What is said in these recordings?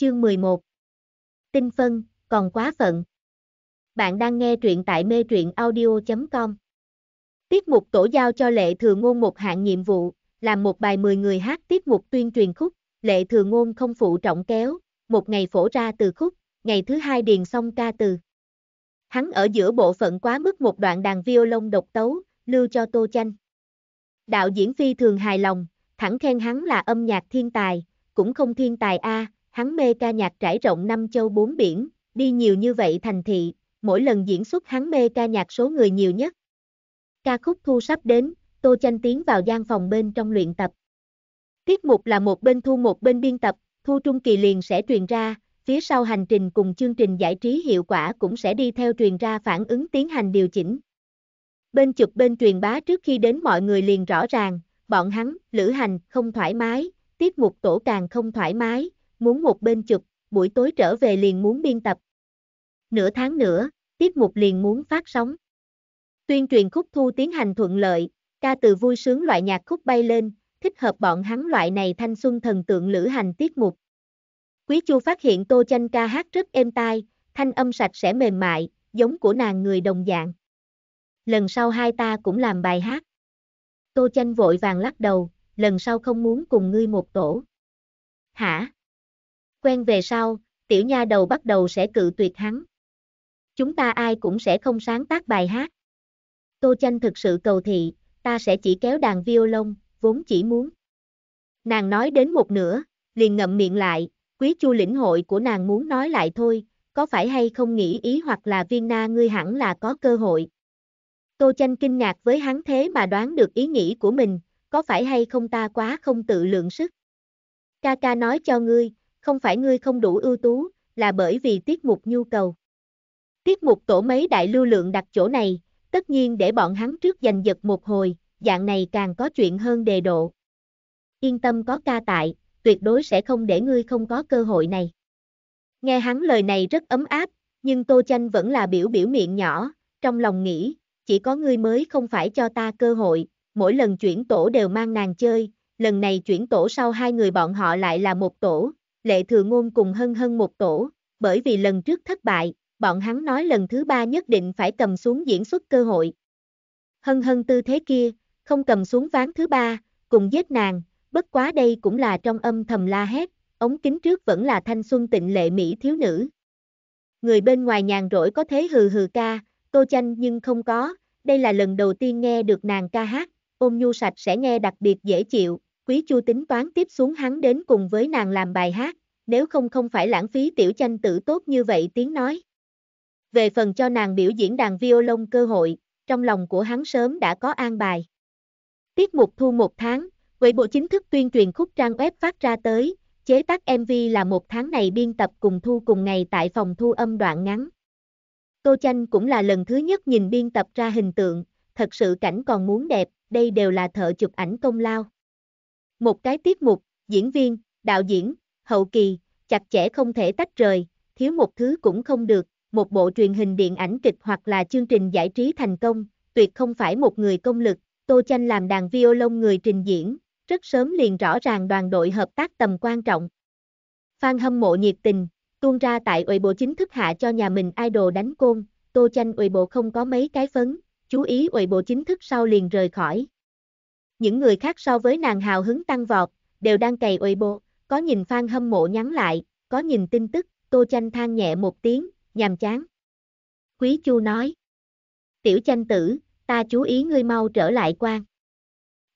Chương 11 Tinh phân, còn quá phận Bạn đang nghe truyện tại mê truyện audio.com Tiết mục tổ giao cho Lệ Thừa Ngôn một hạng nhiệm vụ, làm một bài 10 người hát tiết mục tuyên truyền khúc, Lệ Thừa Ngôn không phụ trọng kéo, một ngày phổ ra từ khúc, ngày thứ hai điền xong ca từ. Hắn ở giữa bộ phận quá mức một đoạn đàn violon độc tấu, lưu cho Tô Chanh. Đạo diễn phi thường hài lòng, thẳng khen hắn là âm nhạc thiên tài, cũng không thiên tài a, à, hắn mê ca nhạc trải rộng năm châu bốn biển, đi nhiều như vậy thành thị, mỗi lần diễn xuất hắn mê ca nhạc số người nhiều nhất. Ca khúc thu sắp đến, Tô Chanh tiến vào gian phòng bên trong luyện tập. Tiết mục là một bên thu một bên biên tập, thu trung kỳ liền sẽ truyền ra, phía sau hành trình cùng chương trình giải trí hiệu quả cũng sẽ đi theo truyền ra phản ứng tiến hành điều chỉnh. Bên chụp bên truyền bá trước khi đến mọi người liền rõ ràng, bọn hắn, lữ hành, không thoải mái, tiết mục tổ càng không thoải mái, muốn một bên chụp, buổi tối trở về liền muốn biên tập. Nửa tháng nữa, tiết mục liền muốn phát sóng. Tuyên truyền khúc thu tiến hành thuận lợi, ca từ vui sướng loại nhạc khúc bay lên, thích hợp bọn hắn loại này thanh xuân thần tượng lữ hành tiết mục. Quý Chu phát hiện Tô Chanh ca hát rất êm tai, thanh âm sạch sẽ mềm mại, giống của nàng người đồng dạng. Lần sau hai ta cũng làm bài hát. Tô Chanh vội vàng lắc đầu, lần sau không muốn cùng ngươi một tổ. Hả? Quen về sau, tiểu nha đầu bắt đầu sẽ cự tuyệt hắn. Chúng ta ai cũng sẽ không sáng tác bài hát. Tô Chanh thực sự cầu thị, ta sẽ chỉ kéo đàn violon, vốn chỉ muốn. Nàng nói đến một nửa, liền ngậm miệng lại, quý chu lĩnh hội của nàng muốn nói lại thôi, có phải hay không nghĩ ý hoặc là viên na ngươi hẳn là có cơ hội. Tô Chanh kinh ngạc với hắn thế mà đoán được ý nghĩ của mình, có phải hay không ta quá không tự lượng sức. Ca ca nói cho ngươi, không phải ngươi không đủ ưu tú, là bởi vì tiết mục nhu cầu. Tiết mục tổ mấy đại lưu lượng đặt chỗ này, tất nhiên để bọn hắn trước giành giật một hồi, dạng này càng có chuyện hơn đề độ. Yên tâm có ca tại, tuyệt đối sẽ không để ngươi không có cơ hội này. Nghe hắn lời này rất ấm áp, nhưng Tô Chanh vẫn là biểu biểu miệng nhỏ, trong lòng nghĩ, chỉ có ngươi mới không phải cho ta cơ hội, mỗi lần chuyển tổ đều mang nàng chơi, lần này chuyển tổ sau hai người bọn họ lại là một tổ, lệ thừa ngôn cùng hân hân một tổ, bởi vì lần trước thất bại, bọn hắn nói lần thứ ba nhất định phải cầm xuống diễn xuất cơ hội. Hân hân tư thế kia, không cầm xuống ván thứ ba, cùng giết nàng, bất quá đây cũng là trong âm thầm la hét, ống kính trước vẫn là thanh xuân tịnh lệ mỹ thiếu nữ. Người bên ngoài nhàn rỗi có thế hừ hừ ca, tô chanh nhưng không có, đây là lần đầu tiên nghe được nàng ca hát, ôm nhu sạch sẽ nghe đặc biệt dễ chịu, Quý Chu tính toán tiếp xuống hắn đến cùng với nàng làm bài hát, nếu không không phải lãng phí tiểu chanh tử tốt như vậy tiếng nói. Về phần cho nàng biểu diễn đàn violon cơ hội, trong lòng của hắn sớm đã có an bài. Tiết mục thu một tháng, với bộ chính thức tuyên truyền khúc trang web phát ra tới, chế tác MV là một tháng này biên tập cùng thu cùng ngày tại phòng thu âm đoạn ngắn. Tô Chanh cũng là lần thứ nhất nhìn biên tập ra hình tượng, thật sự cảnh còn muốn đẹp, đây đều là thợ chụp ảnh công lao. Một cái tiết mục, diễn viên, đạo diễn, hậu kỳ, chặt chẽ không thể tách rời, thiếu một thứ cũng không được, một bộ truyền hình điện ảnh kịch hoặc là chương trình giải trí thành công, tuyệt không phải một người công lực, Tô Chanh làm đàn violon người trình diễn, rất sớm liền rõ ràng đoàn đội hợp tác tầm quan trọng. Phan hâm mộ nhiệt tình, tuôn ra tại ủy bộ chính thức hạ cho nhà mình idol đánh côn, Tô Chanh ủy bộ không có mấy cái phấn, chú ý ủy bộ chính thức sau liền rời khỏi. Những người khác so với nàng hào hứng tăng vọt, đều đang cày ôi bộ, có nhìn fan hâm mộ nhắn lại, có nhìn tin tức, Tô Chanh than nhẹ một tiếng, nhàm chán. Quý Chu nói. Tiểu Chanh tử, ta chú ý ngươi mau trở lại quan.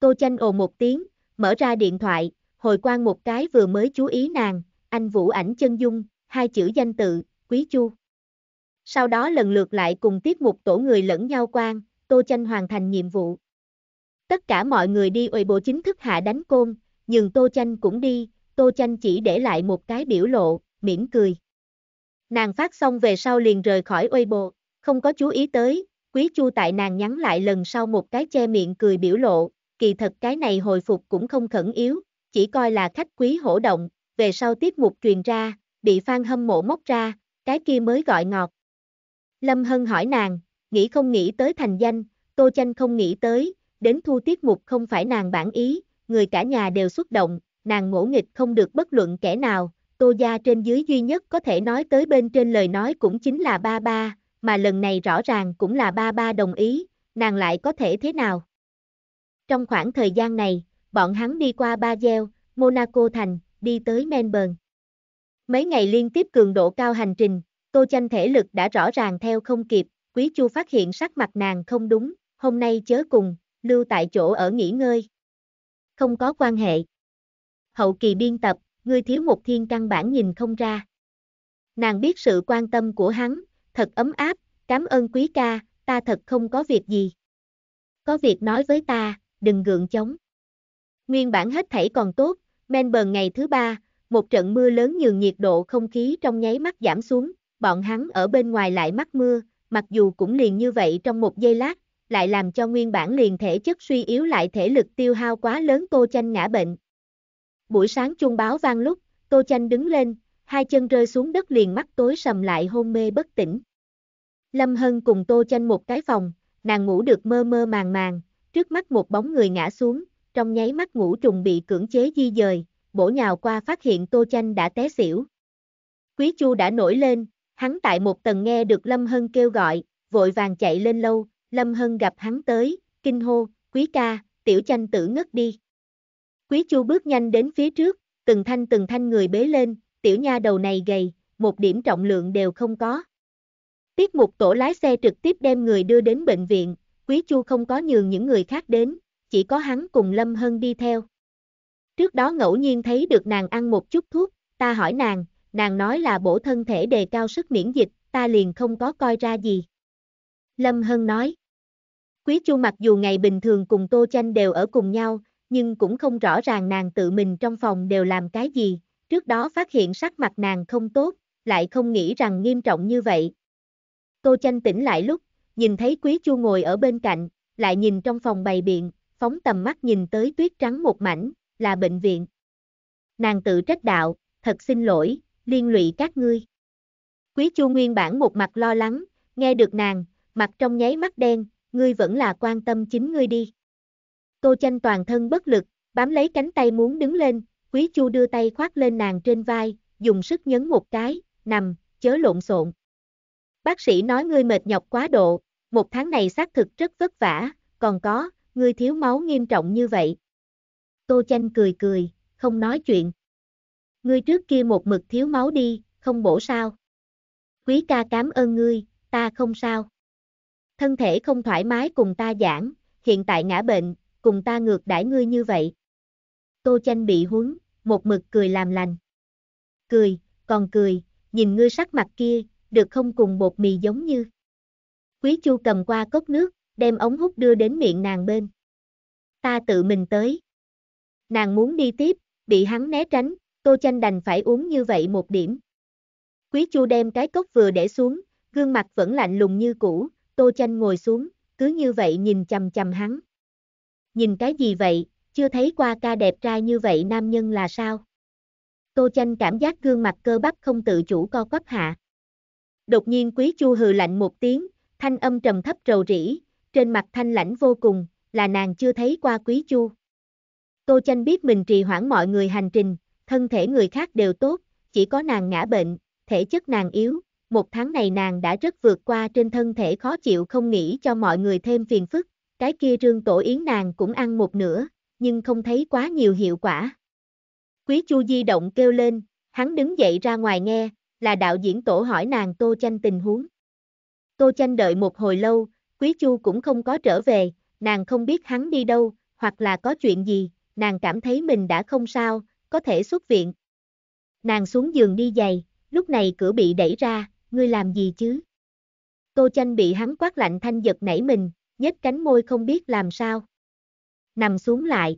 Tô Chanh ồ một tiếng, mở ra điện thoại, hồi quan một cái vừa mới chú ý nàng, anh Vũ ảnh chân dung, hai chữ danh tự, Quý Chu. Sau đó lần lượt lại cùng tiếp một tổ người lẫn nhau quan, Tô Chanh hoàn thành nhiệm vụ. Tất cả mọi người đi ôi bộ chính thức hạ đánh côn, nhưng Tô Chanh cũng đi, Tô Chanh chỉ để lại một cái biểu lộ, mỉm cười. Nàng phát xong về sau liền rời khỏi ôi bộ, không có chú ý tới, quý chu tại nàng nhắn lại lần sau một cái che miệng cười biểu lộ, kỳ thật cái này hồi phục cũng không khẩn yếu, chỉ coi là khách quý hổ động, về sau tiết mục truyền ra, bị fan hâm mộ móc ra, cái kia mới gọi ngọt. Lâm Hân hỏi nàng, nghĩ không nghĩ tới thành danh, Tô Chanh không nghĩ tới, đến thu tiết mục không phải nàng bản ý, người cả nhà đều xúc động, nàng ngỗ nghịch không được bất luận kẻ nào, tô gia trên dưới duy nhất có thể nói tới bên trên lời nói cũng chính là ba ba, mà lần này rõ ràng cũng là ba ba đồng ý, nàng lại có thể thế nào? Trong khoảng thời gian này, bọn hắn đi qua Ba Gieo, Monaco thành, đi tới Melbourne. Mấy ngày liên tiếp cường độ cao hành trình, Tô Chanh thể lực đã rõ ràng theo không kịp, Quý Chu phát hiện sắc mặt nàng không đúng, hôm nay chớ cùng, lưu tại chỗ ở nghỉ ngơi. Không có quan hệ. Hậu kỳ biên tập, ngươi thiếu một thiên căn bản nhìn không ra. Nàng biết sự quan tâm của hắn, thật ấm áp, cảm ơn quý ca, ta thật không có việc gì. Có việc nói với ta, đừng gượng chống. Nguyên bản hết thảy còn tốt, men Melbourne ngày thứ ba, một trận mưa lớn nhường nhiệt độ không khí trong nháy mắt giảm xuống, bọn hắn ở bên ngoài lại mắc mưa, mặc dù cũng liền như vậy trong một giây lát, lại làm cho nguyên bản liền thể chất suy yếu lại thể lực tiêu hao quá lớn Tô Chanh ngã bệnh. Buổi sáng chuông báo vang lúc, Tô Chanh đứng lên, hai chân rơi xuống đất liền mắt tối sầm lại hôn mê bất tỉnh. Lâm Hân cùng Tô Chanh một cái phòng, nàng ngủ được mơ mơ màng màng, trước mắt một bóng người ngã xuống, trong nháy mắt ngủ trùng bị cưỡng chế di dời, bổ nhào qua phát hiện Tô Chanh đã té xỉu. Quý Chu đã nổi lên, hắn tại một tầng nghe được Lâm Hân kêu gọi, vội vàng chạy lên lâu, Lâm Hân gặp hắn tới, kinh hô, quý ca, tiểu chanh tử ngất đi. Quý chu bước nhanh đến phía trước, từng thanh từng thanh người bế lên, tiểu nha đầu này gầy, một điểm trọng lượng đều không có. Tiết mục tổ lái xe trực tiếp đem người đưa đến bệnh viện, quý chu không có nhường những người khác đến, chỉ có hắn cùng Lâm Hân đi theo. Trước đó ngẫu nhiên thấy được nàng ăn một chút thuốc, ta hỏi nàng, nàng nói là bổ thân thể đề cao sức miễn dịch, ta liền không có coi ra gì. Lâm Hân nói. Quý Chu mặc dù ngày bình thường cùng Tô Chanh đều ở cùng nhau, nhưng cũng không rõ ràng nàng tự mình trong phòng đều làm cái gì, trước đó phát hiện sắc mặt nàng không tốt, lại không nghĩ rằng nghiêm trọng như vậy. Tô Chanh tỉnh lại lúc, nhìn thấy Quý Chu ngồi ở bên cạnh, lại nhìn trong phòng bày biện, phóng tầm mắt nhìn tới tuyết trắng một mảnh, là bệnh viện. Nàng tự trách đạo, thật xin lỗi, liên lụy các ngươi. Quý Chu nguyên bản một mặt lo lắng, nghe được nàng, mặt trong nháy mắt đen, ngươi vẫn là quan tâm chính ngươi đi. Tô chanh toàn thân bất lực, bám lấy cánh tay muốn đứng lên, quý chu đưa tay khoác lên nàng trên vai, dùng sức nhấn một cái, nằm, chớ lộn xộn. Bác sĩ nói ngươi mệt nhọc quá độ, một tháng này xác thực rất vất vả, còn có, ngươi thiếu máu nghiêm trọng như vậy. Tô chanh cười cười, không nói chuyện. Ngươi trước kia một mực thiếu máu đi, không bổ sao. Quý ca cảm ơn ngươi, ta không sao thân thể không thoải mái cùng ta giảng, hiện tại ngã bệnh, cùng ta ngược đãi ngươi như vậy. Tô chanh bị huấn, một mực cười làm lành. Cười, còn cười, nhìn ngươi sắc mặt kia, được không cùng bột mì giống như. Quý chu cầm qua cốc nước, đem ống hút đưa đến miệng nàng bên. Ta tự mình tới. Nàng muốn đi tiếp, bị hắn né tránh, tô chanh đành phải uống như vậy một điểm. Quý chu đem cái cốc vừa để xuống, gương mặt vẫn lạnh lùng như cũ, Tô Chanh ngồi xuống, cứ như vậy nhìn chầm chầm hắn. Nhìn cái gì vậy, chưa thấy qua ca đẹp trai như vậy nam nhân là sao? Tô Chanh cảm giác gương mặt cơ bắp không tự chủ co quắp hạ. Đột nhiên Quý Chu hừ lạnh một tiếng, thanh âm trầm thấp rầu rĩ, trên mặt thanh lãnh vô cùng, là nàng chưa thấy qua Quý Chu. Tô Chanh biết mình trì hoãn mọi người hành trình, thân thể người khác đều tốt, chỉ có nàng ngã bệnh, thể chất nàng yếu, một tháng này nàng đã rất vượt qua trên thân thể khó chịu không nghĩ cho mọi người thêm phiền phức, cái kia rương tổ yến nàng cũng ăn một nửa, nhưng không thấy quá nhiều hiệu quả. Quý Chu di động kêu lên, hắn đứng dậy ra ngoài nghe, là đạo diễn tổ hỏi nàng Tô Chanh tình huống. Tô Chanh đợi một hồi lâu, Quý Chu cũng không có trở về, nàng không biết hắn đi đâu, hoặc là có chuyện gì, nàng cảm thấy mình đã không sao, có thể xuất viện. Nàng xuống giường đi giày, lúc này cửa bị đẩy ra, ngươi làm gì chứ? Tô chanh bị hắn quát lạnh thanh giật nảy mình, nhếch cánh môi không biết làm sao. Nằm xuống lại.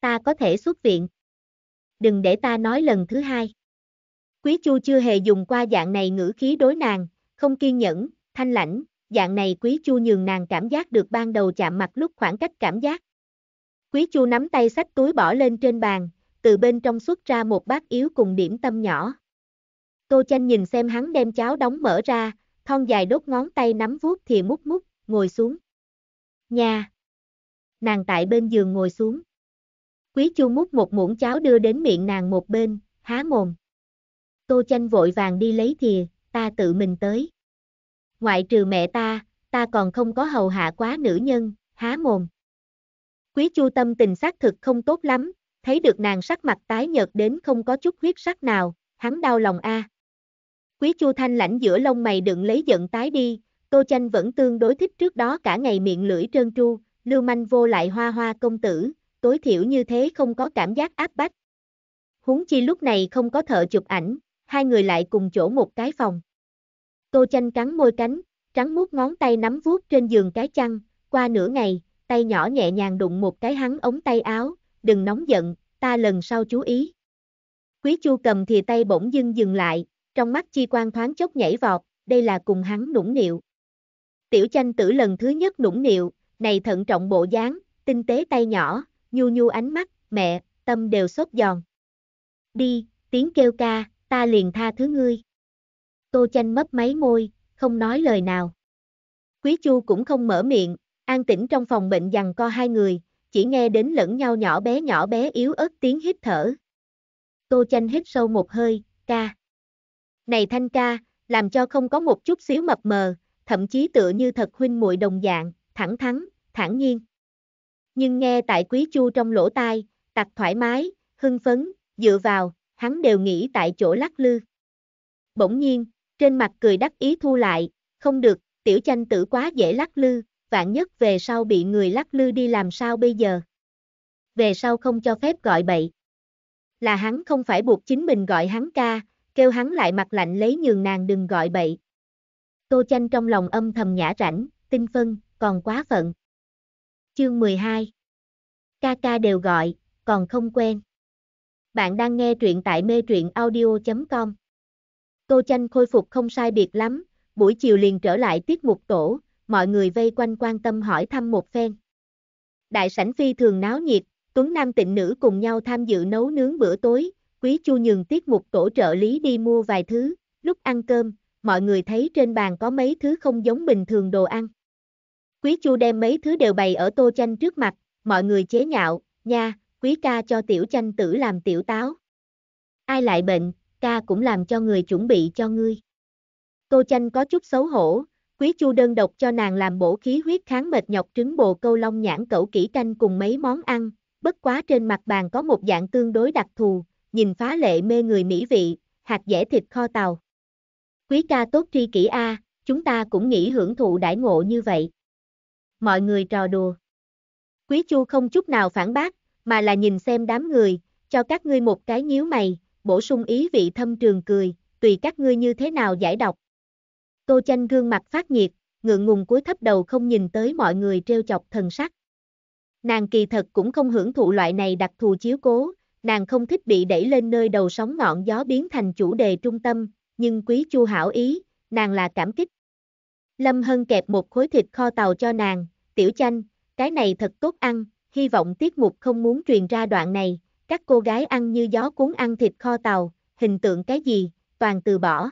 Ta có thể xuất viện. Đừng để ta nói lần thứ hai. Quý Chu chưa hề dùng qua dạng này ngữ khí đối nàng, không kiên nhẫn, thanh lãnh, dạng này Quý Chu nhường nàng cảm giác được ban đầu chạm mặt lúc khoảng cách cảm giác. Quý Chu nắm tay sách túi bỏ lên trên bàn, từ bên trong xuất ra một bát yếu cùng điểm tâm nhỏ. Tô Chanh nhìn xem hắn đem cháo đóng mở ra, thon dài đốt ngón tay nắm vuốt thì mút mút, ngồi xuống. Nha! Nàng tại bên giường ngồi xuống. Quý Chu mút một muỗng cháo đưa đến miệng nàng một bên, há mồm. Tô Chanh vội vàng đi lấy thìa, ta tự mình tới. Ngoại trừ mẹ ta, ta còn không có hầu hạ quá nữ nhân, há mồm. Quý Chu tâm tình xác thực không tốt lắm, thấy được nàng sắc mặt tái nhợt đến không có chút huyết sắc nào, hắn đau lòng a. À. Quý Chu Thanh lãnh giữa lông mày đựng lấy giận tái đi, Tô Chanh vẫn tương đối thích trước đó cả ngày miệng lưỡi trơn tru, lưu manh vô lại hoa hoa công tử, tối thiểu như thế không có cảm giác áp bách. Huống chi lúc này không có thợ chụp ảnh, hai người lại cùng chỗ một cái phòng. Tô Chanh cắn môi cánh, trắng mút ngón tay nắm vuốt trên giường cái chăn, qua nửa ngày, tay nhỏ nhẹ nhàng đụng một cái hắn ống tay áo, đừng nóng giận, ta lần sau chú ý. Quý Chu cầm thì tay bỗng dưng dừng lại, trong mắt chi quan thoáng chốc nhảy vọt, đây là cùng hắn nũng nịu. Tiểu chanh tử lần thứ nhất nũng nịu, này thận trọng bộ dáng, tinh tế tay nhỏ, nhu nhu ánh mắt, mẹ, tâm đều sốt giòn. Đi, tiếng kêu ca, ta liền tha thứ ngươi. Tô chanh mấp máy môi, không nói lời nào. Quý chu cũng không mở miệng, an tĩnh trong phòng bệnh dằn co hai người, chỉ nghe đến lẫn nhau nhỏ bé nhỏ bé yếu ớt tiếng hít thở. Tô chanh hít sâu một hơi, ca. Này Thanh ca, làm cho không có một chút xíu mập mờ, thậm chí tựa như thật huynh muội đồng dạng, thẳng thắn, thản nhiên. Nhưng nghe tại Quý Chu trong lỗ tai, tặc thoải mái, hưng phấn, dựa vào, hắn đều nghĩ tại chỗ lắc lư. Bỗng nhiên, trên mặt cười đắc ý thu lại, không được, tiểu chanh tử quá dễ lắc lư, vạn nhất về sau bị người lắc lư đi làm sao bây giờ. Về sau không cho phép gọi bậy. Là hắn không phải buộc chính mình gọi hắn ca, kêu hắn lại mặt lạnh lấy nhường nàng đừng gọi bậy. Tô chanh trong lòng âm thầm nhã rảnh, tinh phân, còn quá phận. Chương 12 Ca ca đều gọi, còn không quen. Bạn đang nghe truyện tại mê truyện audio.com Tô chanh khôi phục không sai biệt lắm, buổi chiều liền trở lại tiết mục tổ, mọi người vây quanh quan tâm hỏi thăm một phen. Đại sảnh phi thường náo nhiệt, Tuấn Nam tịnh nữ cùng nhau tham dự nấu nướng bữa tối, quý chu nhường tiết mục tổ trợ lý đi mua vài thứ, lúc ăn cơm, mọi người thấy trên bàn có mấy thứ không giống bình thường đồ ăn. Quý chu đem mấy thứ đều bày ở tô chanh trước mặt, mọi người chế nhạo, nha, quý ca cho tiểu chanh tử làm tiểu táo. Ai lại bệnh, ca cũng làm cho người chuẩn bị cho ngươi. Tô chanh có chút xấu hổ, quý chu đơn độc cho nàng làm bổ khí huyết kháng mệt nhọc trứng bồ câu long nhãn cẩu kỹ canh cùng mấy món ăn, bất quá trên mặt bàn có một dạng tương đối đặc thù, nhìn phá lệ mê người mỹ vị, hạt dẻ thịt kho tàu. Quý ca tốt tri kỷ A, chúng ta cũng nghĩ hưởng thụ đãi ngộ như vậy. Mọi người trò đùa. Quý chu không chút nào phản bác, mà là nhìn xem đám người, cho các ngươi một cái nhíu mày, bổ sung ý vị thâm trường cười, tùy các ngươi như thế nào giải độc. Tô chanh gương mặt phát nhiệt, ngượng ngùng cúi thấp đầu không nhìn tới mọi người treo chọc thần sắc. Nàng kỳ thật cũng không hưởng thụ loại này đặc thù chiếu cố, nàng không thích bị đẩy lên nơi đầu sóng ngọn gió biến thành chủ đề trung tâm, nhưng quý chu hảo ý, nàng là cảm kích. Lâm Hân kẹp một khối thịt kho tàu cho nàng, tiểu chanh, cái này thật tốt ăn, hy vọng tiết mục không muốn truyền ra đoạn này, các cô gái ăn như gió cuốn ăn thịt kho tàu, hình tượng cái gì, toàn từ bỏ.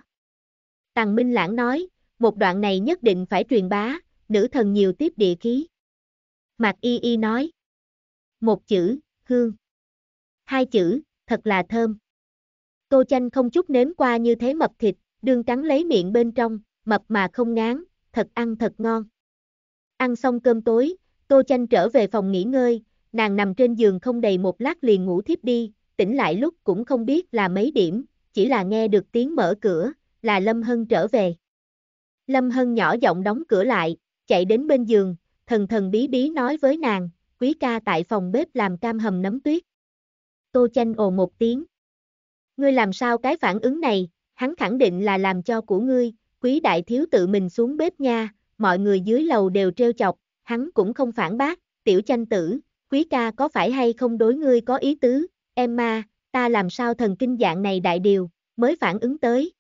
Tàng Minh Lãng nói, một đoạn này nhất định phải truyền bá, nữ thần nhiều tiếp địa khí. Mạc Y Y nói, một chữ, hương hai chữ, thật là thơm. Tô chanh không chút nếm qua như thế mập thịt, đương trắng lấy miệng bên trong, mập mà không ngán, thật ăn thật ngon. Ăn xong cơm tối, Tô chanh trở về phòng nghỉ ngơi, nàng nằm trên giường không đầy một lát liền ngủ thiếp đi, tỉnh lại lúc cũng không biết là mấy điểm, chỉ là nghe được tiếng mở cửa, là Lâm Hân trở về. Lâm Hân nhỏ giọng đóng cửa lại, chạy đến bên giường, thần thần bí bí nói với nàng, quý ca tại phòng bếp làm cam hầm nấm tuyết. Tô Chanh ồ một tiếng. Ngươi làm sao cái phản ứng này, hắn khẳng định là làm cho của ngươi, quý đại thiếu tự mình xuống bếp nha, mọi người dưới lầu đều treo chọc, hắn cũng không phản bác, tiểu chanh tử, quý ca có phải hay không đối ngươi có ý tứ, em ma, ta làm sao thần kinh dạng này đại điều, mới phản ứng tới.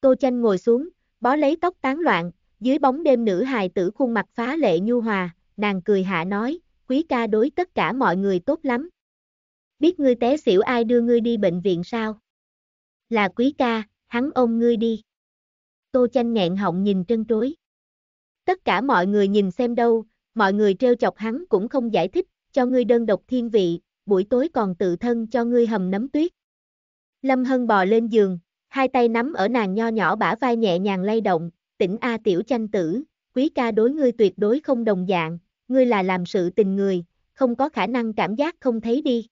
Tô chanh ngồi xuống, bó lấy tóc tán loạn, dưới bóng đêm nữ hài tử khuôn mặt phá lệ nhu hòa, nàng cười hạ nói, quý ca đối tất cả mọi người tốt lắm, biết ngươi té xỉu ai đưa ngươi đi bệnh viện sao? Là quý ca, hắn ôm ngươi đi. Tô chanh nghẹn họng nhìn trân trối. Tất cả mọi người nhìn xem đâu, mọi người trêu chọc hắn cũng không giải thích, cho ngươi đơn độc thiên vị, buổi tối còn tự thân cho ngươi hầm nấm tuyết. Lâm Hân bò lên giường, hai tay nắm ở nàng nho nhỏ bả vai nhẹ nhàng lay động, tỉnh A tiểu chanh tử, quý ca đối ngươi tuyệt đối không đồng dạng, ngươi là làm sự tình người, không có khả năng cảm giác không thấy đi.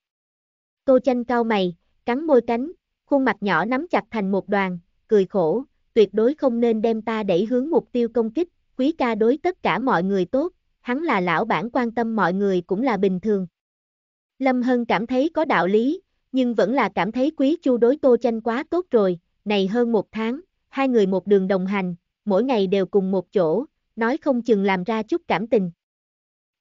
Tô chanh cao mày, cắn môi cánh, khuôn mặt nhỏ nắm chặt thành một đoàn, cười khổ, tuyệt đối không nên đem ta đẩy hướng mục tiêu công kích, quý ca đối tất cả mọi người tốt, hắn là lão bản quan tâm mọi người cũng là bình thường. Lâm Hân cảm thấy có đạo lý, nhưng vẫn là cảm thấy quý chu đối tô chanh quá tốt rồi, này hơn một tháng, hai người một đường đồng hành, mỗi ngày đều cùng một chỗ, nói không chừng làm ra chút cảm tình.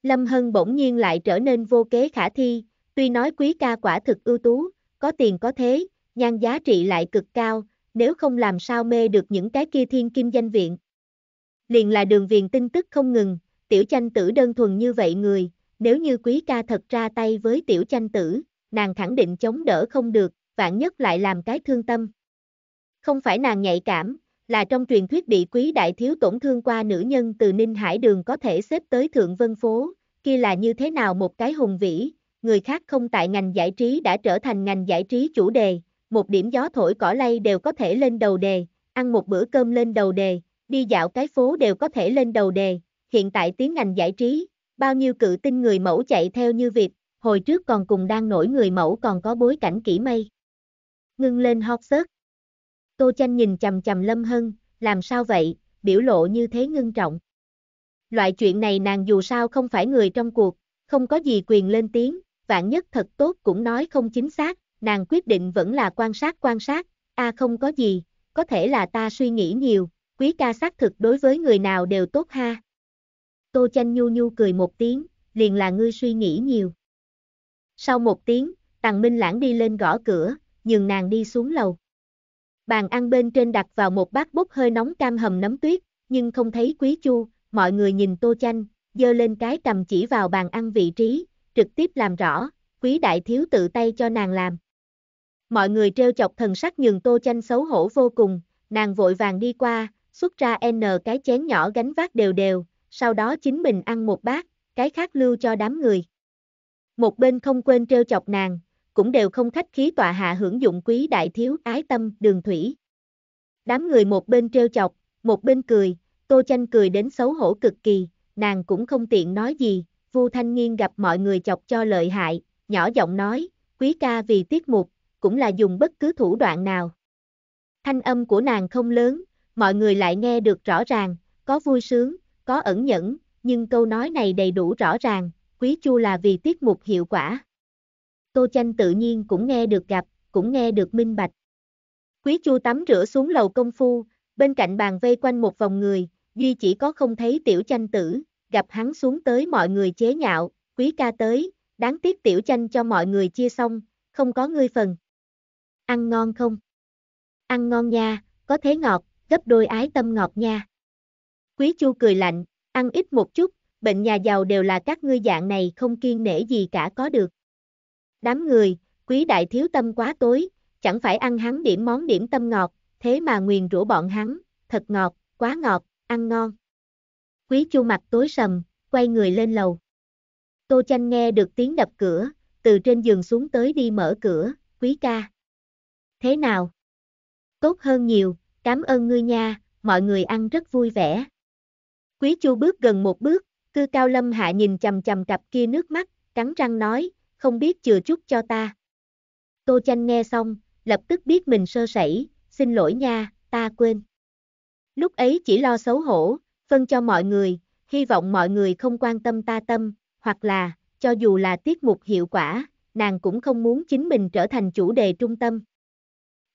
Lâm Hân bỗng nhiên lại trở nên vô kế khả thi, Tuy nói quý ca quả thực ưu tú, có tiền có thế, nhan giá trị lại cực cao, nếu không làm sao mê được những cái kia thiên kim danh viện. Liền là đường viền tin tức không ngừng, tiểu chanh tử đơn thuần như vậy người, nếu như quý ca thật ra tay với tiểu chanh tử, nàng khẳng định chống đỡ không được, vạn nhất lại làm cái thương tâm. Không phải nàng nhạy cảm, là trong truyền thuyết bị quý đại thiếu tổn thương qua nữ nhân từ Ninh Hải Đường có thể xếp tới Thượng Vân Phố, kia là như thế nào một cái hùng vĩ, người khác không tại ngành giải trí đã trở thành ngành giải trí chủ đề, một điểm gió thổi cỏ lay đều có thể lên đầu đề, ăn một bữa cơm lên đầu đề, đi dạo cái phố đều có thể lên đầu đề, hiện tại tiếng ngành giải trí, bao nhiêu cự tinh người mẫu chạy theo như việc, hồi trước còn cùng đang nổi người mẫu còn có bối cảnh kỹ mây. Ngưng lên hót search. Tô Chanh nhìn chầm chầm Lâm Hân, làm sao vậy, biểu lộ như thế ngưng trọng. Loại chuyện này nàng dù sao không phải người trong cuộc, không có gì quyền lên tiếng, vạn nhất thật tốt cũng nói không chính xác, nàng quyết định vẫn là quan sát quan sát, a không có gì, có thể là ta suy nghĩ nhiều, quý ca xác thực đối với người nào đều tốt ha. Tô chanh nhu nhu cười một tiếng, liền là ngươi suy nghĩ nhiều. Sau một tiếng, Tàng Minh Lãng đi lên gõ cửa, nhường nàng đi xuống lầu. Bàn ăn bên trên đặt vào một bát bốc hơi nóng cam hầm nấm tuyết, nhưng không thấy quý chu, mọi người nhìn tô chanh, dơ lên cái cầm chỉ vào bàn ăn vị trí, trực tiếp làm rõ, quý đại thiếu tự tay cho nàng làm. Mọi người trêu chọc thần sắc nhường Tô Chanh xấu hổ vô cùng, nàng vội vàng đi qua, xuất ra n cái chén nhỏ gánh vác đều đều, sau đó chính mình ăn một bát, cái khác lưu cho đám người. Một bên không quên trêu chọc nàng, cũng đều không khách khí tọa hạ hưởng dụng quý đại thiếu ái tâm đường thủy. Đám người một bên trêu chọc, một bên cười, Tô Chanh cười đến xấu hổ cực kỳ, nàng cũng không tiện nói gì, Vu Thanh Nghiên gặp mọi người chọc cho lợi hại, nhỏ giọng nói, quý ca vì tiết mục, cũng là dùng bất cứ thủ đoạn nào. Thanh âm của nàng không lớn, mọi người lại nghe được rõ ràng, có vui sướng, có ẩn nhẫn, nhưng câu nói này đầy đủ rõ ràng, quý chu là vì tiết mục hiệu quả. Tô Chanh tự nhiên cũng nghe được gặp, cũng nghe được minh bạch. Quý chu tắm rửa xuống lầu công phu, bên cạnh bàn vây quanh một vòng người, duy chỉ có không thấy tiểu chanh tử, gặp hắn xuống tới mọi người chế nhạo, quý ca tới, đáng tiếc tiểu chanh cho mọi người chia xong, không có ngươi phần. Ăn ngon không? Ăn ngon nha, có thế ngọt, gấp đôi ái tâm ngọt nha. Quý chu cười lạnh, ăn ít một chút, bệnh nhà giàu đều là các ngươi dạng này không kiên nể gì cả có được. Đám người, quý đại thiếu tâm quá tối, chẳng phải ăn hắn điểm món điểm tâm ngọt, thế mà nguyền rủa bọn hắn, thật ngọt, quá ngọt, ăn ngon. Quý Chu mặt tối sầm, quay người lên lầu. Tô Chanh nghe được tiếng đập cửa, từ trên giường xuống tới đi mở cửa, quý ca. Thế nào? Tốt hơn nhiều, cảm ơn ngươi nha, mọi người ăn rất vui vẻ. Quý Chu bước gần một bước, cư cao lâm hạ nhìn chầm chầm cặp kia nước mắt, cắn răng nói, không biết chừa chút cho ta. Tô Chanh nghe xong, lập tức biết mình sơ sẩy, xin lỗi nha, ta quên. Lúc ấy chỉ lo xấu hổ, phân cho mọi người, hy vọng mọi người không quan tâm ta tâm, hoặc là, cho dù là tiết mục hiệu quả, nàng cũng không muốn chính mình trở thành chủ đề trung tâm.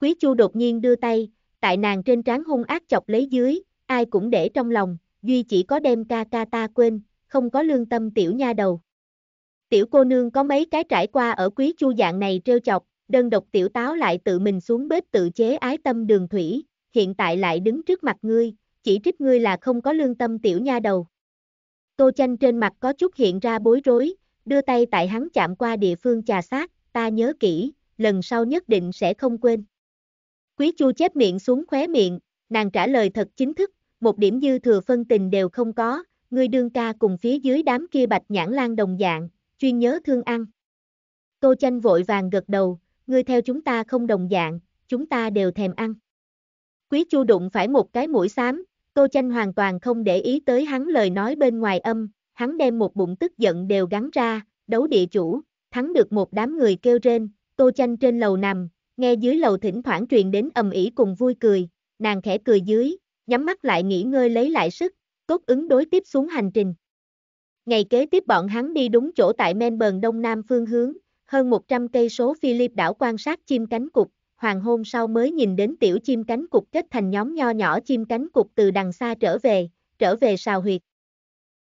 Quý Chu đột nhiên đưa tay, tại nàng trên trán hung ác chọc lấy dưới, ai cũng để trong lòng, duy chỉ có đem ca ca ta quên, không có lương tâm tiểu nha đầu. Tiểu cô nương có mấy cái trải qua ở quý chu dạng này trêu chọc, đơn độc tiểu táo lại tự mình xuống bếp tự chế ái tâm đường thủy, hiện tại lại đứng trước mặt ngươi, chỉ trích ngươi là không có lương tâm tiểu nha đầu. Tô chanh trên mặt có chút hiện ra bối rối, đưa tay tại hắn chạm qua địa phương trà sát, ta nhớ kỹ, lần sau nhất định sẽ không quên. Quý chu chép miệng xuống khóe miệng, nàng trả lời thật chính thức, một điểm dư thừa phân tình đều không có, ngươi đương ca cùng phía dưới đám kia bạch nhãn lan đồng dạng, chuyên nhớ thương ăn. Tô chanh vội vàng gật đầu, ngươi theo chúng ta không đồng dạng, chúng ta đều thèm ăn. Quý chu đụng phải một cái mũi xám, Tô Chanh hoàn toàn không để ý tới hắn lời nói bên ngoài âm, hắn đem một bụng tức giận đều gắn ra, đấu địa chủ, thắng được một đám người kêu rên, Tô Chanh trên lầu nằm, nghe dưới lầu thỉnh thoảng truyền đến ầm ĩ cùng vui cười, nàng khẽ cười dưới, nhắm mắt lại nghỉ ngơi lấy lại sức, tốt ứng đối tiếp xuống hành trình. Ngày kế tiếp bọn hắn đi đúng chỗ tại men đông nam phương hướng, hơn 100 cây số Philip đảo quan sát chim cánh cục, hoàng hôn sau mới nhìn đến tiểu chim cánh cục kết thành nhóm nho nhỏ chim cánh cục từ đằng xa trở về, trở về sào huyệt.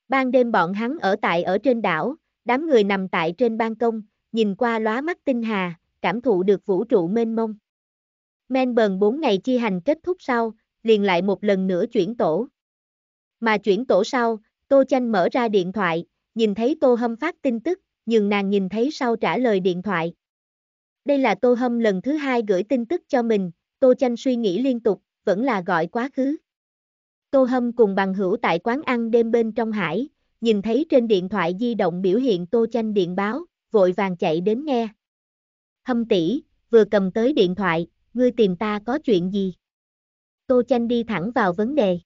Ban đêm bọn hắn ở tại ở trên đảo, đám người nằm tại trên ban công, nhìn qua lóa mắt tinh hà, cảm thụ được vũ trụ mênh mông. Men bần 4 ngày chi hành kết thúc sau, liền lại một lần nữa chuyển tổ. Mà chuyển tổ sau, Tô Chanh mở ra điện thoại, nhìn thấy Tô Hâm phát tin tức, nhưng nàng nhìn thấy sau trả lời điện thoại, đây là Tô Hâm lần thứ hai gửi tin tức cho mình, Tô Chanh suy nghĩ liên tục, vẫn là gọi quá khứ. Tô Hâm cùng bằng hữu tại quán ăn đêm bên trong hải, nhìn thấy trên điện thoại di động biểu hiện Tô Chanh điện báo, vội vàng chạy đến nghe. Hâm tỷ, vừa cầm tới điện thoại, ngươi tìm ta có chuyện gì? Tô Chanh đi thẳng vào vấn đề.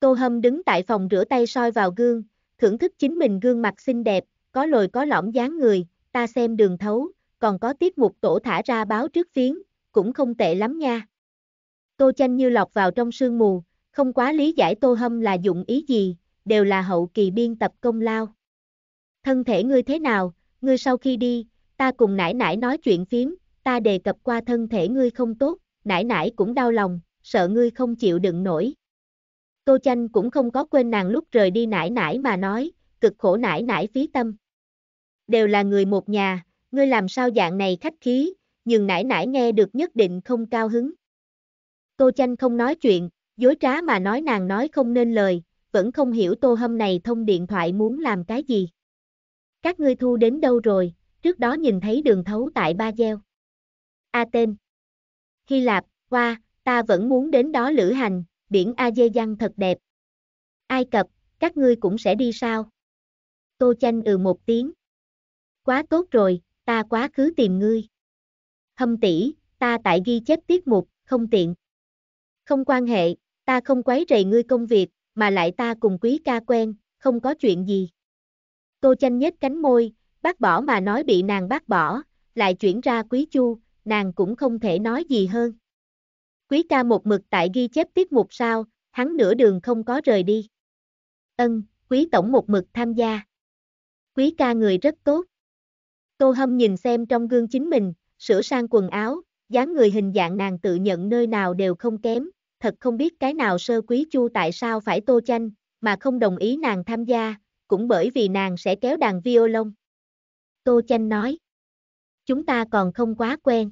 Tô Hâm đứng tại phòng rửa tay soi vào gương, thưởng thức chính mình gương mặt xinh đẹp, có lồi có lõm dáng người, ta xem đường thấu, còn có tiết mục tổ thả ra báo trước phiến, cũng không tệ lắm nha. Tô chanh như lọc vào trong sương mù, không quá lý giải tô hâm là dụng ý gì, đều là hậu kỳ biên tập công lao. Thân thể ngươi thế nào, ngươi sau khi đi, ta cùng nải nải nói chuyện phím, ta đề cập qua thân thể ngươi không tốt, nải nải cũng đau lòng, sợ ngươi không chịu đựng nổi. Tô chanh cũng không có quên nàng lúc rời đi nải nải mà nói, cực khổ nải nải phí tâm. Đều là người một nhà, ngươi làm sao dạng này khách khí, nhưng nãy nãy nghe được nhất định không cao hứng. Tô chanh không nói chuyện, dối trá mà nói nàng nói không nên lời, vẫn không hiểu tô hâm này thông điện thoại muốn làm cái gì. Các ngươi thu đến đâu rồi, trước đó nhìn thấy đường thấu tại Ba Gieo. Aten. Hy Lạp, qua, ta vẫn muốn đến đó lữ hành, biển Azean thật đẹp. Ai Cập, các ngươi cũng sẽ đi sao? Tô chanh ừ một tiếng. Quá tốt rồi, ta quá khứ tìm ngươi. Hâm tỷ, ta tại ghi chép tiết mục, không tiện. Không quan hệ, ta không quấy rầy ngươi công việc, mà lại ta cùng quý ca quen, không có chuyện gì. Tô chanh nhếch cánh môi, bác bỏ mà nói bị nàng bác bỏ, lại chuyển ra quý chu, nàng cũng không thể nói gì hơn. Quý ca một mực tại ghi chép tiết mục sao, hắn nửa đường không có rời đi. Ân, quý tổng một mực tham gia. Quý ca người rất tốt. Tô Hâm nhìn xem trong gương chính mình, sửa sang quần áo, dáng người hình dạng nàng tự nhận nơi nào đều không kém, thật không biết cái nào sơ quý chu tại sao phải tô chanh, mà không đồng ý nàng tham gia, cũng bởi vì nàng sẽ kéo đàn violon. Tô chanh nói, chúng ta còn không quá quen.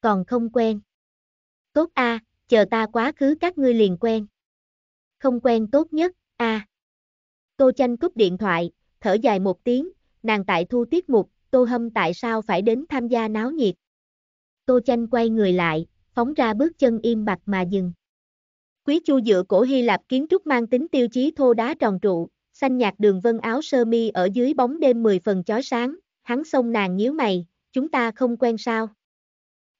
Còn không quen. Tốt a, chờ ta quá khứ các ngươi liền quen. Không quen tốt nhất, a. Tô chanh cúp điện thoại, thở dài một tiếng, nàng tại thu tiết mục, Tô Hâm tại sao phải đến tham gia náo nhiệt? Tô Chanh quay người lại, phóng ra bước chân im bặt mà dừng. Quý chu dựa cổ Hy Lạp kiến trúc mang tính tiêu chí thô đá tròn trụ, xanh nhạt đường vân áo sơ mi ở dưới bóng đêm 10 phần chói sáng, hắn xông nàng nhíu mày, chúng ta không quen sao.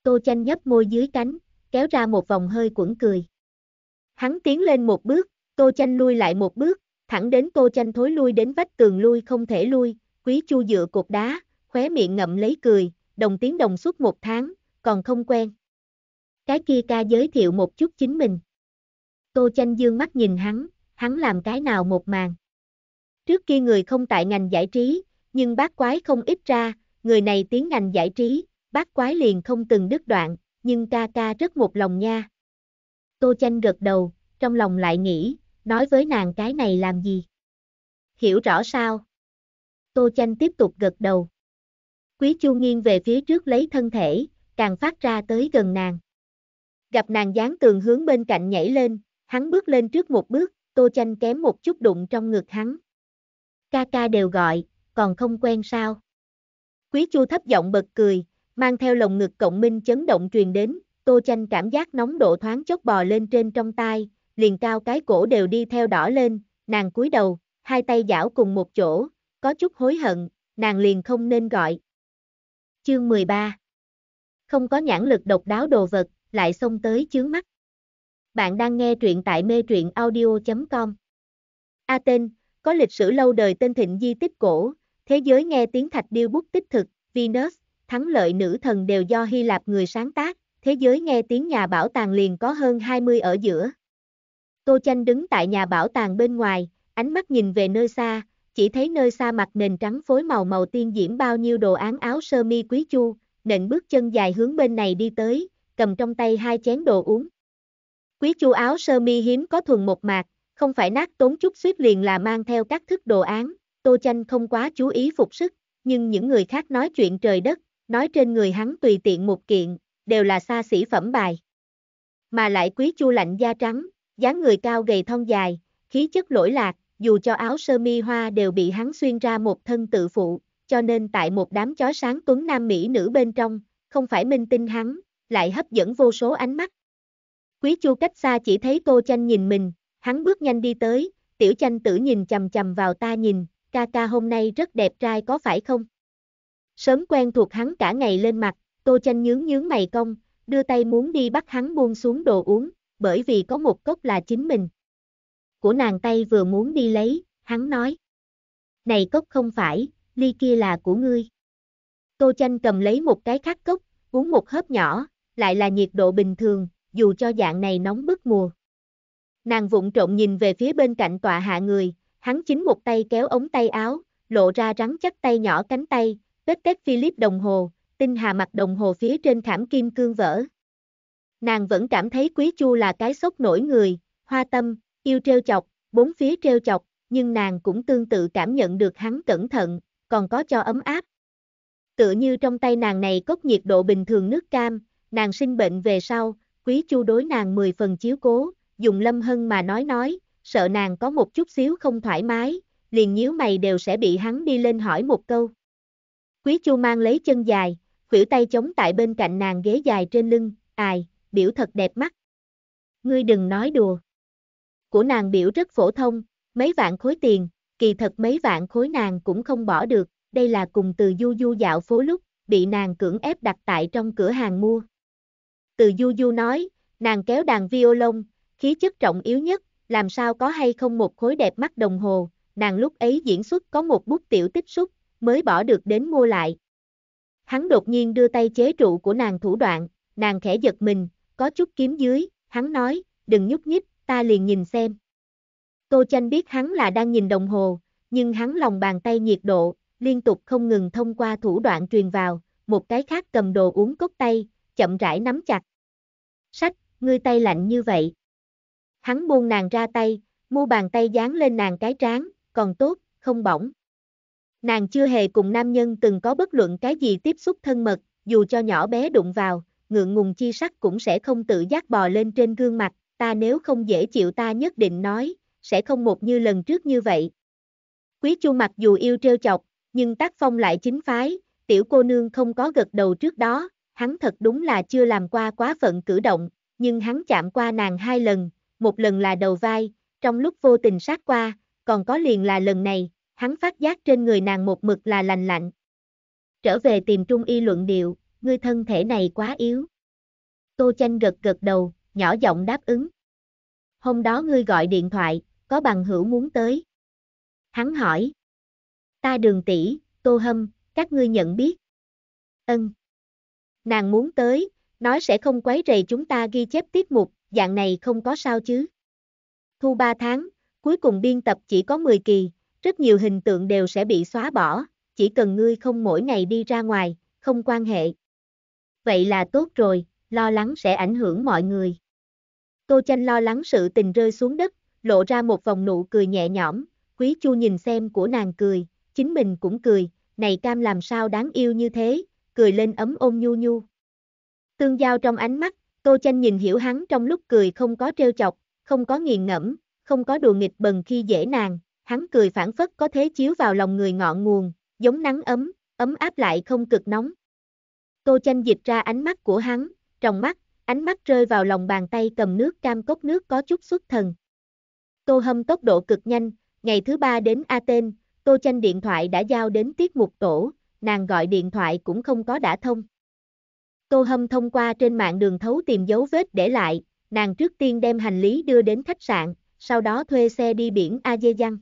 Tô chanh nhấp môi dưới cánh, kéo ra một vòng hơi quẩn cười. Hắn tiến lên một bước, tô chanh lui lại một bước, thẳng đến tô chanh thối lui đến vách tường lui không thể lui, quý chu dựa cột đá, khóe miệng ngậm lấy cười, đồng tiếng đồng suốt một tháng, còn không quen. Cái kia ca giới thiệu một chút chính mình. Tô Chanh dương mắt nhìn hắn, hắn làm cái nào một màn. Trước kia người không tại ngành giải trí, nhưng bác quái không ít ra, người này tiến ngành giải trí, bác quái liền không từng đứt đoạn, nhưng ca ca rất một lòng nha. Tô Chanh gật đầu, trong lòng lại nghĩ, nói với nàng cái này làm gì? Hiểu rõ sao? Tô Chanh tiếp tục gật đầu. Quý Chu nghiêng về phía trước lấy thân thể, càng phát ra tới gần nàng. Gặp nàng dán tường hướng bên cạnh nhảy lên, hắn bước lên trước một bước, Tô Chanh kém một chút đụng trong ngực hắn. Ca ca đều gọi, còn không quen sao. Quý Chu thấp giọng bật cười, mang theo lồng ngực cộng minh chấn động truyền đến, Tô Chanh cảm giác nóng độ thoáng chốc bò lên trên trong tai, liền cao cái cổ đều đi theo đỏ lên, nàng cúi đầu, hai tay giảo cùng một chỗ, có chút hối hận, nàng liền không nên gọi, Chương 13 Không có nhãn lực độc đáo đồ vật, lại xông tới chướng mắt. Bạn đang nghe truyện tại mê truyện audio.com Aten, có lịch sử lâu đời tên thịnh di tích cổ, thế giới nghe tiếng thạch điêu bút tích thực, Venus, thắng lợi nữ thần đều do Hy Lạp người sáng tác, thế giới nghe tiếng nhà bảo tàng liền có hơn 20 ở giữa. Tô Chanh đứng tại nhà bảo tàng bên ngoài, ánh mắt nhìn về nơi xa, chỉ thấy nơi xa mặt nền trắng phối màu màu tiên diễm bao nhiêu đồ án áo sơ mi quý chu, nện bước chân dài hướng bên này đi tới, cầm trong tay hai chén đồ uống. Quý chu áo sơ mi hiếm có thuần một mạc, không phải nát tốn chút suýt liền là mang theo các thức đồ án, Tô Chanh không quá chú ý phục sức, nhưng những người khác nói chuyện trời đất, nói trên người hắn tùy tiện một kiện, đều là xa xỉ phẩm bài. Mà lại quý chu lạnh da trắng, dáng người cao gầy thon dài, khí chất lỗi lạc, dù cho áo sơ mi hoa đều bị hắn xuyên ra một thân tự phụ, cho nên tại một đám chó sáng tuấn nam mỹ nữ bên trong, không phải minh tinh hắn, lại hấp dẫn vô số ánh mắt. Quý Chu cách xa chỉ thấy Tô Chanh nhìn mình, hắn bước nhanh đi tới, tiểu chanh tử nhìn chầm chầm vào ta nhìn, ca ca hôm nay rất đẹp trai có phải không? Sớm quen thuộc hắn cả ngày lên mặt, Tô Chanh nhướng nhướng mày công, đưa tay muốn đi bắt hắn buông xuống đồ uống, bởi vì có một cốc là chính mình, của nàng tay vừa muốn đi lấy, hắn nói. Này cốc không phải, ly kia là của ngươi. Tô chanh cầm lấy một cái khát cốc, uống một hớp nhỏ, lại là nhiệt độ bình thường, dù cho dạng này nóng bức mùa. Nàng vụng trộn nhìn về phía bên cạnh tọa hạ người, hắn chính một tay kéo ống tay áo, lộ ra rắn chắc tay nhỏ cánh tay, vết tét Philip đồng hồ, tinh hà mặt đồng hồ phía trên khảm kim cương vỡ. Nàng vẫn cảm thấy quý chu là cái sốc nổi người, hoa tâm, Yêu treo chọc, bốn phía treo chọc, nhưng nàng cũng tương tự cảm nhận được hắn cẩn thận, còn có cho ấm áp. Tựa như trong tay nàng này cốc nhiệt độ bình thường nước cam, nàng sinh bệnh về sau, quý chu đối nàng 10 phần chiếu cố, dùng lâm hân mà nói nói, sợ nàng có một chút xíu không thoải mái, liền nhíu mày đều sẽ bị hắn đi lên hỏi một câu. Quý chu mang lấy chân dài, khuỷu tay chống tại bên cạnh nàng ghế dài trên lưng, ai, biểu thật đẹp mắt. Ngươi đừng nói đùa của nàng biểu rất phổ thông, mấy vạn khối tiền, kỳ thật mấy vạn khối nàng cũng không bỏ được, đây là cùng từ du du dạo phố lúc, bị nàng cưỡng ép đặt tại trong cửa hàng mua. Từ du du nói, nàng kéo đàn violon, khí chất trọng yếu nhất, làm sao có hay không một khối đẹp mắt đồng hồ, nàng lúc ấy diễn xuất có một bút tiểu tích xúc, mới bỏ được đến mua lại. Hắn đột nhiên đưa tay chế trụ của nàng thủ đoạn, nàng khẽ giật mình, có chút kiếm dưới, hắn nói, đừng nhúc nhích, ta liền nhìn xem. Tô Chanh biết hắn là đang nhìn đồng hồ, nhưng hắn lòng bàn tay nhiệt độ, liên tục không ngừng thông qua thủ đoạn truyền vào, một cái khác cầm đồ uống cốc tay, chậm rãi nắm chặt. Sách, ngươi tay lạnh như vậy. Hắn buông nàng ra tay, mu bàn tay dán lên nàng cái trán, còn tốt, không bỏng. Nàng chưa hề cùng nam nhân từng có bất luận cái gì tiếp xúc thân mật, dù cho nhỏ bé đụng vào, ngượng ngùng chi sắc cũng sẽ không tự giác bò lên trên gương mặt, ta nếu không dễ chịu ta nhất định nói, sẽ không một như lần trước như vậy. Quý Chu mặc dù yêu trêu chọc, nhưng tác phong lại chính phái, tiểu cô nương không có gật đầu trước đó, hắn thật đúng là chưa làm qua quá phận cử động, nhưng hắn chạm qua nàng hai lần, một lần là đầu vai, trong lúc vô tình sát qua, còn có liền là lần này, hắn phát giác trên người nàng một mực là lành lạnh. Trở về tìm trung y luận điệu, người thân thể này quá yếu. Tô chanh gật gật đầu, nhỏ giọng đáp ứng. Hôm đó ngươi gọi điện thoại, có bằng hữu muốn tới. Hắn hỏi. Ta đường tỷ, tô hâm, các ngươi nhận biết. Ân. Nàng muốn tới, nói sẽ không quấy rầy chúng ta ghi chép tiết mục, dạng này không có sao chứ. Thu ba tháng, cuối cùng biên tập chỉ có 10 kỳ, rất nhiều hình tượng đều sẽ bị xóa bỏ, chỉ cần ngươi không mỗi ngày đi ra ngoài, không quan hệ. Vậy là tốt rồi, lo lắng sẽ ảnh hưởng mọi người. Tô Chanh lo lắng sự tình rơi xuống đất, lộ ra một vòng nụ cười nhẹ nhõm, quý chu nhìn xem của nàng cười, chính mình cũng cười, này cam làm sao đáng yêu như thế, cười lên ấm ôm nhu nhu. Tương giao trong ánh mắt, Tô Chanh nhìn hiểu hắn trong lúc cười không có trêu chọc, không có nghiền ngẫm, không có đùa nghịch bần khi dễ nàng, hắn cười phản phất có thế chiếu vào lòng người ngọn nguồn, giống nắng ấm, ấm áp lại không cực nóng. Tô Chanh dịch ra ánh mắt của hắn, trong mắt, ánh mắt rơi vào lòng bàn tay cầm nước cam cốc nước có chút xuất thần. Tô Hâm tốc độ cực nhanh, ngày thứ ba đến Aten, Tô tranh điện thoại đã giao đến tiết mục tổ, nàng gọi điện thoại cũng không có đã thông. Tô Hâm thông qua trên mạng đường thấu tìm dấu vết để lại, nàng trước tiên đem hành lý đưa đến khách sạn, sau đó thuê xe đi biển Azejan.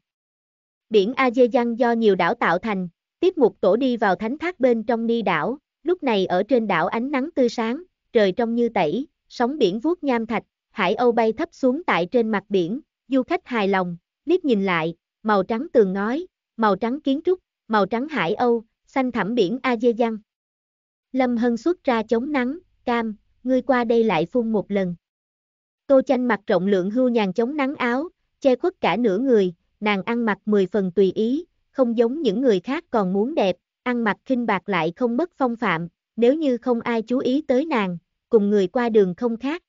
Biển Azejan do nhiều đảo tạo thành, tiết mục tổ đi vào thánh thác bên trong ni đảo, lúc này ở trên đảo ánh nắng tươi sáng, trời trong như tẩy, sóng biển vuốt nham thạch, hải âu bay thấp xuống tại trên mặt biển, du khách hài lòng, liếc nhìn lại, màu trắng tường ngói, màu trắng kiến trúc, màu trắng hải âu, xanh thẳm biển Azeang. Lâm Hân xuất ra chống nắng, cam, ngươi qua đây lại phun một lần. Tô chanh mặc rộng lượng hưu nhàn chống nắng áo, che khuất cả nửa người, nàng ăn mặc mười phần tùy ý, không giống những người khác còn muốn đẹp, ăn mặc khinh bạc lại không mất phong phạm, nếu như không ai chú ý tới nàng, cùng người qua đường không khác.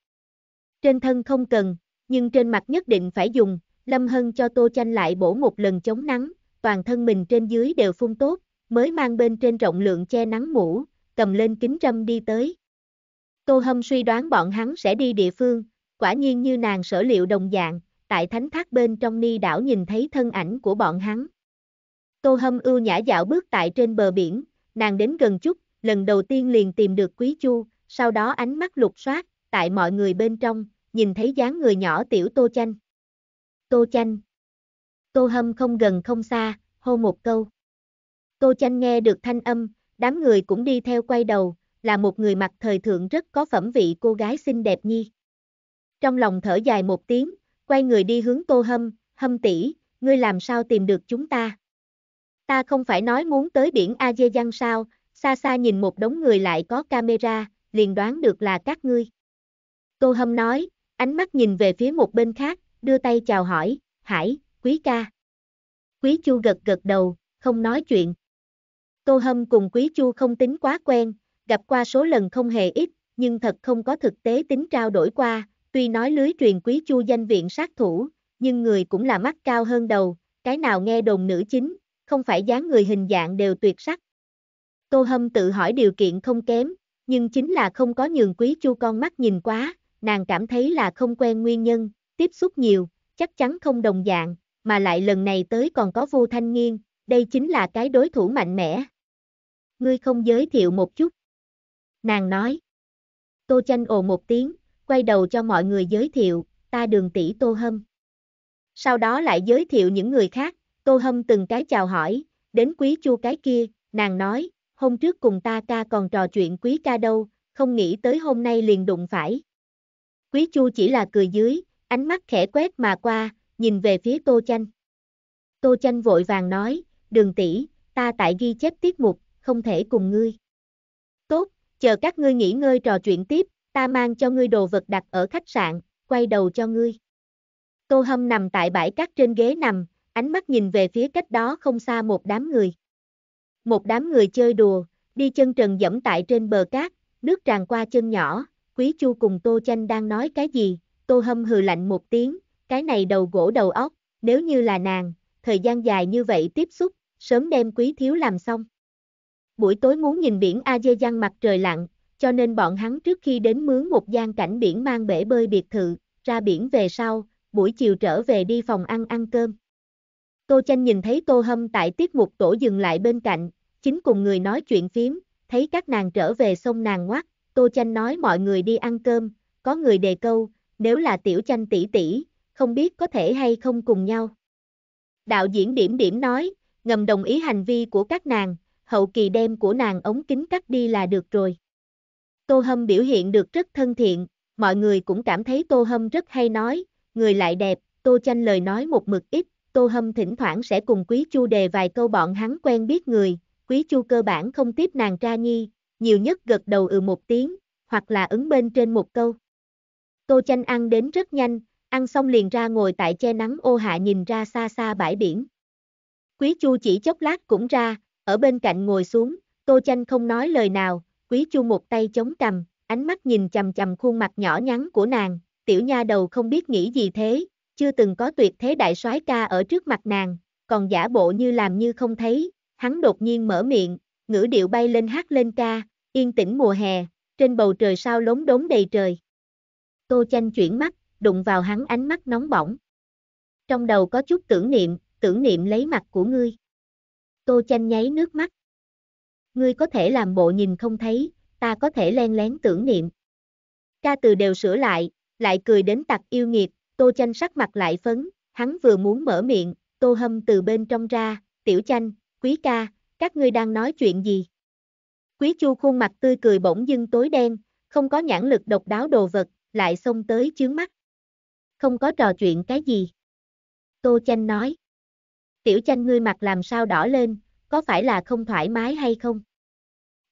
Trên thân không cần, nhưng trên mặt nhất định phải dùng, Lâm Hân cho Tô Chanh lại bổ một lần chống nắng, toàn thân mình trên dưới đều phun tốt, mới mang bên trên rộng lượng che nắng mũ, cầm lên kính trâm đi tới. Tô Hâm suy đoán bọn hắn sẽ đi địa phương, quả nhiên như nàng sở liệu đồng dạng, tại thánh thác bên trong ni đảo nhìn thấy thân ảnh của bọn hắn. Tô Hâm ưu nhã dạo bước tại trên bờ biển, nàng đến gần chút, lần đầu tiên liền tìm được Quý Chu, sau đó ánh mắt lục soát, tại mọi người bên trong, nhìn thấy dáng người nhỏ tiểu Tô Chanh. Tô Chanh. Tô Hâm không gần không xa, hô một câu. Tô Chanh nghe được thanh âm, đám người cũng đi theo quay đầu, là một người mặc thời thượng rất có phẩm vị cô gái xinh đẹp nhi. Trong lòng thở dài một tiếng, quay người đi hướng Tô Hâm, Hâm tỷ, ngươi làm sao tìm được chúng ta? Ta không phải nói muốn tới biển Azejan sao, xa xa nhìn một đống người lại có camera, liền đoán được là các ngươi. Tô Hâm nói, ánh mắt nhìn về phía một bên khác, đưa tay chào hỏi, Hải, Quý ca. Quý Chu gật gật đầu, không nói chuyện. Tô Hâm cùng Quý Chu không tính quá quen, gặp qua số lần không hề ít, nhưng thật không có thực tế tính trao đổi qua, tuy nói lưới truyền Quý Chu danh viện sát thủ, nhưng người cũng là mắt cao hơn đầu, cái nào nghe đồn nữ chính, không phải dáng người hình dạng đều tuyệt sắc, Tô Hâm tự hỏi điều kiện không kém, nhưng chính là không có nhường quý chu con mắt nhìn quá, nàng cảm thấy là không quen nguyên nhân, tiếp xúc nhiều, chắc chắn không đồng dạng, mà lại lần này tới còn có vô thanh nghiêng, đây chính là cái đối thủ mạnh mẽ. Ngươi không giới thiệu một chút. Nàng nói. Tô chanh ồ một tiếng, quay đầu cho mọi người giới thiệu, ta đường tỷ Tô Hâm. Sau đó lại giới thiệu những người khác, Tô Hâm từng cái chào hỏi, đến quý chu cái kia, nàng nói, hôm trước cùng ta ca còn trò chuyện quý ca đâu, không nghĩ tới hôm nay liền đụng phải. Quý chu chỉ là cười dưới, ánh mắt khẽ quét mà qua, nhìn về phía tô chanh. Tô chanh vội vàng nói, đường tỷ, ta tại ghi chép tiết mục, không thể cùng ngươi. Tốt, chờ các ngươi nghỉ ngơi trò chuyện tiếp, ta mang cho ngươi đồ vật đặt ở khách sạn, quay đầu cho ngươi. Tô hâm nằm tại bãi cát trên ghế nằm, ánh mắt nhìn về phía cách đó không xa một đám người. Một đám người chơi đùa, đi chân trần dẫm tại trên bờ cát, nước tràn qua chân nhỏ, Quý Chu cùng Tô Chanh đang nói cái gì, Tô Hâm hừ lạnh một tiếng, cái này đầu gỗ đầu óc, nếu như là nàng, thời gian dài như vậy tiếp xúc, sớm đem Quý Thiếu làm xong. Buổi tối muốn nhìn biển A Dê Giang mặt trời lặn, cho nên bọn hắn trước khi đến mướn một gian cảnh biển mang bể bơi biệt thự, ra biển về sau, buổi chiều trở về đi phòng ăn ăn cơm. Tô Chanh nhìn thấy Tô Hâm tại tiết mục tổ dừng lại bên cạnh, chính cùng người nói chuyện phím, thấy các nàng trở về sông nàng ngoắt, Tô Chanh nói mọi người đi ăn cơm, có người đề câu, nếu là tiểu Chanh tỷ tỷ, không biết có thể hay không cùng nhau. Đạo diễn Điểm Điểm nói, ngầm đồng ý hành vi của các nàng, hậu kỳ đem của nàng ống kính cắt đi là được rồi. Tô Hâm biểu hiện được rất thân thiện, mọi người cũng cảm thấy Tô Hâm rất hay nói, người lại đẹp, Tô Chanh lời nói một mực ít, Tô Hâm thỉnh thoảng sẽ cùng Quý Chu đề vài câu bọn hắn quen biết người, Quý Chu cơ bản không tiếp nàng tra nhi, nhiều nhất gật đầu ừ một tiếng, hoặc là ứng bên trên một câu. Tô Chanh ăn đến rất nhanh, ăn xong liền ra ngồi tại che nắng ô hạ nhìn ra xa xa bãi biển. Quý Chu chỉ chốc lát cũng ra, ở bên cạnh ngồi xuống, Tô Chanh không nói lời nào, Quý Chu một tay chống cằm, ánh mắt nhìn chầm chầm khuôn mặt nhỏ nhắn của nàng, tiểu nha đầu không biết nghĩ gì thế, chưa từng có tuyệt thế đại soái ca ở trước mặt nàng, còn giả bộ như làm như không thấy, hắn đột nhiên mở miệng, ngữ điệu bay lên hát lên ca, yên tĩnh mùa hè, trên bầu trời sao lốm đốm đầy trời. Tô chanh chuyển mắt, đụng vào hắn ánh mắt nóng bỏng. Trong đầu có chút tưởng niệm, tưởng niệm lấy mặt của ngươi. Tô chanh nháy nước mắt. Ngươi có thể làm bộ nhìn không thấy, ta có thể len lén tưởng niệm. Ca từ đều sửa lại, lại cười đến tặc yêu nghiệt, Tô Chanh sắc mặt lại phấn, hắn vừa muốn mở miệng, Tô Hâm từ bên trong ra, Tiểu Chanh, Quý ca, các ngươi đang nói chuyện gì? Quý Chu khuôn mặt tươi cười bỗng dưng tối đen, không có nhãn lực độc đáo đồ vật, lại xông tới chướng mắt. Không có trò chuyện cái gì. Tô Chanh nói. Tiểu Chanh ngươi mặt làm sao đỏ lên, có phải là không thoải mái hay không?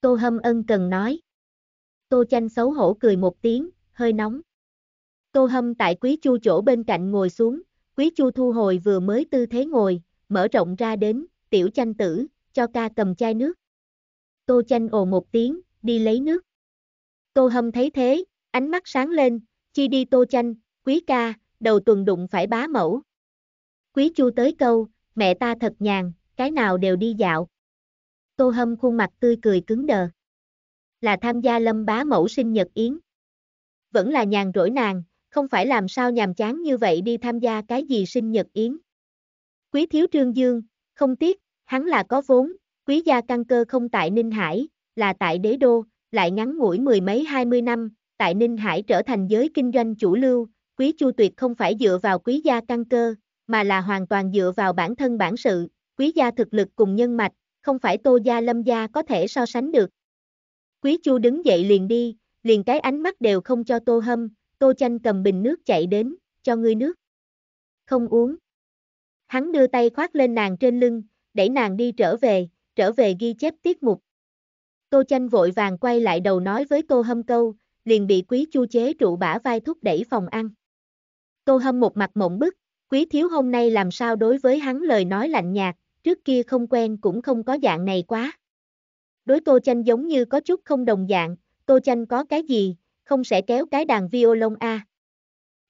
Tô Hâm ân cần nói. Tô Chanh xấu hổ cười một tiếng, hơi nóng. Tô Hâm tại Quý Chu chỗ bên cạnh ngồi xuống, Quý Chu thu hồi vừa mới tư thế ngồi, mở rộng ra đến, tiểu chanh tử, cho ca cầm chai nước. Tô chanh ồ một tiếng, đi lấy nước. Tô Hâm thấy thế, ánh mắt sáng lên, chi đi Tô chanh, quý ca, đầu tuần đụng phải bá mẫu. Quý Chu tới câu, mẹ ta thật nhàn, cái nào đều đi dạo. Tô Hâm khuôn mặt tươi cười cứng đờ. Là tham gia lâm bá mẫu sinh nhật yến. Vẫn là nhàn rỗi nàng, không phải làm sao nhàm chán như vậy đi tham gia cái gì sinh nhật yến. Quý thiếu trương dương, không tiếc, hắn là có vốn, quý gia căn cơ không tại Ninh Hải, là tại đế đô, lại ngắn ngủi mười mấy hai mươi năm, tại Ninh Hải trở thành giới kinh doanh chủ lưu, quý chu tuyệt không phải dựa vào quý gia căn cơ, mà là hoàn toàn dựa vào bản thân bản sự, quý gia thực lực cùng nhân mạch, không phải tô gia lâm gia có thể so sánh được. Quý chu đứng dậy liền đi, liền cái ánh mắt đều không cho tô hâm, Tô Chanh cầm bình nước chạy đến, cho ngươi nước. Không uống. Hắn đưa tay khoác lên nàng trên lưng, đẩy nàng đi trở về, trở về ghi chép tiết mục. Tô Chanh vội vàng quay lại đầu nói với cô Hâm câu, liền bị quý chu chế trụ bả vai thúc đẩy phòng ăn. Cô Hâm một mặt mộng bức, quý thiếu hôm nay làm sao đối với hắn lời nói lạnh nhạt, trước kia không quen cũng không có dạng này quá. Đối Tô Chanh giống như có chút không đồng dạng, Tô Chanh có cái gì, không sẽ kéo cái đàn violon a.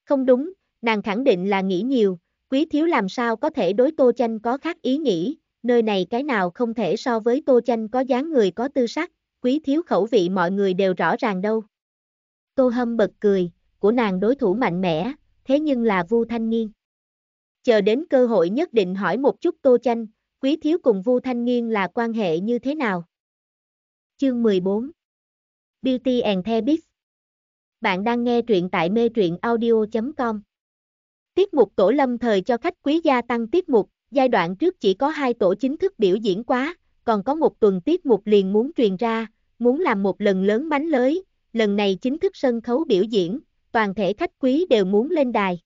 Không đúng, nàng khẳng định là nghĩ nhiều, quý thiếu làm sao có thể đối tô chanh có khác ý nghĩ, nơi này cái nào không thể so với tô chanh có dáng người có tư sắc, quý thiếu khẩu vị mọi người đều rõ ràng đâu. Tô hâm bật cười, của nàng đối thủ mạnh mẽ, thế nhưng là Vu Thanh Niên Chờ đến cơ hội nhất định hỏi một chút Tô Chanh, Quý Thiếu cùng Vu Thanh Niên là quan hệ như thế nào? Chương 14 Beauty and The Beast bạn đang nghe truyện tại mê truyện audio.com. Tiết mục Tổ Lâm thời cho khách quý gia tăng tiết mục, giai đoạn trước chỉ có hai tổ chính thức biểu diễn quá, còn có một tuần tiết mục liền muốn truyền ra, muốn làm một lần lớn bánh lới, lần này chính thức sân khấu biểu diễn, toàn thể khách quý đều muốn lên đài.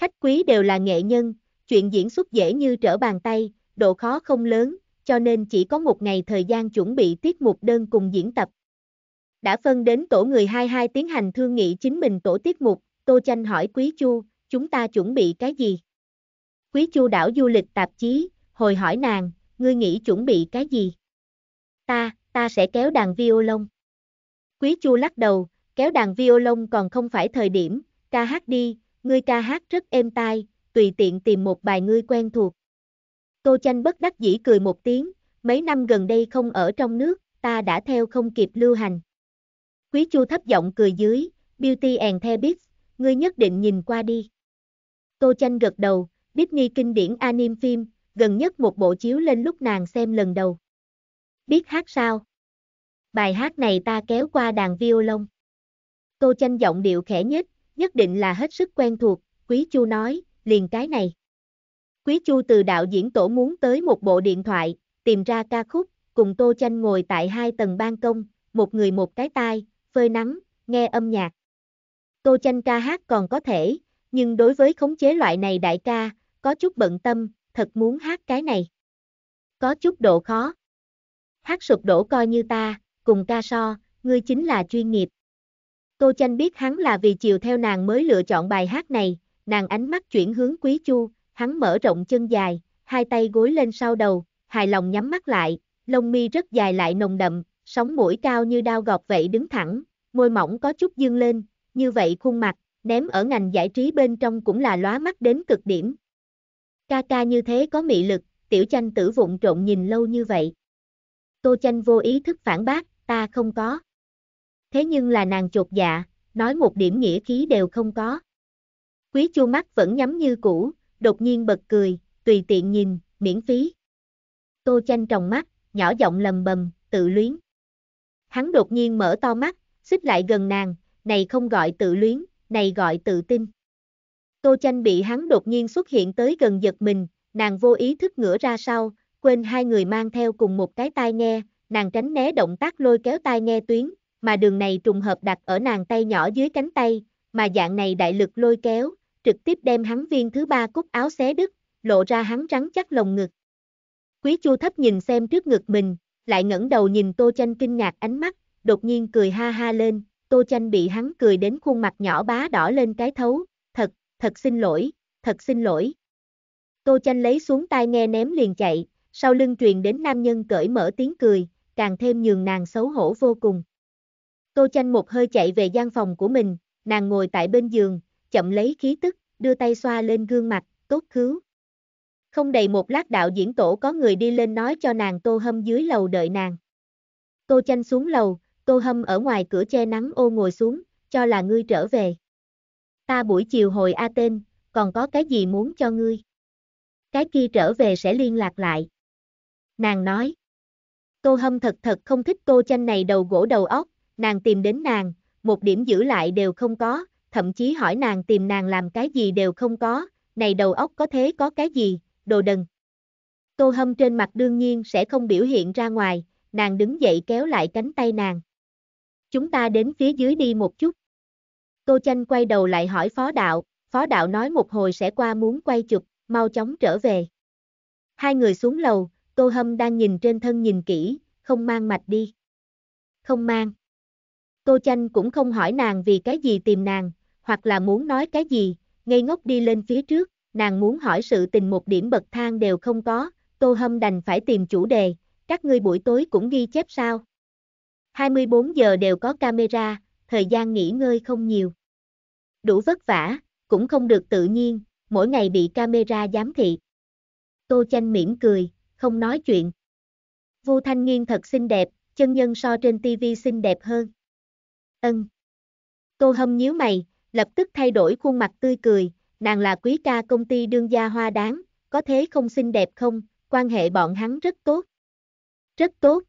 Khách quý đều là nghệ nhân, chuyện diễn xuất dễ như trở bàn tay, độ khó không lớn, cho nên chỉ có một ngày thời gian chuẩn bị tiết mục đơn cùng diễn tập, đã phân đến tổ người 22 tiến hành thương nghị chính mình tổ tiết mục, Tô Chanh hỏi Quý Chu, chúng ta chuẩn bị cái gì? Quý Chu đảo du lịch tạp chí, hồi hỏi nàng, ngươi nghĩ chuẩn bị cái gì? Ta, ta sẽ kéo đàn violon. Quý Chu lắc đầu, kéo đàn violon còn không phải thời điểm, ca hát đi, ngươi ca hát rất êm tai, tùy tiện tìm một bài ngươi quen thuộc. Tô Chanh bất đắc dĩ cười một tiếng, mấy năm gần đây không ở trong nước, ta đã theo không kịp lưu hành. Quý Chu thấp giọng cười dưới, Beauty and the Beast, ngươi nhất định nhìn qua đi. Tô Chanh gật đầu, biết nghi kinh điển anime phim, gần nhất một bộ chiếu lên lúc nàng xem lần đầu. Biết hát sao? Bài hát này ta kéo qua đàn violon. Tô Chanh giọng điệu khẽ nhất, nhất định là hết sức quen thuộc, Quý Chu nói, liền cái này. Quý Chu từ đạo diễn tổ muốn tới một bộ điện thoại, tìm ra ca khúc, cùng Tô Chanh ngồi tại hai tầng ban công, một người một cái tai, phơi nắng, nghe âm nhạc. Tô Chanh ca hát còn có thể, nhưng đối với khống chế loại này đại ca, có chút bận tâm, thật muốn hát cái này. Có chút độ khó. Hát sụp đổ coi như ta, cùng ca so, ngươi chính là chuyên nghiệp. Tô Chanh biết hắn là vì chiều theo nàng mới lựa chọn bài hát này, nàng ánh mắt chuyển hướng Quý Chu, hắn mở rộng chân dài, hai tay gối lên sau đầu, hài lòng nhắm mắt lại, lông mi rất dài lại nồng đậm, sóng mũi cao như đao gọt vậy đứng thẳng, môi mỏng có chút dương lên, như vậy khuôn mặt, ném ở ngành giải trí bên trong cũng là lóa mắt đến cực điểm. Ca ca như thế có mị lực, tiểu chanh tử vụng trộn nhìn lâu như vậy. Tô chanh vô ý thức phản bác, ta không có. Thế nhưng là nàng chột dạ, nói một điểm nghĩa khí đều không có. Quý chu mắt vẫn nhắm như cũ, đột nhiên bật cười, tùy tiện nhìn, miễn phí. Tô chanh tròng mắt, nhỏ giọng lầm bầm, tự luyến. Hắn đột nhiên mở to mắt, xích lại gần nàng, này không gọi tự luyến, này gọi tự tin. Tô Chanh bị hắn đột nhiên xuất hiện tới gần giật mình, nàng vô ý thức ngửa ra sau, quên hai người mang theo cùng một cái tai nghe, nàng tránh né động tác lôi kéo tai nghe tuyến, mà đường này trùng hợp đặt ở nàng tay nhỏ dưới cánh tay, mà dạng này đại lực lôi kéo, trực tiếp đem hắn viên thứ ba cúc áo xé đứt, lộ ra hắn trắng chắc lồng ngực. Quý Chu thấp nhìn xem trước ngực mình, lại ngẩng đầu nhìn Tô Chanh kinh ngạc ánh mắt, đột nhiên cười ha ha lên, Tô Chanh bị hắn cười đến khuôn mặt nhỏ bá đỏ lên cái thấu, thật, thật xin lỗi, thật xin lỗi. Tô Chanh lấy xuống tai nghe ném liền chạy, sau lưng truyền đến nam nhân cởi mở tiếng cười, càng thêm nhường nàng xấu hổ vô cùng. Tô Chanh một hơi chạy về gian phòng của mình, nàng ngồi tại bên giường, chậm lấy khí tức, đưa tay xoa lên gương mặt, tốt cứu. Không đầy một lát đạo diễn tổ có người đi lên nói cho nàng tô hâm dưới lầu đợi nàng. Tô chanh xuống lầu, tô hâm ở ngoài cửa che nắng ô ngồi xuống, cho là ngươi trở về. Ta buổi chiều hồi A tên, còn có cái gì muốn cho ngươi? Cái kia trở về sẽ liên lạc lại. Nàng nói. Tô hâm thật thật không thích tô chanh này đầu gỗ đầu óc, nàng tìm đến nàng, một điểm giữ lại đều không có, thậm chí hỏi nàng tìm nàng làm cái gì đều không có, này đầu óc có thế có cái gì, đồ đần. Tô hâm trên mặt đương nhiên sẽ không biểu hiện ra ngoài, nàng đứng dậy kéo lại cánh tay nàng. Chúng ta đến phía dưới đi một chút. Tô chanh quay đầu lại hỏi phó đạo, phó đạo nói một hồi sẽ qua muốn quay chụp, mau chóng trở về. Hai người xuống lầu, tô hâm đang nhìn trên thân nhìn kỹ, không mang mạch đi. Không mang. Tô chanh cũng không hỏi nàng vì cái gì tìm nàng, hoặc là muốn nói cái gì, ngây ngốc đi lên phía trước, nàng muốn hỏi sự tình một điểm bậc thang đều không có, tô hâm đành phải tìm chủ đề, các ngươi buổi tối cũng ghi chép sao. 24 giờ đều có camera, thời gian nghỉ ngơi không nhiều. Đủ vất vả, cũng không được tự nhiên, mỗi ngày bị camera giám thị. Tô chanh mỉm cười, không nói chuyện. Vu Thanh Nghiên thật xinh đẹp, chân nhân so trên TV xinh đẹp hơn. Ân. Tô Hâm nhíu mày, lập tức thay đổi khuôn mặt tươi cười, nàng là quý ca công ty đương gia hoa đáng, có thế không xinh đẹp không, quan hệ bọn hắn rất tốt. Rất tốt.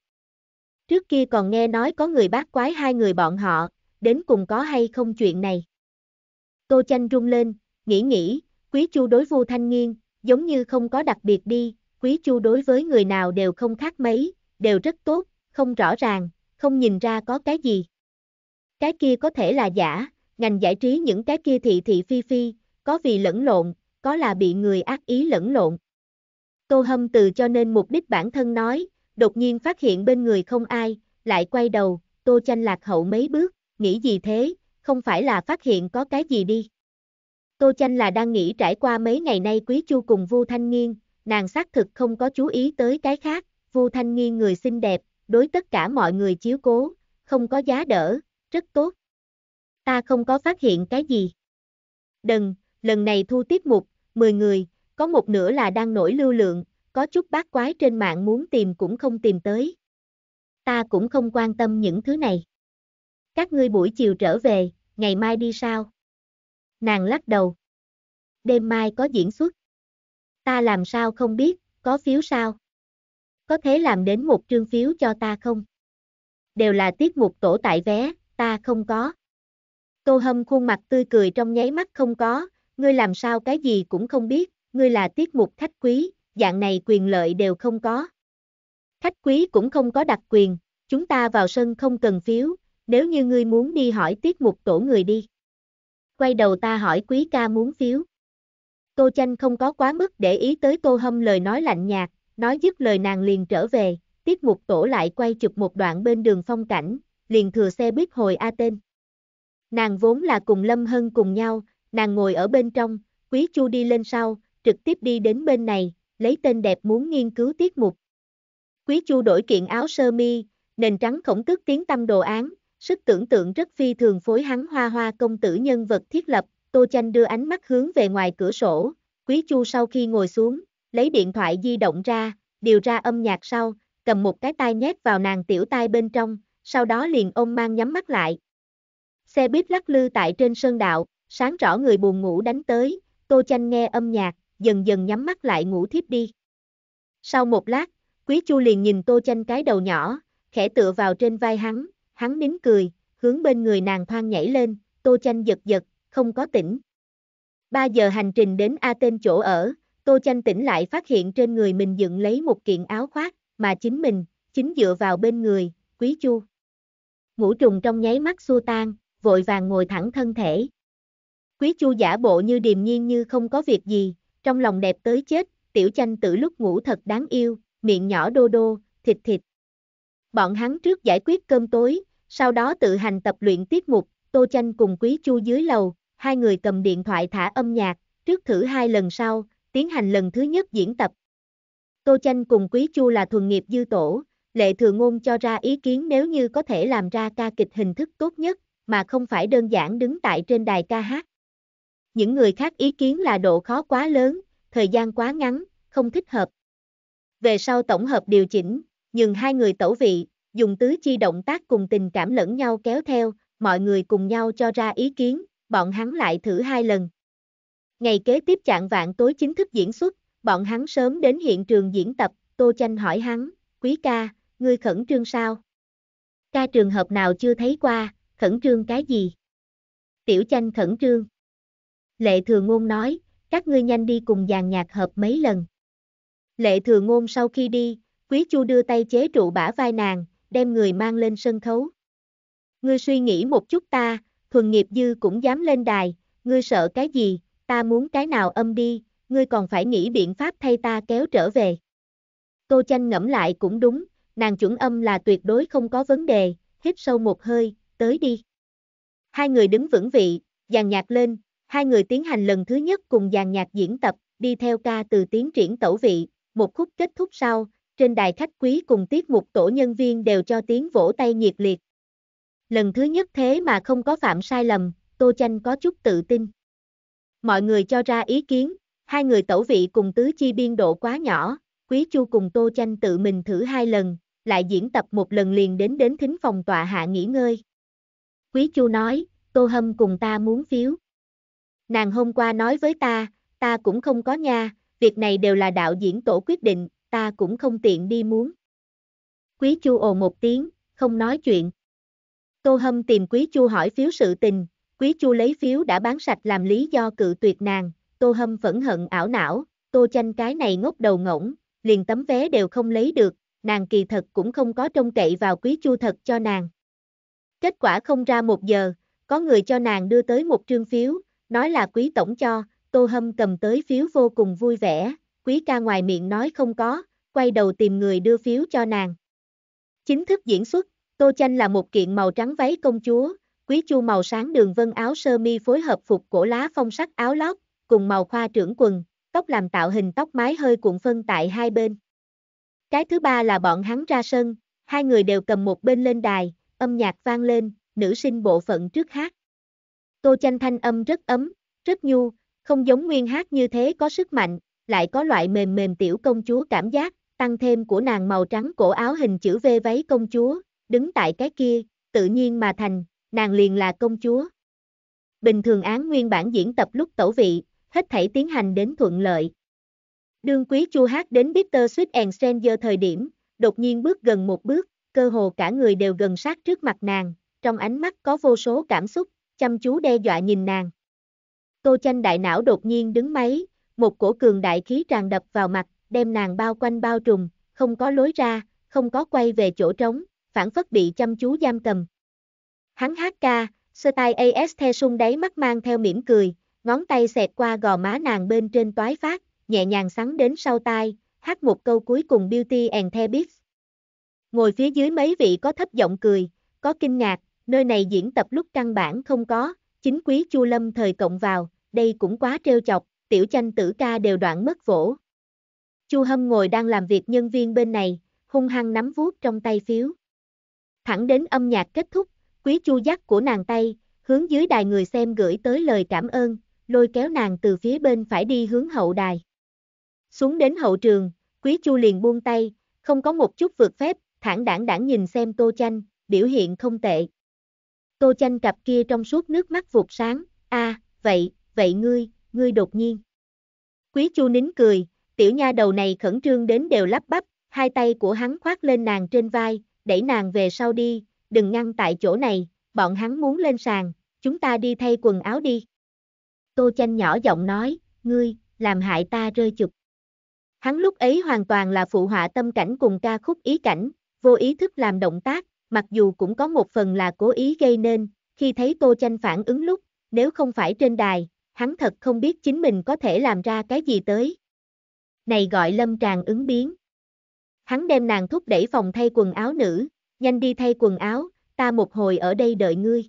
Trước kia còn nghe nói có người bác quái hai người bọn họ, đến cùng có hay không chuyện này. Tô chanh rung lên, nghĩ nghĩ, quý chu đối vu thanh nghiên, giống như không có đặc biệt đi, quý chu đối với người nào đều không khác mấy, đều rất tốt, không rõ ràng, không nhìn ra có cái gì. Cái kia có thể là giả, ngành giải trí những cái kia thị thị phi phi, có vì lẫn lộn, có là bị người ác ý lẫn lộn. Tô hâm từ cho nên mục đích bản thân nói, đột nhiên phát hiện bên người không ai, lại quay đầu, tô chanh lạc hậu mấy bước, nghĩ gì thế, không phải là phát hiện có cái gì đi. Tô chanh là đang nghĩ trải qua mấy ngày nay quý chu cùng Vu Thanh Nghiên, nàng xác thực không có chú ý tới cái khác, Vu Thanh Nghiên người xinh đẹp, đối tất cả mọi người chiếu cố, không có giá đỡ, rất tốt. Ta không có phát hiện cái gì. Đừng, lần này thu tiếp mục, 10 người, có một nửa là đang nổi lưu lượng, có chút bát quái trên mạng muốn tìm cũng không tìm tới. Ta cũng không quan tâm những thứ này. Các ngươi buổi chiều trở về, ngày mai đi sao? Nàng lắc đầu. Đêm mai có diễn xuất. Ta làm sao không biết, có phiếu sao? Có thể làm đến một trương phiếu cho ta không? Đều là tiết mục tổ tại vé, ta không có. Tô Hâm khuôn mặt tươi cười trong nháy mắt không có, ngươi làm sao cái gì cũng không biết, ngươi là tiết mục khách quý, dạng này quyền lợi đều không có. Khách quý cũng không có đặc quyền, chúng ta vào sân không cần phiếu, nếu như ngươi muốn đi hỏi tiết mục tổ người đi. Quay đầu ta hỏi quý ca muốn phiếu. Cô Chanh không có quá mức để ý tới cô Hâm lời nói lạnh nhạt, nói dứt lời nàng liền trở về, tiết mục tổ lại quay chụp một đoạn bên đường phong cảnh, liền thừa xe buýt hồi a tên. Nàng vốn là cùng Lâm Hân cùng nhau, nàng ngồi ở bên trong, quý chu đi lên sau, trực tiếp đi đến bên này, lấy tên đẹp muốn nghiên cứu tiết mục. Quý chu đổi kiện áo sơ mi, nền trắng khổng tức tiếng tâm đồ án, sức tưởng tượng rất phi thường phối hắn hoa hoa công tử nhân vật thiết lập, Tô Chanh đưa ánh mắt hướng về ngoài cửa sổ, Quý Chu sau khi ngồi xuống, lấy điện thoại di động ra, điều ra âm nhạc sau, cầm một cái tai nhét vào nàng tiểu tai bên trong, sau đó liền ôm mang nhắm mắt lại. Xe buýt lắc lư tại trên sơn đạo, sáng rõ người buồn ngủ đánh tới, Tô Chanh nghe âm nhạc, dần dần nhắm mắt lại ngủ thiếp đi. Sau một lát, Quý Chu liền nhìn Tô Chanh cái đầu nhỏ, khẽ tựa vào trên vai hắn, hắn nín cười, hướng bên người nàng thoang nhảy lên, Tô Chanh giật giật, không có tỉnh. Ba giờ hành trình đến A tên chỗ ở, Tô Chanh tỉnh lại phát hiện trên người mình dựng lấy một kiện áo khoác, mà chính mình, chính dựa vào bên người, Quý Chu. Ngũ trùng trong nháy mắt xua tan, vội vàng ngồi thẳng thân thể. Quý Chu giả bộ như điềm nhiên như không có việc gì, trong lòng đẹp tới chết, tiểu chanh tử lúc ngủ thật đáng yêu, miệng nhỏ đô đô, thịt thịt. Bọn hắn trước giải quyết cơm tối, sau đó tự hành tập luyện tiết mục, Tô Chanh cùng Quý Chu dưới lầu, hai người cầm điện thoại thả âm nhạc, trước thử hai lần sau, tiến hành lần thứ nhất diễn tập. Tô Chanh cùng Quý Chu là thuần nghiệp dư tổ, lệ thừa ngôn cho ra ý kiến nếu như có thể làm ra ca kịch hình thức tốt nhất, mà không phải đơn giản đứng tại trên đài ca hát. Những người khác ý kiến là độ khó quá lớn, thời gian quá ngắn, không thích hợp. Về sau tổng hợp điều chỉnh, nhưng hai người tẩu vị, dùng tứ chi động tác cùng tình cảm lẫn nhau kéo theo, mọi người cùng nhau cho ra ý kiến, bọn hắn lại thử hai lần. Ngày kế tiếp chạng vạn tối chính thức diễn xuất, bọn hắn sớm đến hiện trường diễn tập, Tô Chanh hỏi hắn, quý ca, ngươi khẩn trương sao? Ca trường hợp nào chưa thấy qua, khẩn trương cái gì? Tiểu Chanh khẩn trương. Lệ thừa ngôn nói, các ngươi nhanh đi cùng dàn nhạc hợp mấy lần. Lệ thừa ngôn sau khi đi, Quý Chu đưa tay chế trụ bả vai nàng, đem người mang lên sân khấu. Ngươi suy nghĩ một chút ta, thuần nghiệp dư cũng dám lên đài, ngươi sợ cái gì, ta muốn cái nào âm đi, ngươi còn phải nghĩ biện pháp thay ta kéo trở về. Cô chanh ngẫm lại cũng đúng, nàng chuẩn âm là tuyệt đối không có vấn đề, hít sâu một hơi, tới đi. Hai người đứng vững vị, dàn nhạc lên, Hai người tiến hành lần thứ nhất cùng dàn nhạc diễn tập, đi theo ca từ tiến triển tẩu vị, một khúc kết thúc sau, trên đài khách quý cùng tiết mục tổ nhân viên đều cho tiếng vỗ tay nhiệt liệt. Lần thứ nhất thế mà không có phạm sai lầm, Tô Chanh có chút tự tin. Mọi người cho ra ý kiến, hai người tẩu vị cùng tứ chi biên độ quá nhỏ, Quý Chu cùng Tô Chanh tự mình thử hai lần, lại diễn tập một lần liền đến đến thính phòng tọa hạ nghỉ ngơi. Quý Chu nói, Tô Hâm cùng ta muốn phiếu. Nàng hôm qua nói với ta, ta cũng không có nha, việc này đều là đạo diễn tổ quyết định, ta cũng không tiện đi muốn. Quý Chu ồ một tiếng, không nói chuyện. Tô Hâm tìm Quý Chu hỏi phiếu sự tình, Quý Chu lấy phiếu đã bán sạch làm lý do cự tuyệt nàng, Tô Hâm phẫn hận ảo não, Tô Chanh cái này ngốc đầu ngỗng, liền tấm vé đều không lấy được, nàng kỳ thật cũng không có trông cậy vào Quý Chu thật cho nàng. Kết quả không ra một giờ, có người cho nàng đưa tới một trương phiếu, nói là quý tổng cho, tô hâm cầm tới phiếu vô cùng vui vẻ, quý ca ngoài miệng nói không có, quay đầu tìm người đưa phiếu cho nàng. Chính thức diễn xuất, tô chanh là một kiện màu trắng váy công chúa, quý chu màu sáng đường vân áo sơ mi phối hợp phục cổ lá phong sắc áo lót, cùng màu khoa trưởng quần, tóc làm tạo hình tóc mái hơi cuộn phân tại hai bên. Cái thứ ba là bọn hắn ra sân, hai người đều cầm một bên lên đài, âm nhạc vang lên, nữ sinh bộ phận trước hát. Tô Chanh thanh âm rất ấm, rất nhu, không giống nguyên hát như thế có sức mạnh, lại có loại mềm mềm tiểu công chúa cảm giác, tăng thêm của nàng màu trắng cổ áo hình chữ V váy công chúa, đứng tại cái kia, tự nhiên mà thành, nàng liền là công chúa. Bình thường án nguyên bản diễn tập lúc tẩu vị, hết thảy tiến hành đến thuận lợi. Đương quý chu hát đến Peter Sweet and Stranger thời điểm, đột nhiên bước gần một bước, cơ hồ cả người đều gần sát trước mặt nàng, trong ánh mắt có vô số cảm xúc, chăm chú đe dọa nhìn nàng. Tô chanh đại não đột nhiên đứng máy, một cổ cường đại khí tràn đập vào mặt, đem nàng bao quanh bao trùm, không có lối ra, không có quay về chỗ trống, phản phất bị chăm chú giam cầm. Hắn hát ca, sơ tai AS the sung đáy mắt mang theo mỉm cười, ngón tay xẹt qua gò má nàng bên trên toái phát, nhẹ nhàng sắn đến sau tai, hát một câu cuối cùng Beauty and the Beast. Ngồi phía dưới mấy vị có thấp giọng cười, có kinh ngạc, nơi này diễn tập lúc căn bản không có, chính quý Chu Lâm thời cộng vào, đây cũng quá trêu chọc, tiểu chanh tử ca đều đoạn mất vỗ. Chu Hâm ngồi đang làm việc nhân viên bên này, hung hăng nắm vuốt trong tay phiếu. Thẳng đến âm nhạc kết thúc, quý Chu dắt của nàng tay, hướng dưới đài người xem gửi tới lời cảm ơn, lôi kéo nàng từ phía bên phải đi hướng hậu đài. Xuống đến hậu trường, quý Chu liền buông tay, không có một chút vượt phép, thẳng đảng đảng nhìn xem Tô Chanh, biểu hiện không tệ. Tô chanh cặp kia trong suốt nước mắt vụt sáng, a à, vậy, vậy ngươi, ngươi đột nhiên. Quý chu nín cười, tiểu nha đầu này khẩn trương đến đều lắp bắp, hai tay của hắn khoác lên nàng trên vai, đẩy nàng về sau đi, đừng ngăn tại chỗ này, bọn hắn muốn lên sàn, chúng ta đi thay quần áo đi. Tô chanh nhỏ giọng nói, ngươi, làm hại ta rơi chụp. Hắn lúc ấy hoàn toàn là phụ họa tâm cảnh cùng ca khúc ý cảnh, vô ý thức làm động tác, mặc dù cũng có một phần là cố ý gây nên, khi thấy Tô Chanh phản ứng lúc, nếu không phải trên đài, hắn thật không biết chính mình có thể làm ra cái gì tới. Này gọi lâm tràng ứng biến. Hắn đem nàng thúc đẩy phòng thay quần áo nữ, nhanh đi thay quần áo, ta một hồi ở đây đợi ngươi.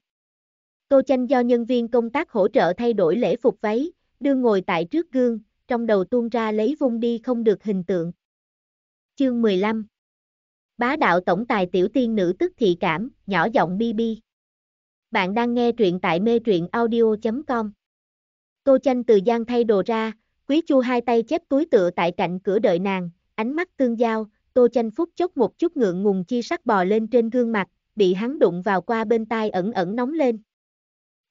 Tô Chanh do nhân viên công tác hỗ trợ thay đổi lễ phục váy, đưa ngồi tại trước gương, trong đầu tuôn ra lấy vung đi không được hình tượng. Chương 15 Bá đạo tổng tài tiểu tiên nữ tức thị cảm, nhỏ giọng bi bi. Bạn đang nghe truyện tại mê truyện audio.com. Tô chanh từ gian thay đồ ra, quý chu hai tay chép túi tựa tại cạnh cửa đợi nàng, ánh mắt tương giao, tô chanh phút chốc một chút ngượng ngùng chi sắc bò lên trên gương mặt, bị hắn đụng vào qua bên tai ẩn ẩn nóng lên.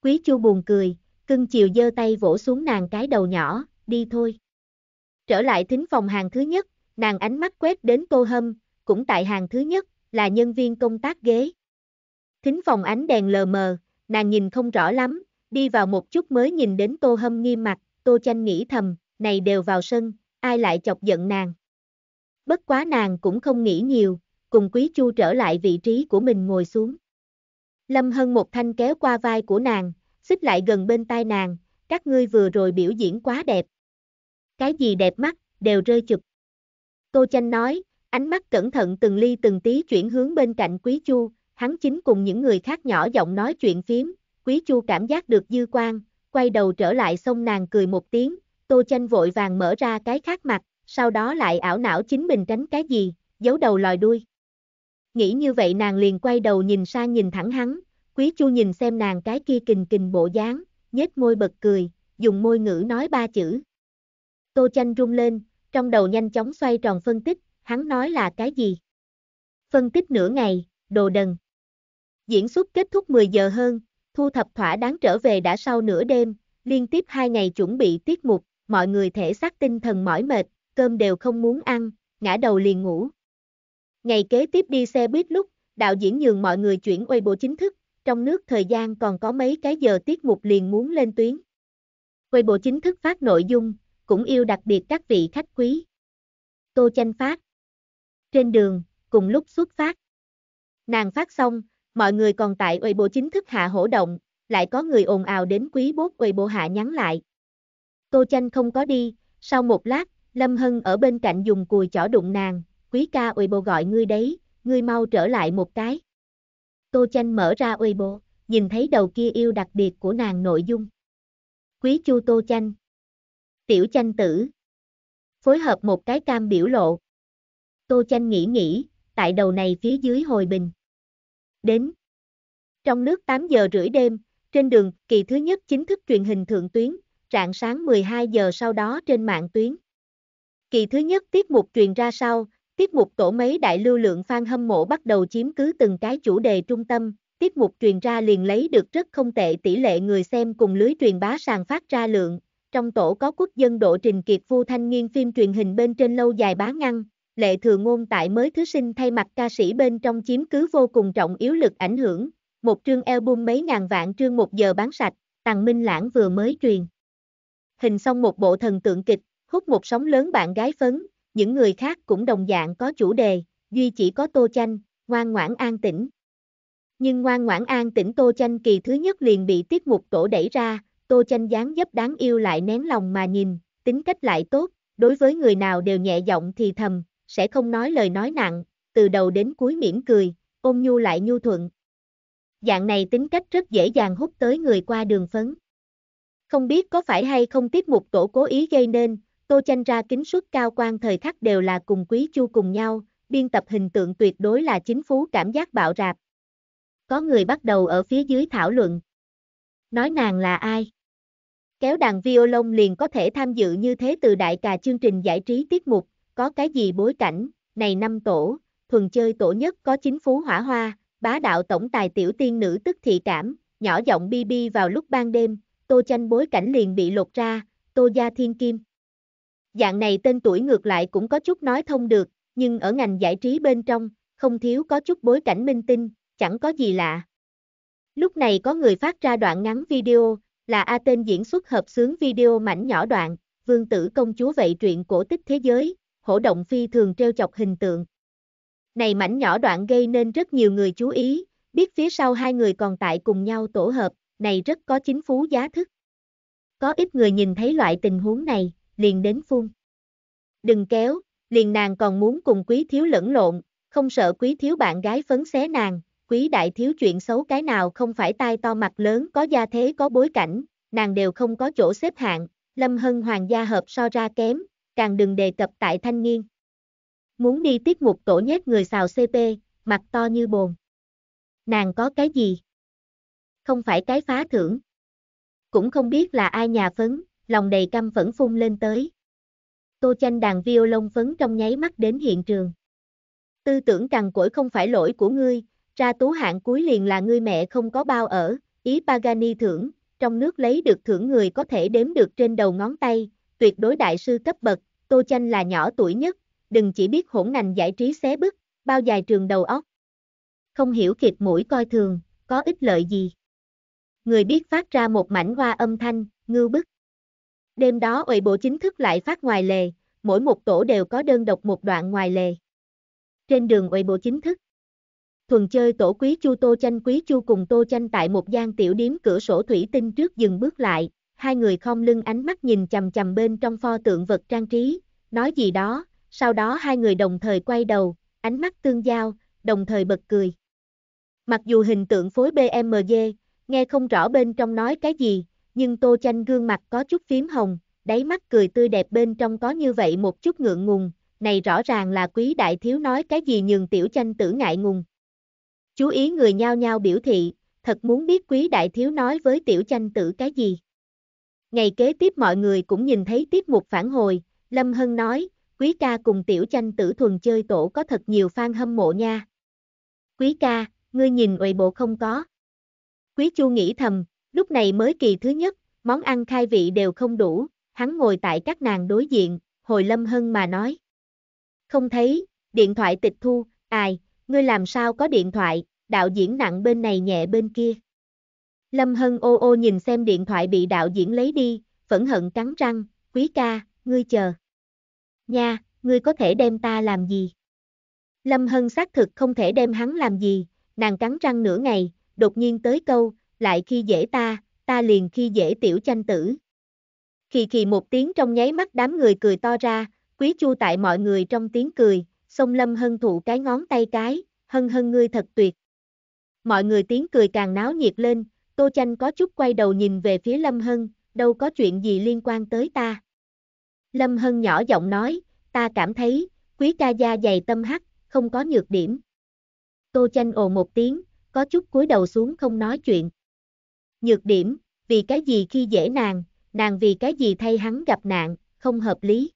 Quý chu buồn cười, cưng chiều giơ tay vỗ xuống nàng cái đầu nhỏ, đi thôi. Trở lại thính phòng hàng thứ nhất, nàng ánh mắt quét đến tô hâm, cũng tại hàng thứ nhất, là nhân viên công tác ghế. Thính phòng ánh đèn lờ mờ, nàng nhìn không rõ lắm, đi vào một chút mới nhìn đến tô hâm nghiêm mặt, tô chanh nghĩ thầm, này đều vào sân, ai lại chọc giận nàng. Bất quá nàng cũng không nghĩ nhiều, cùng quý chu trở lại vị trí của mình ngồi xuống. Lâm Hân một thanh kéo qua vai của nàng, xích lại gần bên tai nàng, các ngươi vừa rồi biểu diễn quá đẹp. Cái gì đẹp mắt, đều rơi chụp. Tô Chanh nói, ánh mắt cẩn thận từng ly từng tí chuyển hướng bên cạnh Quý Chu, hắn chính cùng những người khác nhỏ giọng nói chuyện phím, Quý Chu cảm giác được dư quan, quay đầu trở lại xông nàng cười một tiếng, Tô Chanh vội vàng mở ra cái khác mặt, sau đó lại ảo não chính mình tránh cái gì, giấu đầu lòi đuôi. Nghĩ như vậy nàng liền quay đầu nhìn sang nhìn thẳng hắn, Quý Chu nhìn xem nàng cái kia kình kình bộ dáng, nhếch môi bật cười, dùng môi ngữ nói ba chữ. Tô Chanh run lên, trong đầu nhanh chóng xoay tròn phân tích, hắn nói là cái gì? Phân tích nửa ngày, đồ đần. Diễn xuất kết thúc 10 giờ hơn, thu thập thỏa đáng trở về đã sau nửa đêm, liên tiếp hai ngày chuẩn bị tiết mục, mọi người thể xác tinh thần mỏi mệt, cơm đều không muốn ăn, ngã đầu liền ngủ. Ngày kế tiếp đi xe buýt lúc, đạo diễn nhường mọi người chuyển Weibo chính thức, trong nước thời gian còn có mấy cái giờ tiết mục liền muốn lên tuyến. Weibo chính thức phát nội dung, cũng yêu đặc biệt các vị khách quý. Tô Chanh phát trên đường, cùng lúc xuất phát. Nàng phát xong, mọi người còn tại uầy bộ chính thức hạ hổ động, lại có người ồn ào đến quý bốt uầy bộ hạ nhắn lại. Tô chanh không có đi, sau một lát, Lâm Hân ở bên cạnh dùng cùi chỏ đụng nàng, quý ca uầy bộ gọi ngươi đấy, ngươi mau trở lại một cái. Tô chanh mở ra uầy bộ, nhìn thấy đầu kia yêu đặc biệt của nàng nội dung. Quý chu tô chanh. Tiểu chanh tử. Phối hợp một cái cam biểu lộ. Tô Chanh nghĩ nghĩ, tại đầu này phía dưới hồi bình. Đến. Trong nước 8 giờ rưỡi đêm, trên đường, kỳ thứ nhất chính thức truyền hình thượng tuyến, rạng sáng 12 giờ sau đó trên mạng tuyến. Kỳ thứ nhất tiết mục truyền ra sau, tiết mục tổ mấy đại lưu lượng fan hâm mộ bắt đầu chiếm cứ từng cái chủ đề trung tâm, tiết mục truyền ra liền lấy được rất không tệ tỷ lệ người xem cùng lưới truyền bá sàn phát ra lượng. Trong tổ có quốc dân độ trình kiệt vu thanh nghiên phim truyền hình bên trên lâu dài bá ngăn, Lệ Thừa Ngôn tại mới thứ sinh thay mặt ca sĩ bên trong chiếm cứ vô cùng trọng yếu lực ảnh hưởng, một trương album mấy ngàn vạn trương một giờ bán sạch, Tàng Minh Lãng vừa mới truyền. Hình xong một bộ thần tượng kịch, hút một sóng lớn bạn gái phấn, những người khác cũng đồng dạng có chủ đề, duy chỉ có Tô Chanh, ngoan ngoãn an tĩnh. Nhưng ngoan ngoãn an tĩnh Tô Chanh kỳ thứ nhất liền bị tiết mục tổ đẩy ra, Tô Chanh dáng dấp đáng yêu lại nén lòng mà nhìn, tính cách lại tốt, đối với người nào đều nhẹ giọng thì thầm, sẽ không nói lời nói nặng, từ đầu đến cuối mỉm cười, ôm nhu lại nhu thuận. Dạng này tính cách rất dễ dàng hút tới người qua đường phấn. Không biết có phải hay không tiết mục tổ cố ý gây nên, Tô tranh ra kính suất cao quan thời khắc đều là cùng Quý Chu cùng nhau, biên tập hình tượng tuyệt đối là chính phú cảm giác bạo rạp. Có người bắt đầu ở phía dưới thảo luận. Nói nàng là ai? Kéo đàn violon liền có thể tham dự như thế từ đại cà chương trình giải trí tiết mục, có cái gì bối cảnh, này năm tổ, thuần chơi tổ nhất có chính phú hỏa hoa, bá đạo tổng tài tiểu tiên nữ tức thị cảm, nhỏ giọng bi bi vào lúc ban đêm, tô tranh bối cảnh liền bị lột ra, tô gia thiên kim. Dạng này tên tuổi ngược lại cũng có chút nói thông được, nhưng ở ngành giải trí bên trong, không thiếu có chút bối cảnh minh tinh, chẳng có gì lạ. Lúc này có người phát ra đoạn ngắn video, là A tên diễn xuất hợp xướng video mảnh nhỏ đoạn, vương tử công chúa vậy truyện cổ tích thế giới, hổ động phi thường treo chọc hình tượng. Này mảnh nhỏ đoạn gây nên rất nhiều người chú ý, biết phía sau hai người còn tại cùng nhau tổ hợp, này rất có chính phú giá thức. Có ít người nhìn thấy loại tình huống này, liền đến phun. Đừng kéo, liền nàng còn muốn cùng quý thiếu lẫn lộn, không sợ quý thiếu bạn gái phấn xé nàng, quý đại thiếu chuyện xấu cái nào không phải tai to mặt lớn có gia thế có bối cảnh, nàng đều không có chỗ xếp hạng, Lâm Hân Hoàng gia hợp so ra kém, càng đừng đề cập tại thanh niên. Muốn đi tiết mục tổ nhét người xào CP, mặt to như bồn. Nàng có cái gì? Không phải cái phá thưởng. Cũng không biết là ai nhà phấn, lòng đầy căm phẫn phun lên tới. Tô chanh đàn violon phấn trong nháy mắt đến hiện trường. Tư tưởng cằn cỗi không phải lỗi của ngươi, ra tú hạng cuối liền là ngươi mẹ không có bao ở, ý Pagani thưởng, trong nước lấy được thưởng người có thể đếm được trên đầu ngón tay, tuyệt đối đại sư cấp bậc, Tô Chanh là nhỏ tuổi nhất, đừng chỉ biết hỗn ngành giải trí xé bức, bao dài trường đầu óc. Không hiểu kịp mũi coi thường, có ích lợi gì. Người biết phát ra một mảnh hoa âm thanh, ngư bức. Đêm đó ủy bộ chính thức lại phát ngoài lề, mỗi một tổ đều có đơn độc một đoạn ngoài lề. Trên đường ủy bộ chính thức, thuần chơi tổ quý chu tô chanh quý chu cùng tô chanh tại một gian tiểu điếm cửa sổ thủy tinh trước dừng bước lại, hai người khom lưng ánh mắt nhìn chầm chầm bên trong pho tượng vật trang trí, nói gì đó, sau đó hai người đồng thời quay đầu, ánh mắt tương giao, đồng thời bật cười. Mặc dù hình tượng phối BMG, nghe không rõ bên trong nói cái gì, nhưng Tô Chanh gương mặt có chút phím hồng, đáy mắt cười tươi đẹp bên trong có như vậy một chút ngượng ngùng, này rõ ràng là quý đại thiếu nói cái gì nhường tiểu Chanh tử ngại ngùng. Chú ý người nhao nhao biểu thị, thật muốn biết quý đại thiếu nói với tiểu Chanh tử cái gì. Ngày kế tiếp mọi người cũng nhìn thấy tiết mục phản hồi, Lâm Hân nói, quý ca cùng tiểu tranh tử thuần chơi tổ có thật nhiều fan hâm mộ nha. Quý ca, ngươi nhìn uệ bộ không có. Quý chu nghĩ thầm, lúc này mới kỳ thứ nhất, món ăn khai vị đều không đủ, hắn ngồi tại các nàng đối diện, hồi Lâm Hân mà nói. Không thấy, điện thoại tịch thu, ai, ngươi làm sao có điện thoại, đạo diễn nặng bên này nhẹ bên kia. Lâm Hân ô ô nhìn xem điện thoại bị đạo diễn lấy đi, phẫn hận cắn răng, quý ca, ngươi chờ. Nha, ngươi có thể đem ta làm gì? Lâm Hân xác thực không thể đem hắn làm gì, nàng cắn răng nửa ngày, đột nhiên tới câu, lại khi dễ ta, ta liền khi dễ tiểu chanh tử. Khi khi một tiếng trong nháy mắt đám người cười to ra, quý chu tại mọi người trong tiếng cười, xông Lâm Hân thụ cái ngón tay cái, Hân Hân ngươi thật tuyệt. Mọi người tiếng cười càng náo nhiệt lên, Tô Chanh có chút quay đầu nhìn về phía Lâm Hân, đâu có chuyện gì liên quan tới ta. Lâm Hân nhỏ giọng nói, ta cảm thấy, quý ca gia dày tâm hắc, không có nhược điểm. Tô Chanh ồ một tiếng, có chút cúi đầu xuống không nói chuyện. Nhược điểm, vì cái gì khi dễ nàng, nàng vì cái gì thay hắn gặp nạn, không hợp lý.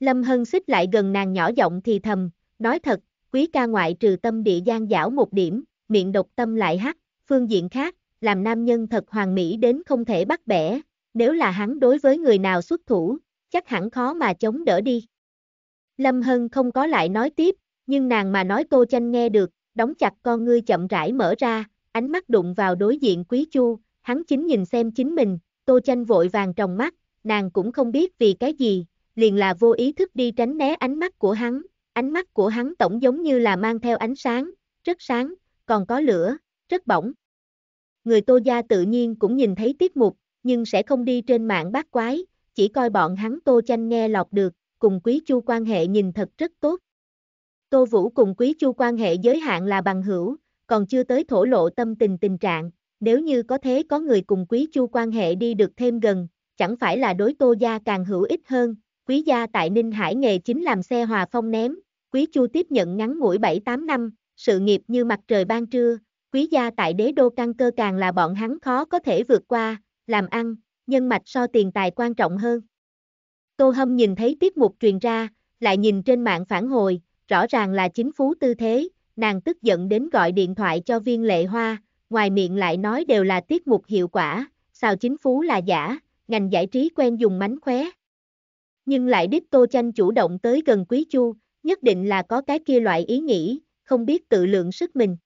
Lâm Hân xích lại gần nàng nhỏ giọng thì thầm, nói thật, quý ca ngoại trừ tâm địa gian dảo một điểm, miệng độc tâm lại hắc, phương diện khác, làm nam nhân thật hoàn mỹ đến không thể bắt bẻ, nếu là hắn đối với người nào xuất thủ, chắc hẳn khó mà chống đỡ đi. Lâm Hân không có lại nói tiếp, nhưng nàng mà nói Tô Chanh nghe được, đóng chặt con ngươi chậm rãi mở ra, ánh mắt đụng vào đối diện Quý Chu, hắn chính nhìn xem chính mình, Tô Chanh vội vàng trong mắt, nàng cũng không biết vì cái gì, liền là vô ý thức đi tránh né ánh mắt của hắn, ánh mắt của hắn tổng giống như là mang theo ánh sáng, rất sáng, còn có lửa, rất bỏng người Tô Gia tự nhiên cũng nhìn thấy tiết mục, nhưng sẽ không đi trên mạng bát quái, chỉ coi bọn hắn Tô Chanh nghe lọt được, cùng Quý Chu quan hệ nhìn thật rất tốt. Tô Vũ cùng Quý Chu quan hệ giới hạn là bằng hữu, còn chưa tới thổ lộ tâm tình tình trạng, nếu như có thế có người cùng Quý Chu quan hệ đi được thêm gần, chẳng phải là đối Tô Gia càng hữu ích hơn, Quý Gia tại Ninh Hải nghề chính làm xe hòa phong ném, Quý Chu tiếp nhận ngắn ngủi 7-8 năm, sự nghiệp như mặt trời ban trưa, quý gia tại đế đô căn cơ càng là bọn hắn khó có thể vượt qua, làm ăn, nhân mạch so tiền tài quan trọng hơn. Tô Hâm nhìn thấy tiết mục truyền ra, lại nhìn trên mạng phản hồi, rõ ràng là chính phú tư thế, nàng tức giận đến gọi điện thoại cho viên lệ hoa, ngoài miệng lại nói đều là tiết mục hiệu quả, sao chính phú là giả, ngành giải trí quen dùng mánh khóe. Nhưng lại đích Tô Chanh chủ động tới gần Quý Chu, nhất định là có cái kia loại ý nghĩ, không biết tự lượng sức mình.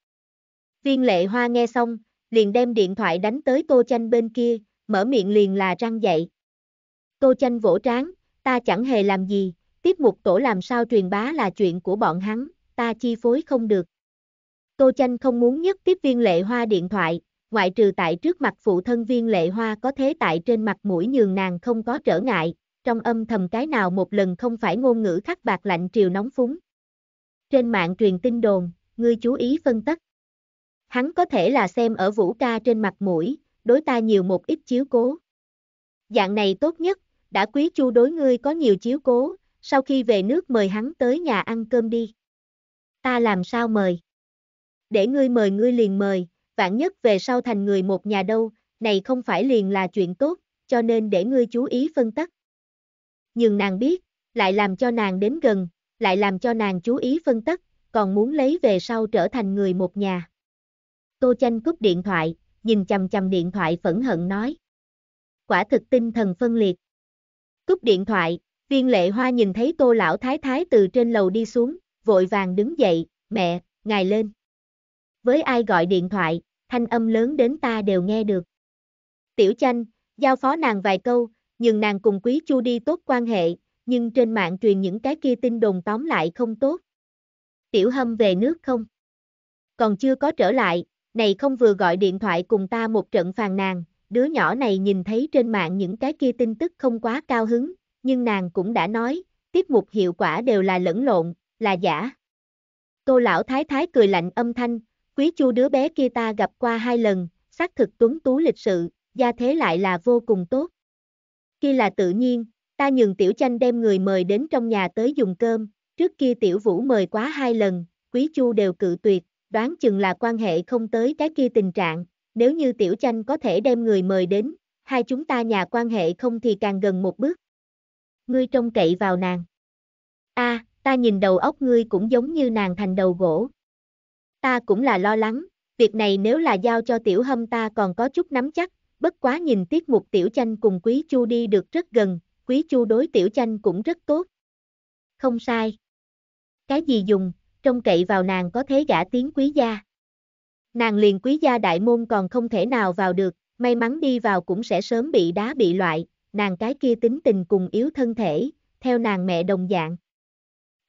Viên lệ hoa nghe xong, liền đem điện thoại đánh tới Tô Chanh bên kia, mở miệng liền là răng dậy. Tô Chanh vỗ trán, ta chẳng hề làm gì, tiếp mục tổ làm sao truyền bá là chuyện của bọn hắn, ta chi phối không được. Tô Chanh không muốn nhất tiếp viên lệ hoa điện thoại, ngoại trừ tại trước mặt phụ thân viên lệ hoa có thế tại trên mặt mũi nhường nàng không có trở ngại, trong âm thầm cái nào một lần không phải ngôn ngữ khắc bạc lạnh triều nóng phúng. Trên mạng truyền tin đồn, ngươi chú ý phân tích. Hắn có thể là xem ở Vũ ca trên mặt mũi, đối ta nhiều một ít chiếu cố. Dạng này tốt nhất, đã quý chu đối ngươi có nhiều chiếu cố, sau khi về nước mời hắn tới nhà ăn cơm đi. Ta làm sao mời? Để ngươi mời ngươi liền mời, vạn nhất về sau thành người một nhà đâu, này không phải liền là chuyện tốt, cho nên để ngươi chú ý phân tắc. Nhưng nàng biết, lại làm cho nàng đến gần, lại làm cho nàng chú ý phân tắc, còn muốn lấy về sau trở thành người một nhà. Tô Chanh cúp điện thoại, nhìn chầm chầm điện thoại phẫn hận nói. Quả thực tinh thần phân liệt. Cúp điện thoại, viên lệ hoa nhìn thấy tô lão thái thái từ trên lầu đi xuống, vội vàng đứng dậy, mẹ, ngài lên. Với ai gọi điện thoại, thanh âm lớn đến ta đều nghe được. Tiểu chanh, giao phó nàng vài câu, nhưng nàng cùng quý chu đi tốt quan hệ, nhưng trên mạng truyền những cái kia tin đồn tóm lại không tốt. Tiểu hâm về nước không? Còn chưa có trở lại, này không vừa gọi điện thoại cùng ta một trận phàn nàn, đứa nhỏ này nhìn thấy trên mạng những cái kia tin tức không quá cao hứng, nhưng nàng cũng đã nói, tiếp mục hiệu quả đều là lẫn lộn, là giả. Tô lão thái thái cười lạnh âm thanh, quý chu đứa bé kia ta gặp qua hai lần, xác thực tuấn tú lịch sự, gia thế lại là vô cùng tốt. Kia là tự nhiên, ta nhường tiểu chanh đem người mời đến trong nhà tới dùng cơm, trước kia tiểu vũ mời quá hai lần, quý chu đều cự tuyệt, đoán chừng là quan hệ không tới cái kia tình trạng, nếu như tiểu tranh có thể đem người mời đến, hai chúng ta nhà quan hệ không thì càng gần một bước. Ngươi trông cậy vào nàng. a ta nhìn đầu óc ngươi cũng giống như nàng thành đầu gỗ. Ta cũng là lo lắng, việc này nếu là giao cho tiểu hâm ta còn có chút nắm chắc, bất quá nhìn tiết mục tiểu tranh cùng quý chu đi được rất gần, quý chu đối tiểu tranh cũng rất tốt. Không sai. Cái gì dùng, trông cậy vào nàng có thế gã tiếng quý gia. Nàng liền quý gia đại môn còn không thể nào vào được, may mắn đi vào cũng sẽ sớm bị đá bị loại, nàng cái kia tính tình cùng yếu thân thể, theo nàng mẹ đồng dạng.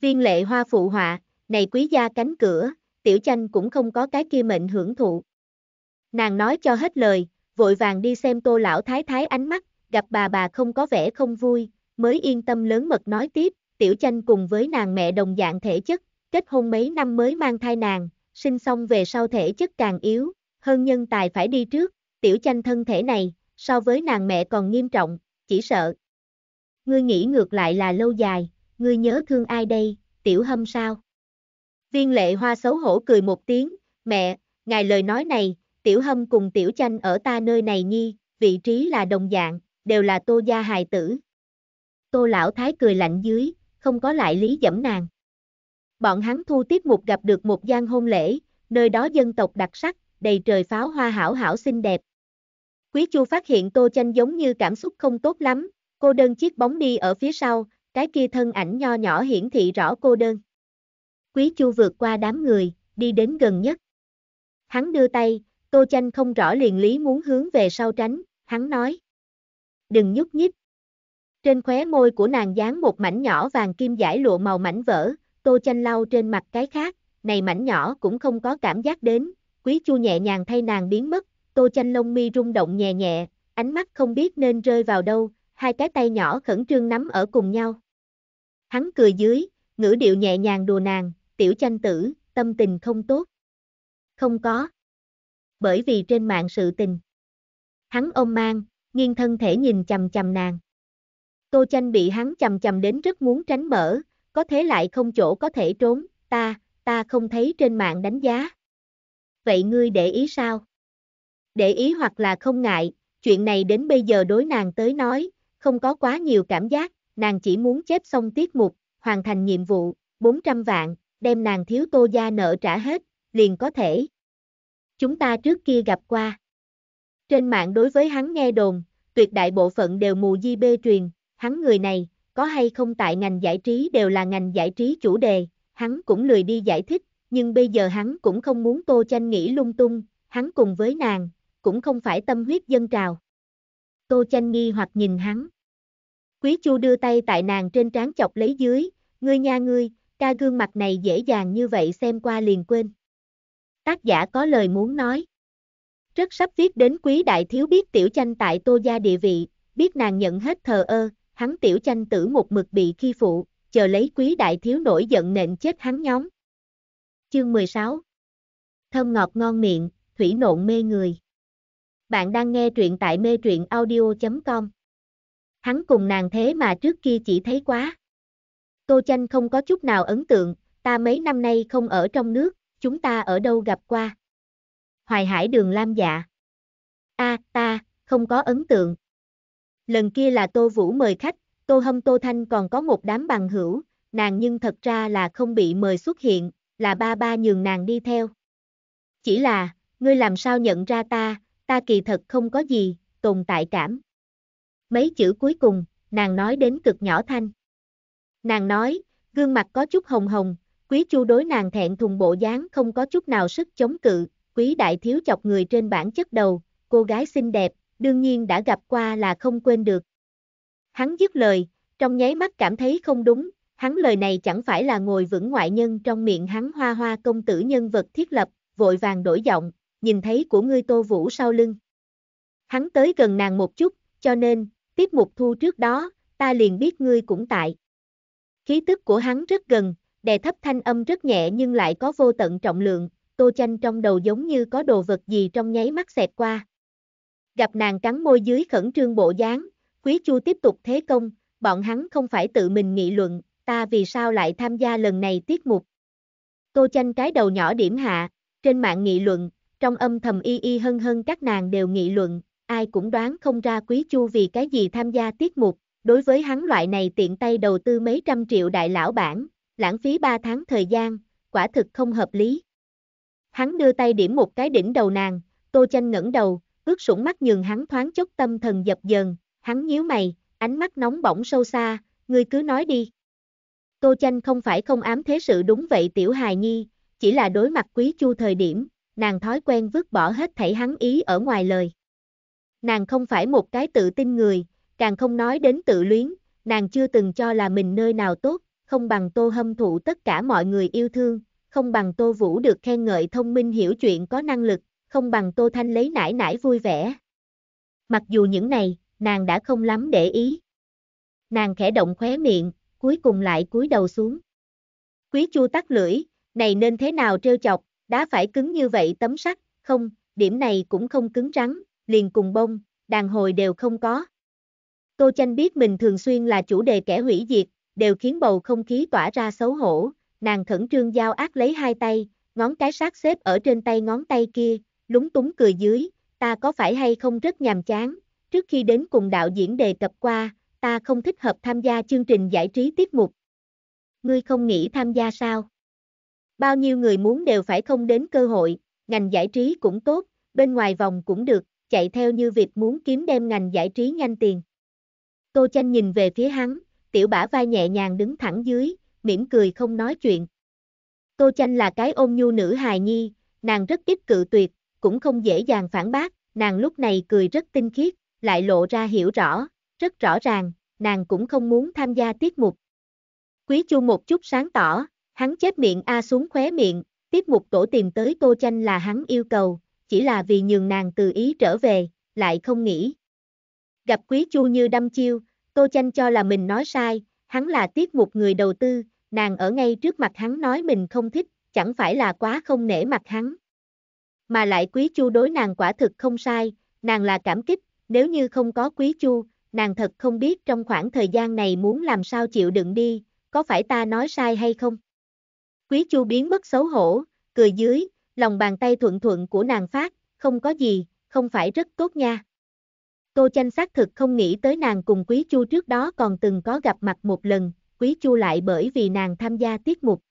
Viên lệ hoa phụ họa, này quý gia cánh cửa, tiểu chanh cũng không có cái kia mệnh hưởng thụ. Nàng nói cho hết lời, vội vàng đi xem tô lão thái thái ánh mắt, gặp bà bà không có vẻ không vui, mới yên tâm lớn mật nói tiếp, tiểu chanh cùng với nàng mẹ đồng dạng thể chất, kết hôn mấy năm mới mang thai nàng, sinh xong về sau thể chất càng yếu, hơn nhân tài phải đi trước, tiểu chanh thân thể này, so với nàng mẹ còn nghiêm trọng, chỉ sợ. Ngươi nghĩ ngược lại là lâu dài, ngươi nhớ thương ai đây, tiểu hâm sao? Viên lệ hoa xấu hổ cười một tiếng, mẹ, ngài lời nói này, tiểu hâm cùng tiểu chanh ở ta nơi này nhi, vị trí là đồng dạng, đều là tô gia hài tử. Tô lão thái cười lạnh dưới, không có lại lý dẫm nàng bọn hắn thu tiếp mục gặp được một gian hôn lễ, nơi đó dân tộc đặc sắc, đầy trời pháo hoa hảo hảo xinh đẹp. Quý Chu phát hiện Tô Chanh giống như cảm xúc không tốt lắm, cô đơn chiếc bóng đi ở phía sau, cái kia thân ảnh nho nhỏ hiển thị rõ cô đơn. Quý Chu vượt qua đám người, đi đến gần nhất. Hắn đưa tay, Tô Chanh không rõ liền lý muốn hướng về sau tránh, hắn nói. Đừng nhúc nhích. Trên khóe môi của nàng dán một mảnh nhỏ vàng kim giải lụa màu mảnh vỡ, Tô Chanh lau trên mặt cái khác, này mảnh nhỏ cũng không có cảm giác đến, quý chu nhẹ nhàng thay nàng biến mất, Tô Chanh lông mi rung động nhẹ nhẹ, ánh mắt không biết nên rơi vào đâu, hai cái tay nhỏ khẩn trương nắm ở cùng nhau. Hắn cười dưới, ngữ điệu nhẹ nhàng đùa nàng, tiểu chanh tử, tâm tình không tốt. Không có. Bởi vì trên mạng sự tình. Hắn ôm mang, nghiêng thân thể nhìn chầm chầm nàng. Tô chanh bị hắn chầm chầm đến rất muốn tránh mở, có thế lại không chỗ có thể trốn, ta, ta không thấy trên mạng đánh giá. Vậy ngươi để ý sao? Để ý hoặc là không ngại, chuyện này đến bây giờ đối nàng tới nói, không có quá nhiều cảm giác, nàng chỉ muốn chép xong tiết mục, hoàn thành nhiệm vụ, 400 vạn, đem nàng thiếu tô gia nợ trả hết, liền có thể. Chúng ta trước kia gặp qua. Trên mạng đối với hắn nghe đồn, tuyệt đại bộ phận đều mù di bê truyền, hắn người này, có hay không tại ngành giải trí đều là ngành giải trí chủ đề, hắn cũng lười đi giải thích, nhưng bây giờ hắn cũng không muốn Tô Chanh nghĩ lung tung, hắn cùng với nàng, cũng không phải tâm huyết dân trào. Tô Chanh nghi hoặc nhìn hắn. Quý Chu đưa tay tại nàng trên trán chọc lấy dưới, ngươi nha ngươi, ca gương mặt này dễ dàng như vậy xem qua liền quên. Tác giả có lời muốn nói. Rất sắp viết đến quý đại thiếu biết tiểu chanh tại tô gia địa vị, biết nàng nhận hết thờ ơ, hắn tiểu chanh tử một mực bị khi phụ, chờ lấy quý đại thiếu nổi giận nện chết hắn nhóm. Chương 16 Thơm ngọt ngon miệng, thủy nộn mê người. Bạn đang nghe truyện tại mê truyện audio.com Hắn cùng nàng thế mà trước kia chỉ thấy quá. Tô chanh không có chút nào ấn tượng, ta mấy năm nay không ở trong nước, chúng ta ở đâu gặp qua. Hoài hải đường lam dạ. a ta, không có ấn tượng, lần kia là Tô Vũ mời khách, Tô Hâm Tô Thanh còn có một đám bằng hữu, nàng nhưng thật ra là không bị mời xuất hiện, là ba ba nhường nàng đi theo. Chỉ là, ngươi làm sao nhận ra ta, ta kỳ thật không có gì, tồn tại cảm. Mấy chữ cuối cùng, nàng nói đến cực nhỏ thanh. Nàng nói, gương mặt có chút hồng hồng, quý chu đối nàng thẹn thùng bộ dáng không có chút nào sức chống cự, quý đại thiếu chọc người trên bản chất đầu, cô gái xinh đẹp, đương nhiên đã gặp qua là không quên được. Hắn dứt lời, trong nháy mắt cảm thấy không đúng, hắn lời này chẳng phải là ngồi vững ngoại nhân trong miệng hắn hoa hoa công tử nhân vật thiết lập, vội vàng đổi giọng, nhìn thấy của ngươi Tô Vũ sau lưng. Hắn tới gần nàng một chút, cho nên, tiếp mục thu trước đó, ta liền biết ngươi cũng tại. Khí tức của hắn rất gần, đè thấp thanh âm rất nhẹ nhưng lại có vô tận trọng lượng, Tô Chanh trong đầu giống như có đồ vật gì trong nháy mắt xẹt qua. Gặp nàng cắn môi dưới khẩn trương bộ dáng, Quý Chu tiếp tục thế công, bọn hắn không phải tự mình nghị luận, ta vì sao lại tham gia lần này tiết mục. Tô chanh cái đầu nhỏ điểm hạ, trên mạng nghị luận, trong âm thầm y y hân hân các nàng đều nghị luận, ai cũng đoán không ra Quý Chu vì cái gì tham gia tiết mục, đối với hắn loại này tiện tay đầu tư mấy trăm triệu đại lão bản, lãng phí 3 tháng thời gian, quả thực không hợp lý. Hắn đưa tay điểm một cái đỉnh đầu nàng, Tô Chanh ngẩng đầu, Ước sũng mắt nhường hắn thoáng chốc tâm thần dập dờn, hắn nhíu mày, ánh mắt nóng bỏng sâu xa, ngươi cứ nói đi. Tô Chanh không phải không ám thế sự đúng vậy tiểu hài nhi, chỉ là đối mặt quý chu thời điểm, nàng thói quen vứt bỏ hết thảy hắn ý ở ngoài lời. Nàng không phải một cái tự tin người, càng không nói đến tự luyến, nàng chưa từng cho là mình nơi nào tốt, không bằng tô hâm thụ tất cả mọi người yêu thương, không bằng tô vũ được khen ngợi thông minh hiểu chuyện có năng lực, không bằng Tô Thanh lấy nải nải vui vẻ. Mặc dù những này, nàng đã không lắm để ý. Nàng khẽ động khóe miệng, cuối cùng lại cúi đầu xuống. Quý Chu tắt lưỡi, này nên thế nào trêu chọc, đá phải cứng như vậy tấm sắt, không, điểm này cũng không cứng rắn, liền cùng bông, đàn hồi đều không có. Tô Chanh biết mình thường xuyên là chủ đề kẻ hủy diệt, đều khiến bầu không khí tỏa ra xấu hổ, nàng khẩn trương giao ác lấy hai tay, ngón cái sát xếp ở trên tay ngón tay kia, lúng túng cười dưới, ta có phải hay không rất nhàm chán, trước khi đến cùng đạo diễn đề cập qua, ta không thích hợp tham gia chương trình giải trí tiết mục. Ngươi không nghĩ tham gia sao? Bao nhiêu người muốn đều phải không đến cơ hội, ngành giải trí cũng tốt, bên ngoài vòng cũng được, chạy theo như việc muốn kiếm đem ngành giải trí nhanh tiền. Tô Chanh nhìn về phía hắn, tiểu bả vai nhẹ nhàng đứng thẳng dưới, mỉm cười không nói chuyện. Tô Chanh là cái ôm nhu nữ hài nhi, nàng rất ít cự tuyệt, cũng không dễ dàng phản bác, nàng lúc này cười rất tinh khiết, lại lộ ra hiểu rõ, rất rõ ràng, nàng cũng không muốn tham gia tiết mục. Quý Chu một chút sáng tỏ, hắn chết miệng A xuống khóe miệng, tiết mục tổ tìm tới Tô Chanh là hắn yêu cầu, chỉ là vì nhường nàng từ ý trở về, lại không nghĩ. Gặp Quý Chu như đâm chiêu, Tô Chanh cho là mình nói sai, hắn là tiết mục người đầu tư, nàng ở ngay trước mặt hắn nói mình không thích, chẳng phải là quá không nể mặt hắn mà lại Quý Chu đối nàng quả thực không sai, nàng là cảm kích, nếu như không có Quý Chu, nàng thật không biết trong khoảng thời gian này muốn làm sao chịu đựng đi, có phải ta nói sai hay không? Quý Chu biến mất xấu hổ, cười dưới, lòng bàn tay thuận thuận của nàng phát, không có gì, không phải rất tốt nha. Tô Chanh xác thực không nghĩ tới nàng cùng Quý Chu trước đó còn từng có gặp mặt một lần, Quý Chu lại bởi vì nàng tham gia tiết mục.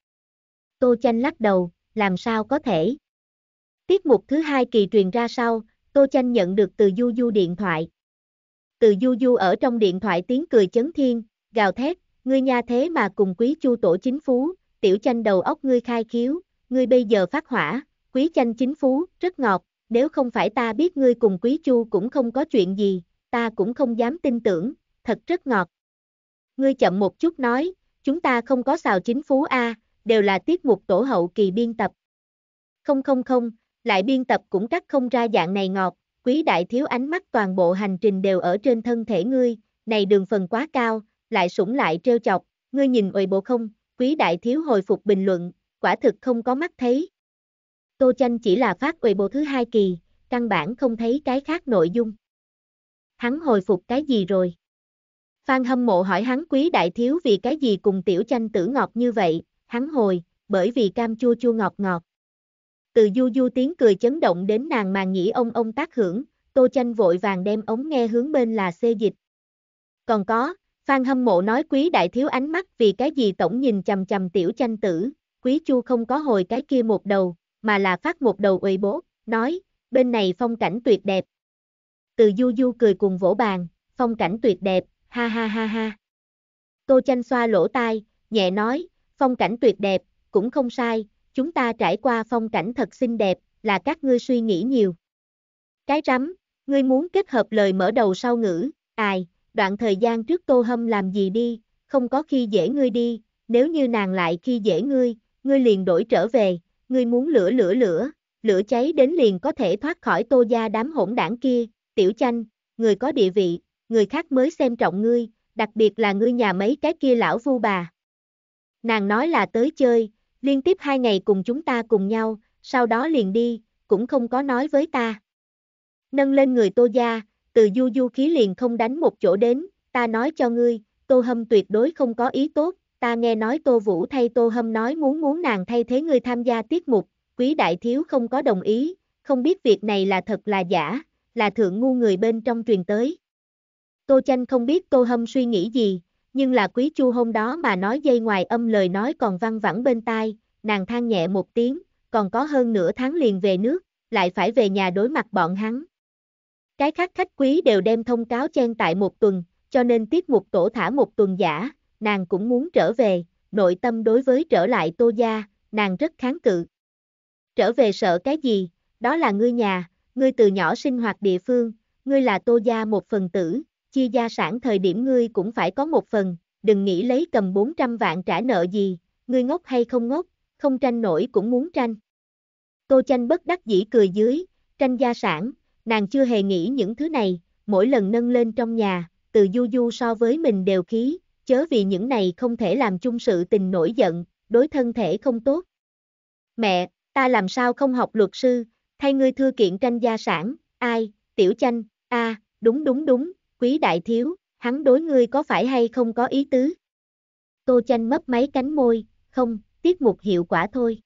Tô Chanh lắc đầu, làm sao có thể? Tiết mục thứ hai kỳ truyền ra sau, Tô Chanh nhận được từ Du Du điện thoại. Từ Du Du ở trong điện thoại tiếng cười chấn thiên, gào thét, ngươi nha thế mà cùng quý chu tổ chính phú, tiểu chanh đầu óc ngươi khai khiếu, ngươi bây giờ phát hỏa, quý chanh chính phú, rất ngọt, nếu không phải ta biết ngươi cùng quý chu cũng không có chuyện gì, ta cũng không dám tin tưởng, thật rất ngọt. Ngươi chậm một chút nói, chúng ta không có xào chính phú A, đều là tiết mục tổ hậu kỳ biên tập. Không không không, lại biên tập cũng cắt không ra dạng này ngọt, quý đại thiếu ánh mắt toàn bộ hành trình đều ở trên thân thể ngươi, này đường phần quá cao, lại sủng lại trêu chọc, ngươi nhìn ồi bộ không, quý đại thiếu hồi phục bình luận, quả thực không có mắt thấy. Tô chanh chỉ là phát ồi bộ thứ hai kỳ, căn bản không thấy cái khác nội dung. Hắn hồi phục cái gì rồi? Phan hâm mộ hỏi hắn quý đại thiếu vì cái gì cùng tiểu chanh tử ngọt như vậy, hắn hồi, bởi vì cam chua chua ngọt ngọt từ du du tiếng cười chấn động đến nàng màng nghĩ ông ông tác hưởng, tô chanh vội vàng đem ống nghe hướng bên là xê dịch. Còn có, Phan hâm mộ nói quý đại thiếu ánh mắt vì cái gì tổng nhìn chầm chầm tiểu chanh tử, quý chu không có hồi cái kia một đầu, mà là phát một đầu uy bố, nói, bên này phong cảnh tuyệt đẹp. Từ du du cười cùng vỗ bàn, phong cảnh tuyệt đẹp, ha ha ha ha. Tô chanh xoa lỗ tai, nhẹ nói, phong cảnh tuyệt đẹp, cũng không sai, chúng ta trải qua phong cảnh thật xinh đẹp, là các ngươi suy nghĩ nhiều. Cái rắm, ngươi muốn kết hợp lời mở đầu sau ngữ, ai, đoạn thời gian trước tô hâm làm gì đi, không có khi dễ ngươi đi, nếu như nàng lại khi dễ ngươi, ngươi liền đổi trở về, ngươi muốn lửa lửa lửa, lửa cháy đến liền có thể thoát khỏi tô gia đám hỗn đảng kia, tiểu chanh, người có địa vị, người khác mới xem trọng ngươi, đặc biệt là ngươi nhà mấy cái kia lão vu bà. Nàng nói là tới chơi, liên tiếp hai ngày cùng chúng ta cùng nhau, sau đó liền đi, cũng không có nói với ta. Nâng lên người tô gia, từ du du khí liền không đánh một chỗ đến, ta nói cho ngươi, tô hâm tuyệt đối không có ý tốt, ta nghe nói tô vũ thay tô hâm nói muốn muốn nàng thay thế ngươi tham gia tiết mục, quý đại thiếu không có đồng ý, không biết việc này là thật là giả, là thượng ngu người bên trong truyền tới. Tô chanh không biết tô hâm suy nghĩ gì, nhưng là quý chu hôm đó mà nói dây ngoài âm lời nói còn văng vẳng bên tai, nàng than nhẹ một tiếng, còn có hơn nửa tháng liền về nước, lại phải về nhà đối mặt bọn hắn. Cái khác khách quý đều đem thông cáo chen tại một tuần, cho nên tiết mục tổ thả một tuần giả, nàng cũng muốn trở về, nội tâm đối với trở lại tô gia, nàng rất kháng cự. Trở về sợ cái gì, đó là ngươi nhà, ngươi từ nhỏ sinh hoạt địa phương, ngươi là tô gia một phần tử, chia gia sản thời điểm ngươi cũng phải có một phần, đừng nghĩ lấy cầm 400 vạn trả nợ gì, ngươi ngốc hay không ngốc, không tranh nổi cũng muốn tranh. Tô Chanh bất đắc dĩ cười dưới, tranh gia sản, nàng chưa hề nghĩ những thứ này, mỗi lần nâng lên trong nhà, từ du du so với mình đều khí, chớ vì những này không thể làm chung sự tình nổi giận, đối thân thể không tốt. Mẹ, ta làm sao không học luật sư, thay ngươi thưa kiện tranh gia sản, ai, tiểu chanh, a đúng đúng đúng, quý đại thiếu, hắn đối ngươi có phải hay không có ý tứ? Tô chanh mấp máy cánh môi, không, tiết mục hiệu quả thôi.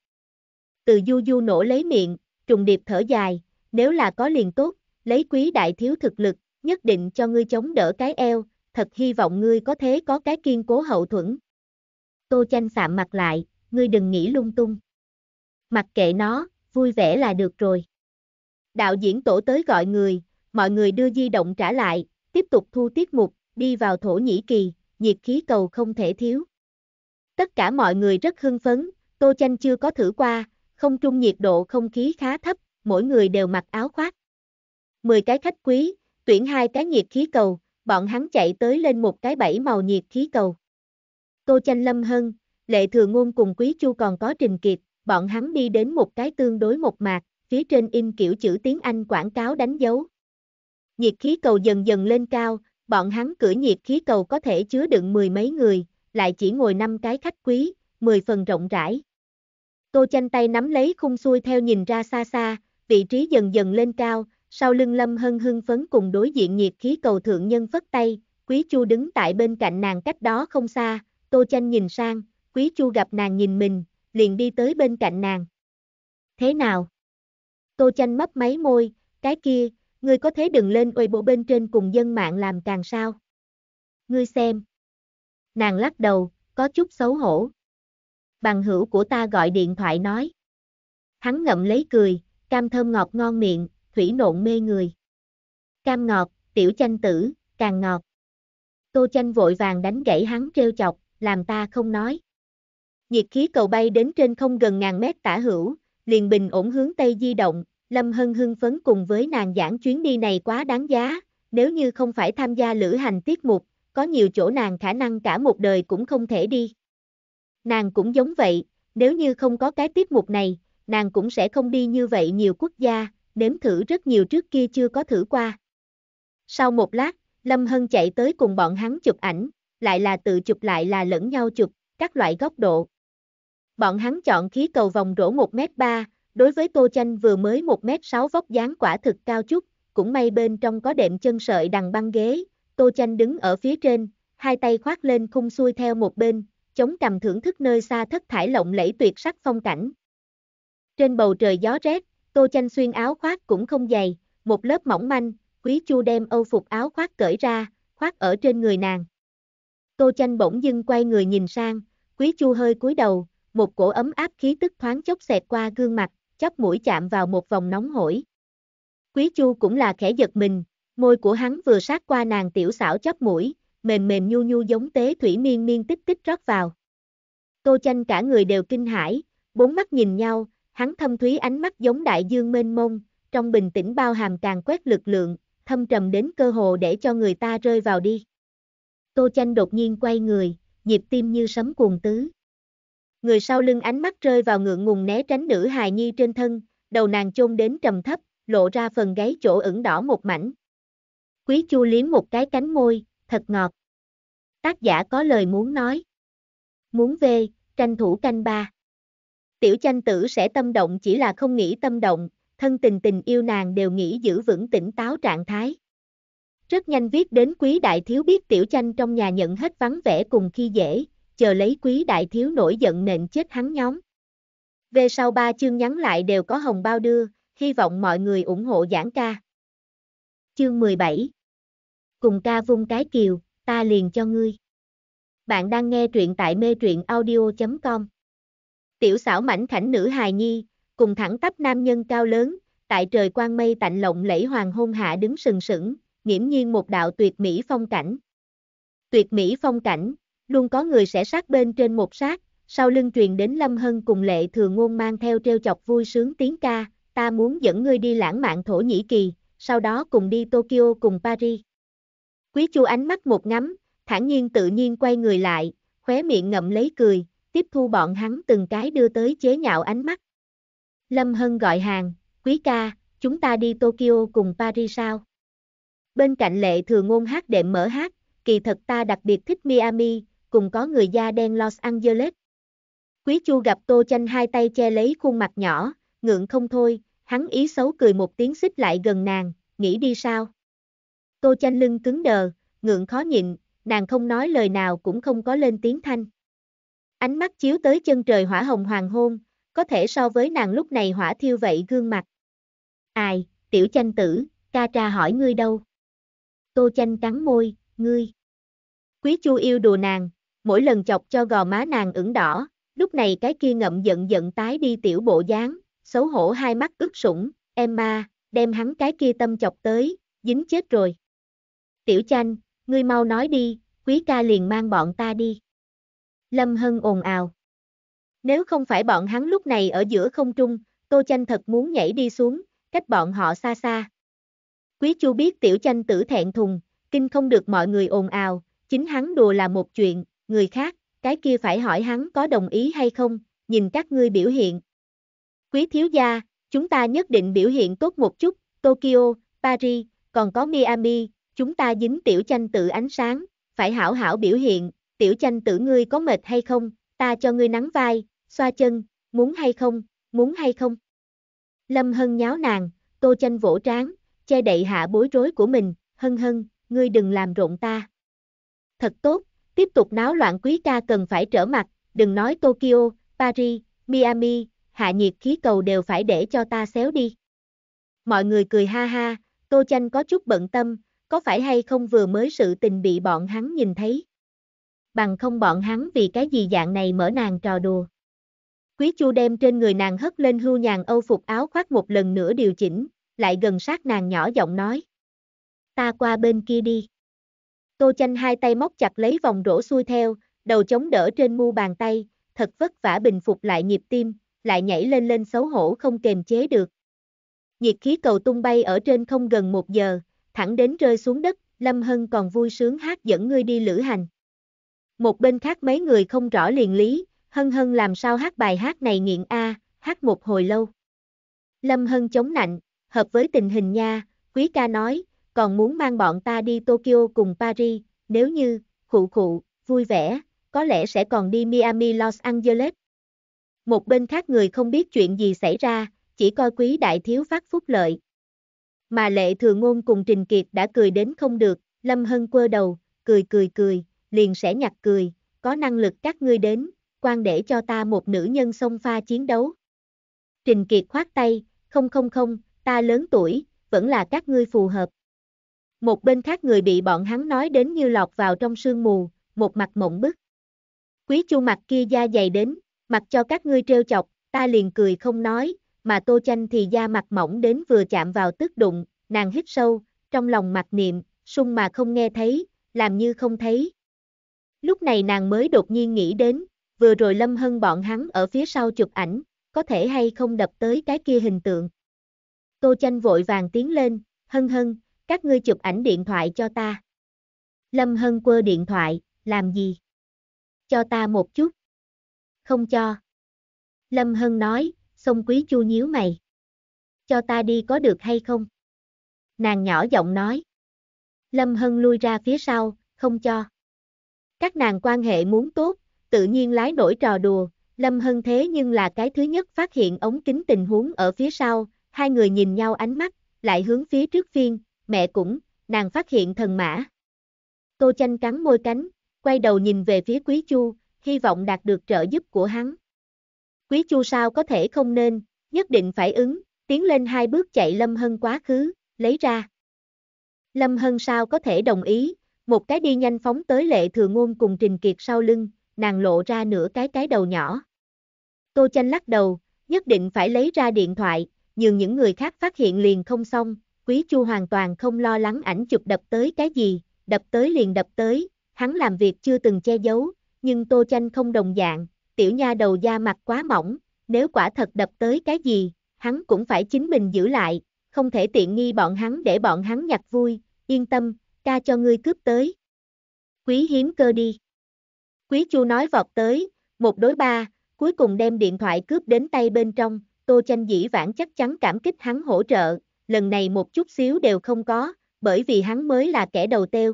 Từ du du nổ lấy miệng, trùng điệp thở dài, nếu là có liền tốt, lấy quý đại thiếu thực lực, nhất định cho ngươi chống đỡ cái eo, thật hy vọng ngươi có thế có cái kiên cố hậu thuẫn. Tô chanh sạm mặt lại, ngươi đừng nghĩ lung tung. Mặc kệ nó, vui vẻ là được rồi. Đạo diễn tổ tới gọi người, mọi người đưa di động trả lại, tiếp tục thu tiết mục, đi vào Thổ Nhĩ Kỳ, nhiệt khí cầu không thể thiếu. Tất cả mọi người rất hưng phấn, Tô Chanh chưa có thử qua, không trung nhiệt độ không khí khá thấp, mỗi người đều mặc áo khoác. mười cái khách quý, tuyển hai cái nhiệt khí cầu, bọn hắn chạy tới lên một cái bảy màu nhiệt khí cầu. Tô Chanh Lâm Hân, Lệ Thừa Ngôn cùng Quý Chu còn có Trình kịp, bọn hắn đi đến một cái tương đối một mạc, phía trên in kiểu chữ tiếng Anh quảng cáo đánh dấu, Nhiệt khí cầu dần dần lên cao, bọn hắn cửa nhiệt khí cầu có thể chứa đựng mười mấy người, lại chỉ ngồi năm cái khách quý, mười phần rộng rãi. Tô chanh tay nắm lấy khung xuôi theo nhìn ra xa xa, vị trí dần dần lên cao, sau lưng lâm hân hưng phấn cùng đối diện nhiệt khí cầu thượng nhân phất tay, quý chu đứng tại bên cạnh nàng cách đó không xa, tô chanh nhìn sang, quý chu gặp nàng nhìn mình, liền đi tới bên cạnh nàng. Thế nào? Tô chanh mấp máy môi, cái kia, Ngươi có thế đừng lên ôi bộ bên trên cùng dân mạng làm càng sao. Ngươi xem. Nàng lắc đầu, có chút xấu hổ. Bằng hữu của ta gọi điện thoại nói. Hắn ngậm lấy cười, cam thơm ngọt ngon miệng, thủy nộn mê người. Cam ngọt, tiểu chanh tử, càng ngọt. Tô chanh vội vàng đánh gãy hắn treo chọc, làm ta không nói. Nhiệt khí cầu bay đến trên không gần ngàn mét tả hữu, liền bình ổn hướng Tây di động, Lâm Hân hưng phấn cùng với nàng giảng chuyến đi này quá đáng giá, nếu như không phải tham gia lữ hành tiết mục, có nhiều chỗ nàng khả năng cả một đời cũng không thể đi. Nàng cũng giống vậy, nếu như không có cái tiết mục này, nàng cũng sẽ không đi như vậy nhiều quốc gia, nếm thử rất nhiều trước kia chưa có thử qua. Sau một lát, Lâm Hân chạy tới cùng bọn hắn chụp ảnh, lại là tự chụp lại là lẫn nhau chụp, các loại góc độ. Bọn hắn chọn khí cầu vòng rổ 1m3, Đối với Tô Chanh vừa mới 1m6 vóc dáng quả thực cao chút, cũng may bên trong có đệm chân sợi đằng băng ghế, Tô Chanh đứng ở phía trên, hai tay khoác lên khung xuôi theo một bên, chống cầm thưởng thức nơi xa thất thải lộng lẫy tuyệt sắc phong cảnh. Trên bầu trời gió rét, Tô Chanh xuyên áo khoác cũng không dày, một lớp mỏng manh, Quý Chu đem âu phục áo khoác cởi ra, khoác ở trên người nàng. Tô Chanh bỗng dưng quay người nhìn sang, Quý Chu hơi cúi đầu, một cổ ấm áp khí tức thoáng chốc xẹt qua gương mặt, chóp mũi chạm vào một vòng nóng hổi. Quý Chu cũng là khẽ giật mình, môi của hắn vừa sát qua nàng tiểu xảo chóp mũi, mềm mềm nhu nhu giống tế thủy miên miên tích tích rót vào. Tô Chanh cả người đều kinh hãi, bốn mắt nhìn nhau, hắn thâm thúy ánh mắt giống đại dương mênh mông, trong bình tĩnh bao hàm càng quét lực lượng, thâm trầm đến cơ hồ để cho người ta rơi vào đi. Tô Chanh đột nhiên quay người, nhịp tim như sấm cuồng tứ. Người sau lưng ánh mắt rơi vào ngượng ngùng né tránh nữ hài nhi trên thân, đầu nàng chôn đến trầm thấp, lộ ra phần gáy chỗ ửng đỏ một mảnh. Quý Chu liếm một cái cánh môi, thật ngọt. Tác giả có lời muốn nói. Muốn về, tranh thủ canh ba. Tiểu chanh tử sẽ tâm động chỉ là không nghĩ tâm động, thân tình tình yêu nàng đều nghĩ giữ vững tỉnh táo trạng thái. Rất nhanh viết đến quý đại thiếu biết tiểu chanh trong nhà nhận hết vắng vẻ cùng khi dễ, chờ lấy quý đại thiếu nổi giận nện chết hắn nhóm. Về sau ba chương nhắn lại đều có hồng bao đưa, hy vọng mọi người ủng hộ giảng ca. Chương 17 Cùng ca vung cái kiều, ta liền cho ngươi. Bạn đang nghe truyện tại mê truyện audio.com Tiểu xảo mảnh khảnh nữ hài nhi, cùng thẳng tắp nam nhân cao lớn, tại trời quang mây tạnh lộng lẫy hoàng hôn hạ đứng sừng sững, nghiễm nhiên một đạo tuyệt mỹ phong cảnh. Tuyệt mỹ phong cảnh, luôn có người sẽ sát bên trên một sát, sau lưng truyền đến Lâm Hân cùng lệ thừa ngôn mang theo treo chọc vui sướng tiếng ca, ta muốn dẫn ngươi đi lãng mạn Thổ Nhĩ Kỳ, sau đó cùng đi Tokyo cùng Paris. Quý chu ánh mắt một ngắm, thản nhiên tự nhiên quay người lại, khóe miệng ngậm lấy cười, tiếp thu bọn hắn từng cái đưa tới chế nhạo ánh mắt. Lâm Hân gọi hàng, quý ca, chúng ta đi Tokyo cùng Paris sao? Bên cạnh lệ thừa ngôn hát đệm mở hát, kỳ thật ta đặc biệt thích Miami, cùng có người da đen Los Angeles. Quý Chu gặp Tô Chanh hai tay che lấy khuôn mặt nhỏ, ngượng không thôi, hắn ý xấu cười một tiếng xích lại gần nàng, nghĩ đi sao. Tô Chanh lưng cứng đờ, ngượng khó nhịn, nàng không nói lời nào cũng không có lên tiếng thanh. Ánh mắt chiếu tới chân trời hỏa hồng hoàng hôn, có thể so với nàng lúc này hỏa thiêu vậy gương mặt. Ai, tiểu chanh tử, ca tra hỏi ngươi đâu? Tô chanh cắn môi, ngươi. Quý chu yêu đùa nàng, mỗi lần chọc cho gò má nàng ửng đỏ, lúc này cái kia ngậm giận giận tái đi tiểu bộ dáng, xấu hổ hai mắt ướt sũng, em ma, đem hắn cái kia tâm chọc tới, dính chết rồi. Tiểu chanh, ngươi mau nói đi, quý ca liền mang bọn ta đi. Lâm Hân ồn ào. Nếu không phải bọn hắn lúc này ở giữa không trung, Tô Chanh thật muốn nhảy đi xuống, cách bọn họ xa xa. Quý Chu biết Tiểu Chanh tử thẹn thùng, kinh không được mọi người ồn ào, chính hắn đùa là một chuyện, người khác, cái kia phải hỏi hắn có đồng ý hay không, nhìn các ngươi biểu hiện. Quý thiếu gia, chúng ta nhất định biểu hiện tốt một chút, Tokyo, Paris, còn có Miami, chúng ta dính tiểu tranh tự ánh sáng, phải hảo hảo biểu hiện, tiểu tranh tử ngươi có mệt hay không, ta cho ngươi nắng vai, xoa chân, muốn hay không, muốn hay không. Lâm Hân nháo nàng, tô chanh vỗ trán, che đậy hạ bối rối của mình, Hân Hân, ngươi đừng làm rộn ta. Thật tốt, Tiếp tục náo loạn quý ca cần phải trở mặt, đừng nói Tokyo, Paris, Miami, hạ nhiệt khí cầu đều phải để cho ta xéo đi. Mọi người cười ha ha, Tô Chanh có chút bận tâm, có phải hay không vừa mới sự tình bị bọn hắn nhìn thấy. Bằng không bọn hắn vì cái gì dạng này mở nàng trò đùa. Quý Chu đem trên người nàng hất lên hưu nhàn âu phục áo khoác một lần nữa điều chỉnh, lại gần sát nàng nhỏ giọng nói. Ta qua bên kia đi. Tô Chanh hai tay móc chặt lấy vòng rổ xuôi theo, đầu chống đỡ trên mu bàn tay, thật vất vả bình phục lại nhịp tim, lại nhảy lên lên xấu hổ không kềm chế được. Nhiệt khí cầu tung bay ở trên không gần một giờ, thẳng đến rơi xuống đất, Lâm Hân còn vui sướng hát dẫn ngươi đi lữ hành. Một bên khác mấy người không rõ liền lý, Hân Hân làm sao hát bài hát này nghiện a, hát một hồi lâu. Lâm Hân chống nạnh, hợp với tình hình nha, quý ca nói, còn muốn mang bọn ta đi Tokyo cùng Paris, nếu như, khụ khụ, vui vẻ, có lẽ sẽ còn đi Miami Los Angeles. Một bên khác người không biết chuyện gì xảy ra, chỉ coi quý đại thiếu phát phúc lợi. Mà lệ thừa ngôn cùng Trình Kiệt đã cười đến không được, Lâm Hân quơ đầu, cười cười cười, liền sẽ nhặt cười, có năng lực các ngươi đến, quan để cho ta một nữ nhân xông pha chiến đấu. Trình Kiệt khoát tay, không không không, ta lớn tuổi, vẫn là các ngươi phù hợp một bên khác người bị bọn hắn nói đến như lọt vào trong sương mù, một mặt mộng bức. Quý chu mặt kia da dày đến, mặt cho các ngươi trêu chọc, ta liền cười không nói, mà tô chanh thì da mặt mỏng đến vừa chạm vào tức đụng, nàng hít sâu, trong lòng mặt niệm, sung mà không nghe thấy, làm như không thấy. Lúc này nàng mới đột nhiên nghĩ đến, vừa rồi lâm hân bọn hắn ở phía sau chụp ảnh, có thể hay không đập tới cái kia hình tượng. Tô chanh vội vàng tiến lên, hân hân, các ngươi chụp ảnh điện thoại cho ta. Lâm Hân quơ điện thoại, làm gì? Cho ta một chút. Không cho. Lâm Hân nói, xong quý chu nhíu mày. Cho ta đi có được hay không? Nàng nhỏ giọng nói. Lâm Hân lui ra phía sau, không cho. Các nàng quan hệ muốn tốt, tự nhiên lái nổi trò đùa, Lâm Hân thế nhưng là cái thứ nhất phát hiện ống kính tình huống ở phía sau, hai người nhìn nhau ánh mắt, lại hướng phía trước phiên, mẹ cũng, nàng phát hiện thần mã. Tô chanh cắn môi cánh, quay đầu nhìn về phía quý chu, hy vọng đạt được trợ giúp của hắn. Quý chu sao có thể không nên, nhất định phải ứng, tiến lên hai bước chạy Lâm Hân quá khứ, lấy ra. Lâm Hân sao có thể đồng ý, một cái đi nhanh phóng tới lệ thừa ngôn cùng Trình Kiệt sau lưng, nàng lộ ra nửa cái cái đầu nhỏ. Tô chanh lắc đầu, nhất định phải lấy ra điện thoại, nhưng những người khác phát hiện liền không xong, Quý Chu hoàn toàn không lo lắng ảnh chụp đập tới cái gì, đập tới liền đập tới, hắn làm việc chưa từng che giấu, nhưng Tô Chanh không đồng dạng, tiểu nha đầu da mặt quá mỏng, nếu quả thật đập tới cái gì, hắn cũng phải chính mình giữ lại, không thể tiện nghi bọn hắn để bọn hắn nhặt vui, yên tâm, ca cho ngươi cướp tới. Quý hiếm cơ đi. Quý Chu nói vọt tới, một đối ba, cuối cùng đem điện thoại cướp đến tay bên trong, Tô Chanh dĩ vãng chắc chắn cảm kích hắn hỗ trợ, lần này một chút xíu đều không có, bởi vì hắn mới là kẻ đầu tiêu.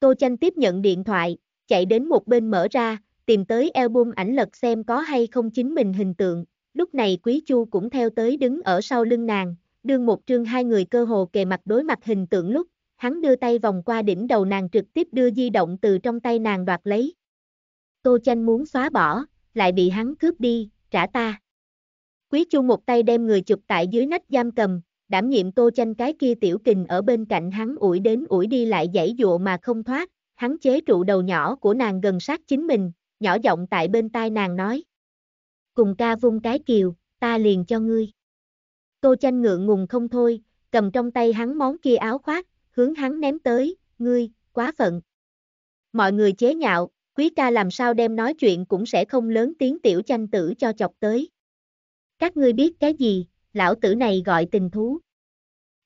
Tô Chanh tiếp nhận điện thoại, chạy đến một bên mở ra, tìm tới album ảnh lật xem có hay không chính mình hình tượng, lúc này Quý Chu cũng theo tới đứng ở sau lưng nàng, đương một trương hai người cơ hồ kề mặt đối mặt hình tượng lúc, hắn đưa tay vòng qua đỉnh đầu nàng trực tiếp đưa di động từ trong tay nàng đoạt lấy. Tô Chanh muốn xóa bỏ, lại bị hắn cướp đi, trả ta. Quý Chu một tay đem người chụp tại dưới nách giam cầm, đảm nhiệm tô chanh cái kia tiểu kình ở bên cạnh hắn ủi đến ủi đi lại dãy dụa mà không thoát, hắn chế trụ đầu nhỏ của nàng gần sát chính mình, nhỏ giọng tại bên tai nàng nói. Cùng ca vung cái kiều, ta liền cho ngươi. Tô chanh ngượng ngùng không thôi, cầm trong tay hắn món kia áo khoác, hướng hắn ném tới, ngươi, quá phận. Mọi người chế nhạo, quý ca làm sao đem nói chuyện cũng sẽ không lớn tiếng tiểu chanh tử cho chọc tới. Các ngươi biết cái gì? lão tử này gọi tình thú.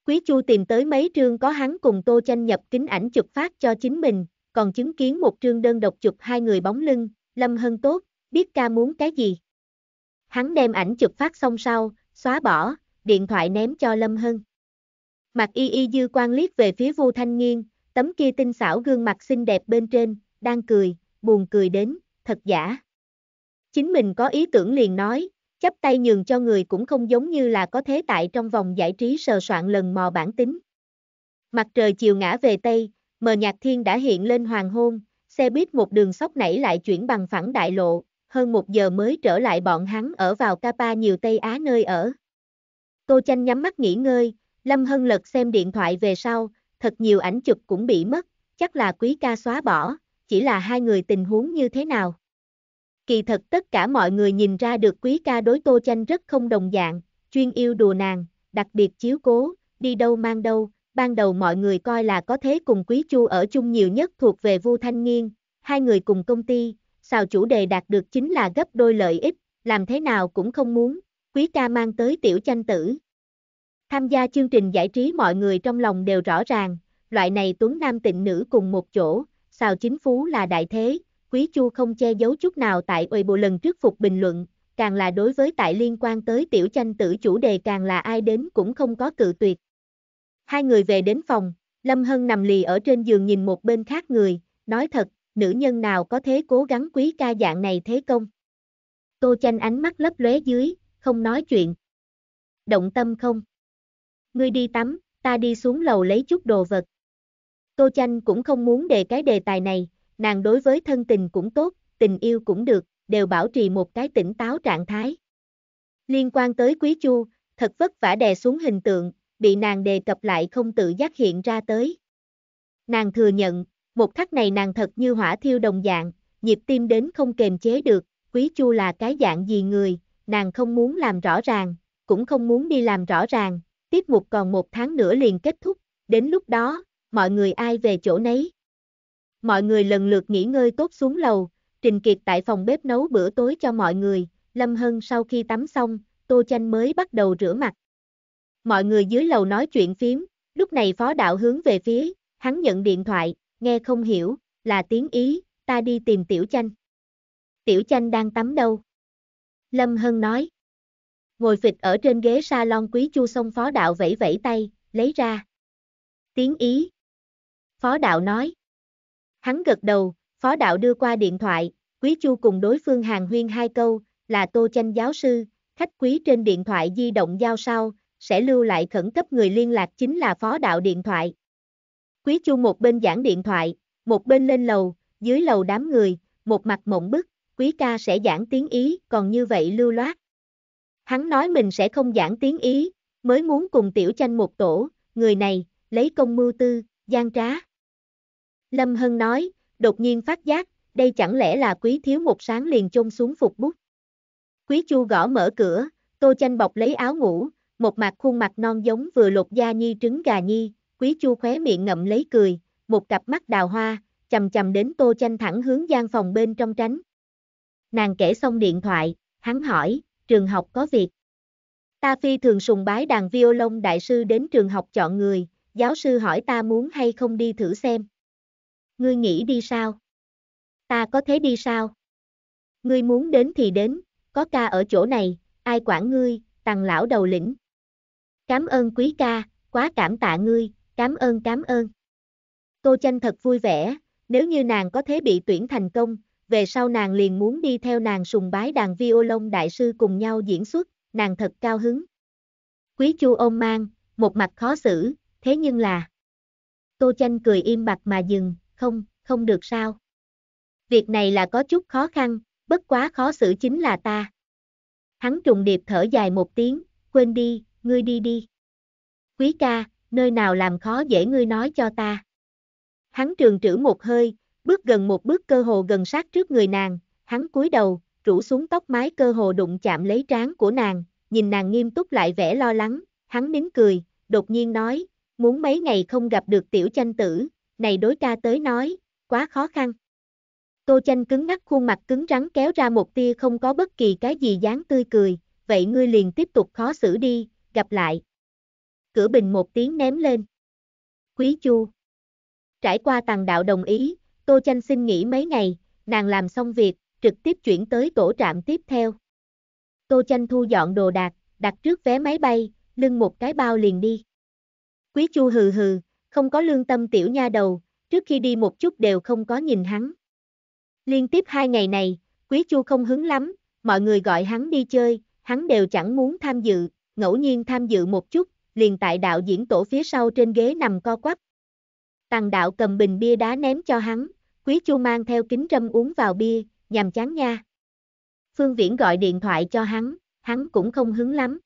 Quý Chu tìm tới mấy trương có hắn cùng Tô Chanh nhập kính ảnh chụp phát cho chính mình, còn chứng kiến một trương đơn độc chụp hai người bóng lưng, Lâm Hân tốt, biết ca muốn cái gì. Hắn đem ảnh chụp phát xong sau, xóa bỏ, điện thoại ném cho Lâm Hân. Mặt y y dư quan liếc về phía vô thanh nghiêng, tấm kia tinh xảo gương mặt xinh đẹp bên trên, đang cười, buồn cười đến, thật giả. Chính mình có ý tưởng liền nói, chấp tay nhường cho người cũng không giống như là có thế tại trong vòng giải trí sờ soạn lần mò bản tính. Mặt trời chiều ngã về Tây, mờ nhạc thiên đã hiện lên hoàng hôn, xe buýt một đường sóc nảy lại chuyển bằng phẳng đại lộ, hơn một giờ mới trở lại bọn hắn ở vào Kapa nhiều Tây Á nơi ở. Tô Chanh nhắm mắt nghỉ ngơi, Lâm Hân lật xem điện thoại về sau, thật nhiều ảnh chụp cũng bị mất, chắc là quý ca xóa bỏ, chỉ là hai người tình huống như thế nào. Kỳ thật tất cả mọi người nhìn ra được quý ca đối tô chanh rất không đồng dạng, chuyên yêu đùa nàng, đặc biệt chiếu cố, đi đâu mang đâu, ban đầu mọi người coi là có thế cùng quý chu ở chung nhiều nhất thuộc về Vu Thanh Nghiên, hai người cùng công ty, xào chủ đề đạt được chính là gấp đôi lợi ích, làm thế nào cũng không muốn, quý ca mang tới tiểu chanh tử. Tham gia chương trình giải trí mọi người trong lòng đều rõ ràng, loại này tuấn nam tịnh nữ cùng một chỗ, xào chính phú là đại thế, Quý Chu không che giấu chút nào tại ủy bộ lần trước phục bình luận, càng là đối với tại liên quan tới tiểu tranh tử chủ đề càng là ai đến cũng không có cự tuyệt. Hai người về đến phòng, Lâm Hân nằm lì ở trên giường nhìn một bên khác người, nói thật, nữ nhân nào có thế cố gắng quý ca dạng này thế công. Tô tranh ánh mắt lấp lóe dưới, không nói chuyện. Động tâm không? Ngươi đi tắm, ta đi xuống lầu lấy chút đồ vật. Tô tranh cũng không muốn đề cái đề tài này, nàng đối với thân tình cũng tốt, tình yêu cũng được, đều bảo trì một cái tỉnh táo trạng thái. Liên quan tới Quý Chu, thật vất vả đè xuống hình tượng, bị nàng đề cập lại không tự giác hiện ra tới. Nàng thừa nhận, một khắc này nàng thật như hỏa thiêu đồng dạng, nhịp tim đến không kềm chế được, Quý Chu là cái dạng gì người, nàng không muốn làm rõ ràng, cũng không muốn đi làm rõ ràng, tiết mục còn một tháng nữa liền kết thúc, đến lúc đó, mọi người ai về chỗ nấy, mọi người lần lượt nghỉ ngơi tốt xuống lầu, Trình Kiệt tại phòng bếp nấu bữa tối cho mọi người, Lâm Hân sau khi tắm xong, Tô Chanh mới bắt đầu rửa mặt. Mọi người dưới lầu nói chuyện phím, lúc này phó đạo hướng về phía, hắn nhận điện thoại, nghe không hiểu, là tiếng Ý, ta đi tìm Tiểu Chanh. Tiểu Chanh đang tắm đâu? Lâm Hân nói. Ngồi phịch ở trên ghế salon quý chu sông phó đạo vẫy vẫy tay, lấy ra. Tiếng Ý. Phó đạo nói. Hắn gật đầu, phó đạo đưa qua điện thoại, Quý Chu cùng đối phương hàng huyên hai câu, là Tô Chanh giáo sư, khách quý trên điện thoại di động giao sau, sẽ lưu lại khẩn cấp người liên lạc chính là phó đạo điện thoại. Quý Chu một bên giảng điện thoại, một bên lên lầu, dưới lầu đám người, một mặt mộng bức, quý ca sẽ giảng tiếng Ý, còn như vậy lưu loát. Hắn nói mình sẽ không giảng tiếng Ý, mới muốn cùng tiểu chanh một tổ, người này, lấy công mưu tư, gian trá. Lâm Hân nói, đột nhiên phát giác, đây chẳng lẽ là quý thiếu một sáng liền chôn xuống phục bút. Quý chu gõ mở cửa, tô chanh bọc lấy áo ngủ, một mặt khuôn mặt non giống vừa lột da nhi trứng gà nhi, quý chu khóe miệng ngậm lấy cười, một cặp mắt đào hoa, chầm chầm đến tô chanh thẳng hướng gian phòng bên trong tránh. Nàng kể xong điện thoại, hắn hỏi, trường học có việc. Ta phi thường sùng bái đàn violon đại sư đến trường học chọn người, giáo sư hỏi ta muốn hay không đi thử xem ngươi nghĩ đi sao? Ta có thế đi sao? Ngươi muốn đến thì đến, có ca ở chỗ này, ai quản ngươi, tàng lão đầu lĩnh. Cám ơn quý ca, quá cảm tạ ngươi, cám ơn cám ơn. Cô chanh thật vui vẻ, nếu như nàng có thế bị tuyển thành công, về sau nàng liền muốn đi theo nàng sùng bái đàn violon đại sư cùng nhau diễn xuất, nàng thật cao hứng. Quý chu ôm mang, một mặt khó xử, thế nhưng là... Tô chanh cười im bặt mà dừng, không, không được sao. Việc này là có chút khó khăn, bất quá khó xử chính là ta. Hắn trùng điệp thở dài một tiếng, quên đi, ngươi đi đi. Quý ca, nơi nào làm khó dễ ngươi nói cho ta. Hắn trường trữ một hơi, bước gần một bước cơ hồ gần sát trước người nàng, hắn cúi đầu, rủ xuống tóc mái cơ hồ đụng chạm lấy trán của nàng, nhìn nàng nghiêm túc lại vẻ lo lắng, hắn mím cười, đột nhiên nói, muốn mấy ngày không gặp được tiểu chanh tử, này đối ca tới nói, quá khó khăn. Tô chanh cứng ngắc khuôn mặt cứng rắn kéo ra một tia không có bất kỳ cái gì dáng tươi cười, vậy ngươi liền tiếp tục khó xử đi, gặp lại. Cửa bình một tiếng ném lên. Quý chu. Trải qua tàng đạo đồng ý, Tô chanh xin nghỉ mấy ngày, nàng làm xong việc, trực tiếp chuyển tới tổ trạm tiếp theo. Tô chanh thu dọn đồ đạc, đặt trước vé máy bay, lưng một cái bao liền đi. Quý chu hừ hừ, không có lương tâm tiểu nha đầu, trước khi đi một chút đều không có nhìn hắn. Liên tiếp hai ngày này, Quý Chu không hứng lắm, mọi người gọi hắn đi chơi, hắn đều chẳng muốn tham dự, ngẫu nhiên tham dự một chút, liền tại đạo diễn tổ phía sau trên ghế nằm co quắp. Tàng đạo cầm bình bia đá ném cho hắn, Quý Chu mang theo kính râm uống vào bia, nhằm chán nha. Phương Viễn gọi điện thoại cho hắn, hắn cũng không hứng lắm.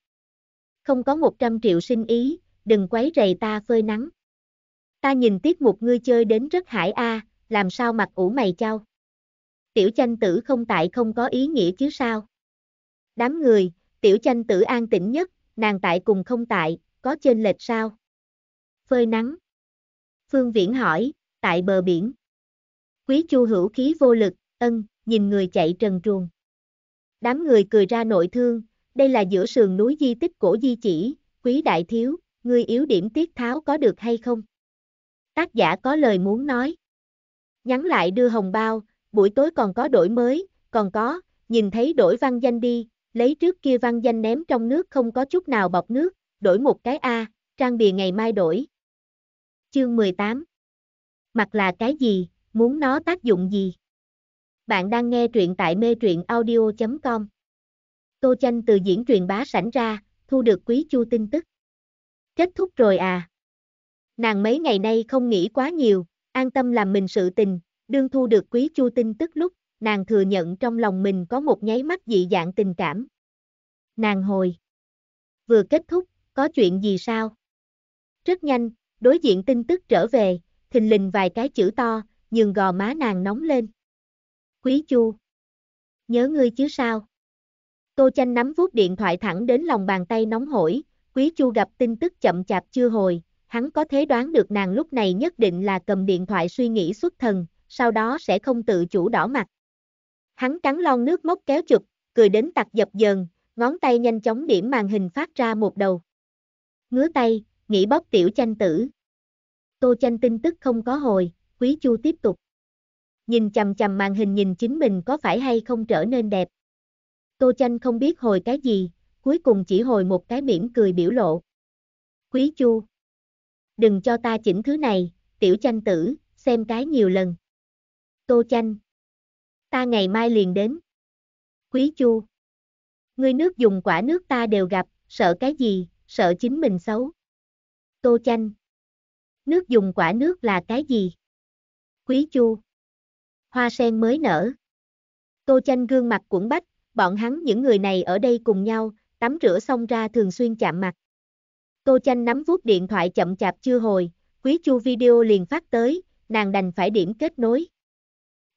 Không có 100 triệu sinh ý, đừng quấy rầy ta phơi nắng. Ta nhìn tiết mục ngươi chơi đến rất hải a, làm sao mặt ủ mày chao. Tiểu chanh tử không tại không có ý nghĩa chứ sao. Đám người, tiểu chanh tử an tĩnh nhất, nàng tại cùng không tại, có trên lệch sao? Phơi nắng. Phương Viễn hỏi, tại bờ biển. Quý chu hữu khí vô lực, ân, nhìn người chạy trần truồng. Đám người cười ra nội thương, đây là giữa sườn núi di tích cổ di chỉ, quý đại thiếu, ngươi yếu điểm tiết tháo có được hay không? Tác giả có lời muốn nói. Nhắn lại đưa hồng bao, buổi tối còn có đổi mới, còn có, nhìn thấy đổi văn danh đi, lấy trước kia văn danh ném trong nước không có chút nào bọc nước, đổi một cái A, trang bìa ngày mai đổi. Chương 18 Mặt là cái gì, muốn nó tác dụng gì? Bạn đang nghe truyện tại mê truyện audio.com Tô Chanh từ diễn truyền bá sảnh ra, thu được quý chu tin tức. Kết thúc rồi à. Nàng mấy ngày nay không nghĩ quá nhiều, an tâm làm mình sự tình, đương thu được quý chu tin tức lúc, nàng thừa nhận trong lòng mình có một nháy mắt dị dạng tình cảm. Nàng hồi. Vừa kết thúc, có chuyện gì sao? Rất nhanh, đối diện tin tức trở về, thình lình vài cái chữ to, nhường gò má nàng nóng lên. Quý chu. Nhớ ngươi chứ sao? Tô chanh nắm vuốt điện thoại thẳng đến lòng bàn tay nóng hổi, quý chu gặp tin tức chậm chạp chưa hồi, hắn có thể đoán được nàng lúc này nhất định là cầm điện thoại suy nghĩ xuất thần, sau đó sẽ không tự chủ đỏ mặt. Hắn cắn lon nước mốc kéo chụp, cười đến tặc dập dờn, ngón tay nhanh chóng điểm màn hình phát ra một đầu. Ngứa tay, nghĩ bóp tiểu chanh tử. Tô chanh tin tức không có hồi, quý chu tiếp tục. Nhìn chầm chầm màn hình nhìn chính mình có phải hay không trở nên đẹp. Tô chanh không biết hồi cái gì, cuối cùng chỉ hồi một cái mỉm cười biểu lộ. Quý chu, đừng cho ta chỉnh thứ này, tiểu chanh tử, xem cái nhiều lần. Tô chanh. Ta ngày mai liền đến. Quý chu. Ngươi nước dùng quả nước ta đều gặp, sợ cái gì, sợ chính mình xấu. Tô chanh. Nước dùng quả nước là cái gì? Quý chu. Hoa sen mới nở. Tô chanh gương mặt cuộn bách, bọn hắn những người này ở đây cùng nhau, tắm rửa xong ra thường xuyên chạm mặt. Tô Chanh nắm vuốt điện thoại chậm chạp chưa hồi, Quý Chu video liền phát tới, nàng đành phải điểm kết nối.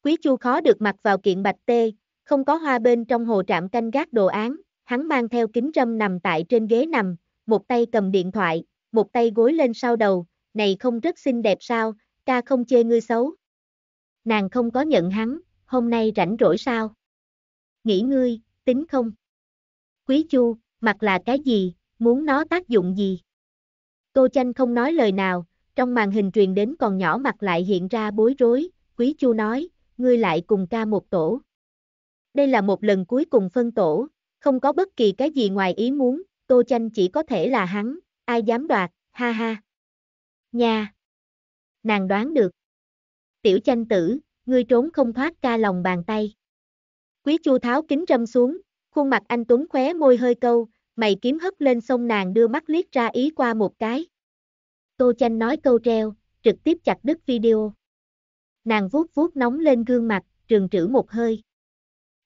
Quý Chu khó được mặc vào kiện bạch tê, không có hoa bên trong hồ trạm canh gác đồ án, hắn mang theo kính râm nằm tại trên ghế nằm, một tay cầm điện thoại, một tay gối lên sau đầu, này không rất xinh đẹp sao, ca không chê ngươi xấu. Nàng không có nhận hắn, hôm nay rảnh rỗi sao? Nghĩ ngươi, tính không? Quý Chu, mặt là cái gì, muốn nó tác dụng gì? Tô Chanh không nói lời nào, trong màn hình truyền đến còn nhỏ mặt lại hiện ra bối rối, Quý Chu nói, ngươi lại cùng ca một tổ. Đây là một lần cuối cùng phân tổ, không có bất kỳ cái gì ngoài ý muốn, Tô Chanh chỉ có thể là hắn, ai dám đoạt, ha ha. Nha! Nàng đoán được. Tiểu Chanh tử, ngươi trốn không thoát ca lòng bàn tay. Quý Chu tháo kính râm xuống, khuôn mặt anh Tuấn khóe môi hơi câu, Mày kiếm hất lên sông nàng đưa mắt liếc ra ý qua một cái. Tô Chanh nói câu treo, trực tiếp chặt đứt video. Nàng vuốt vuốt nóng lên gương mặt, trường trữ một hơi.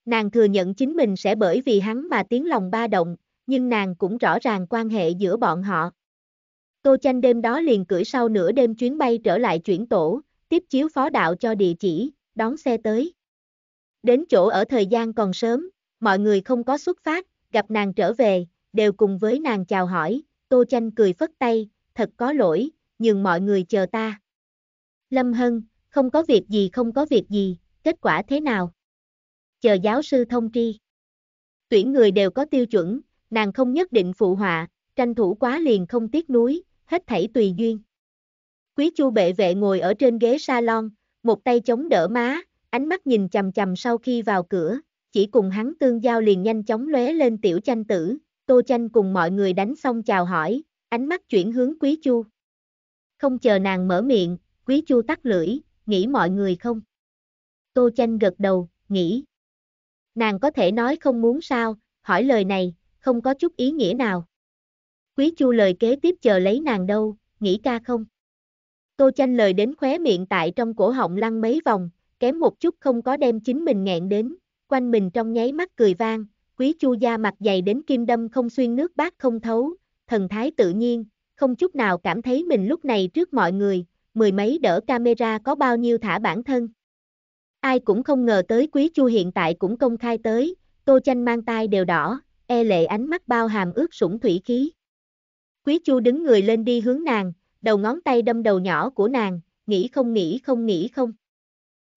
Nàng thừa nhận chính mình sẽ bởi vì hắn mà tiếng lòng ba động, nhưng nàng cũng rõ ràng quan hệ giữa bọn họ. Tô Chanh đêm đó liền cưỡi sau nửa đêm chuyến bay trở lại chuyển tổ, tiếp chiếu phó đạo cho địa chỉ, đón xe tới. Đến chỗ ở thời gian còn sớm, mọi người không có xuất phát, gặp nàng trở về, đều cùng với nàng chào hỏi, Tô Chanh cười phất tay, thật có lỗi, nhưng mọi người chờ ta. Lâm Hân, không có việc gì không có việc gì, kết quả thế nào? Chờ giáo sư thông tri. Tuyển người đều có tiêu chuẩn, nàng không nhất định phụ họa, tranh thủ quá liền không tiếc núi, hết thảy tùy duyên. Quý chu bệ vệ ngồi ở trên ghế salon, một tay chống đỡ má, ánh mắt nhìn chầm chầm sau khi vào cửa, chỉ cùng hắn tương giao liền nhanh chóng lóe lên tiểu chanh tử, Tô Chanh cùng mọi người đánh xong chào hỏi, ánh mắt chuyển hướng Quý Chu. Không chờ nàng mở miệng, Quý Chu tắt lưỡi, nghĩ mọi người không? Tô Chanh gật đầu, nghĩ. Nàng có thể nói không muốn sao, hỏi lời này, không có chút ý nghĩa nào. Quý Chu lời kế tiếp chờ lấy nàng đâu, nghĩ ca không? Tô Chanh lời đến khóe miệng tại trong cổ họng lăn mấy vòng, kém một chút không có đem chính mình nghẹn đến, quanh mình trong nháy mắt cười vang, quý chu gia mặt dày đến kim đâm không xuyên nước bát không thấu, thần thái tự nhiên, không chút nào cảm thấy mình lúc này trước mọi người, mười mấy đỡ camera có bao nhiêu thả bản thân. Ai cũng không ngờ tới quý chu hiện tại cũng công khai tới, tô chanh mang tai đều đỏ, e lệ ánh mắt bao hàm ướt sũng thủy khí. Quý chu đứng người lên đi hướng nàng, đầu ngón tay đâm đầu nhỏ của nàng, nghĩ không nghĩ không nghĩ không.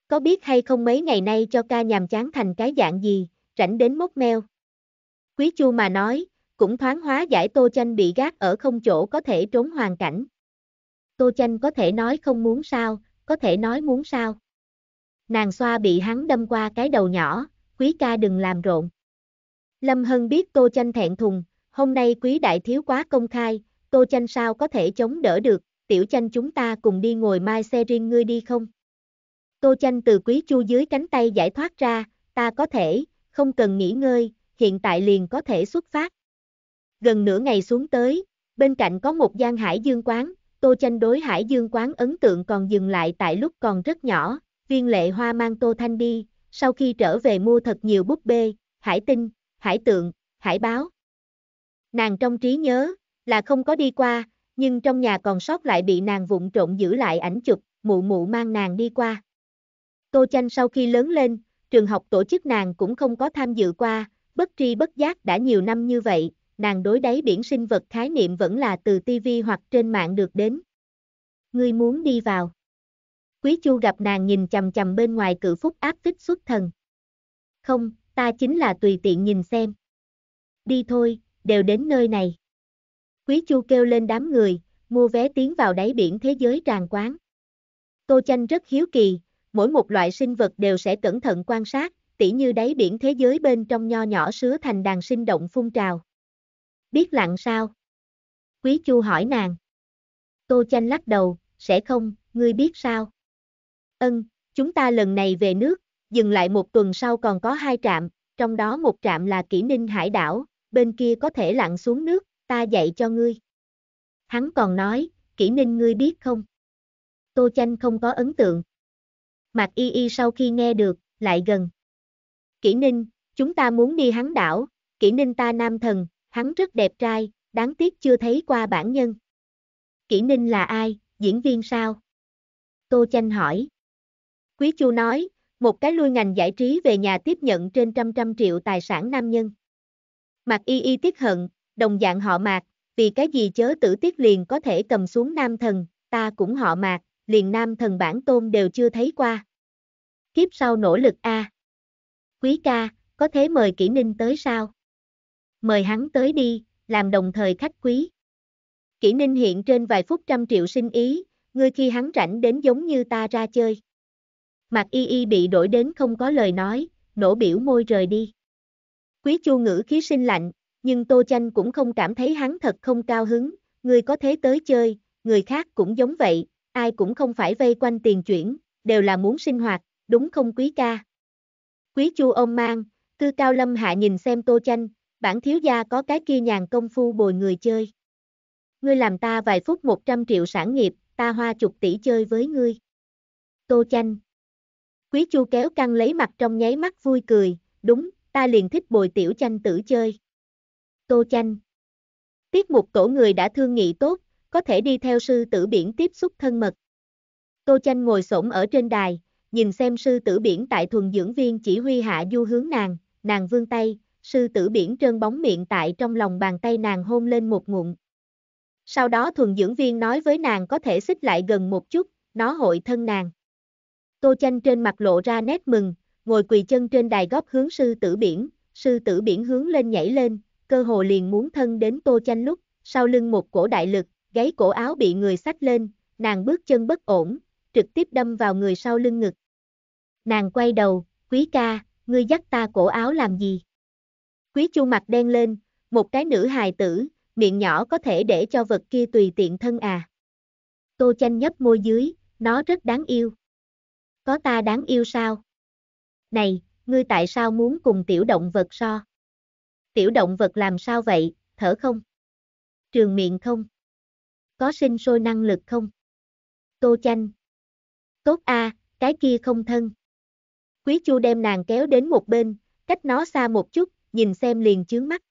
Có biết hay không mấy ngày nay cho ca nhàm chán thành cái dạng gì, rảnh đến mốc meo. Quý Chu mà nói, cũng thoáng hóa giải Tô Chanh bị gác ở không chỗ có thể trốn hoàn cảnh. Tô Chanh có thể nói không muốn sao, có thể nói muốn sao. Nàng xoa bị hắn đâm qua cái đầu nhỏ, quý ca đừng làm rộn. Lâm Hân biết Tô Chanh thẹn thùng, hôm nay quý đại thiếu quá công khai, Tô Chanh sao có thể chống đỡ được, tiểu Chanh chúng ta cùng đi ngồi mai xe riêng ngươi đi không? Tô Chanh từ quý chu dưới cánh tay giải thoát ra, ta có thể, không cần nghỉ ngơi, hiện tại liền có thể xuất phát. Gần nửa ngày xuống tới, bên cạnh có một gian hải dương quán, Tô Chanh đối hải dương quán ấn tượng còn dừng lại tại lúc còn rất nhỏ, viên lệ hoa mang Tô Thanh đi, sau khi trở về mua thật nhiều búp bê, hải tinh, hải tượng, hải báo. Nàng trong trí nhớ, là không có đi qua, nhưng trong nhà còn sót lại bị nàng vụng trộn giữ lại ảnh chụp, mụ mụ mang nàng đi qua. Tô Chanh sau khi lớn lên, trường học tổ chức nàng cũng không có tham dự qua, Bất tri bất giác đã nhiều năm như vậy, nàng đối đáy biển sinh vật khái niệm vẫn là từ TV hoặc trên mạng được đến. Ngươi muốn đi vào. Quý Chu gặp nàng nhìn chầm chầm bên ngoài cự phúc áp tích xuất thần. Không, ta chính là tùy tiện nhìn xem. Đi thôi, đều đến nơi này. Quý Chu kêu lên đám người, mua vé tiến vào đáy biển thế giới tràn quán. Tô Chanh rất hiếu kỳ, mỗi một loại sinh vật đều sẽ cẩn thận quan sát, tỉ như đáy biển thế giới bên trong nho nhỏ sứa thành đàn sinh động phun trào. Biết lặng sao? Quý Chu hỏi nàng. Tô Chanh lắc đầu, sẽ không, ngươi biết sao? Ân, chúng ta lần này về nước, dừng lại một tuần sau còn có hai trạm, trong đó một trạm là kỷ ninh hải đảo, bên kia có thể lặn xuống nước, ta dạy cho ngươi. Hắn còn nói, kỷ ninh ngươi biết không? Tô Chanh không có ấn tượng. Mạc Y Y sau khi nghe được, lại gần. Kỷ Ninh, chúng ta muốn đi hắn đảo, Kỷ Ninh ta nam thần, hắn rất đẹp trai, đáng tiếc chưa thấy qua bản nhân. Kỷ Ninh là ai, diễn viên sao? Tô Chanh hỏi. Quý Chu nói, một cái lui ngành giải trí về nhà tiếp nhận trên trăm trăm triệu tài sản nam nhân. Mạc Y Y tiếc hận, đồng dạng họ Mạc, vì cái gì chớ tử tiết liền có thể cầm xuống nam thần, ta cũng họ Mạc, liền nam thần bản tôn đều chưa thấy qua. Kiếp sau nỗ lực a. À quý ca, có thế mời kỹ ninh tới sao? Mời hắn tới đi, làm đồng thời khách quý. Kỷ ninh hiện trên vài phút trăm triệu sinh ý, ngươi khi hắn rảnh đến giống như ta ra chơi. Mặt y y bị đổi đến không có lời nói, nổ biểu môi rời đi. Quý chu ngữ khí sinh lạnh, nhưng Tô Chanh cũng không cảm thấy hắn thật không cao hứng, ngươi có thế tới chơi, người khác cũng giống vậy, ai cũng không phải vây quanh tiền chuyển, đều là muốn sinh hoạt, đúng không quý ca? Quý chu ông mang, Tư cao lâm hạ nhìn xem tô chanh, bản thiếu gia có cái kia nhàn công phu bồi người chơi. Ngươi làm ta vài phút 100 triệu sản nghiệp, ta hoa chục tỷ chơi với ngươi. Tô chanh. Quý chu kéo căng lấy mặt trong nháy mắt vui cười, đúng, ta liền thích bồi tiểu chanh tử chơi. Tô chanh. Tiết mục tổ người đã thương nghị tốt, có thể đi theo sư tử biển tiếp xúc thân mật. Tô chanh ngồi xổm ở trên đài, nhìn xem sư tử biển tại thuần dưỡng viên chỉ huy hạ du hướng nàng, nàng vương tay, sư tử biển trơn bóng miệng tại trong lòng bàn tay nàng hôn lên một ngụm. Sau đó thuần dưỡng viên nói với nàng có thể xích lại gần một chút, nó hội thân nàng. Tô chanh trên mặt lộ ra nét mừng, ngồi quỳ chân trên đài góp hướng sư tử biển, sư tử biển hướng lên nhảy lên, cơ hồ liền muốn thân đến tô chanh lúc, sau lưng một cổ đại lực, gáy cổ áo bị người sách lên, nàng bước chân bất ổn, trực tiếp đâm vào người sau lưng ngực. Nàng quay đầu, quý ca, ngươi dắt ta cổ áo làm gì? Quý chu mặt đen lên, một cái nữ hài tử, miệng nhỏ có thể để cho vật kia tùy tiện thân à. Tô chanh nhấp môi dưới, nó rất đáng yêu. Có ta đáng yêu sao? Này, ngươi tại sao muốn cùng tiểu động vật so? Tiểu động vật làm sao vậy, thở không? Trường miệng không? Có sinh sôi năng lực không? Tô chanh, Tốt a, à, cái kia không thân. Quý Chu đem nàng kéo đến một bên, cách nó xa một chút, nhìn xem liền chướng mắt.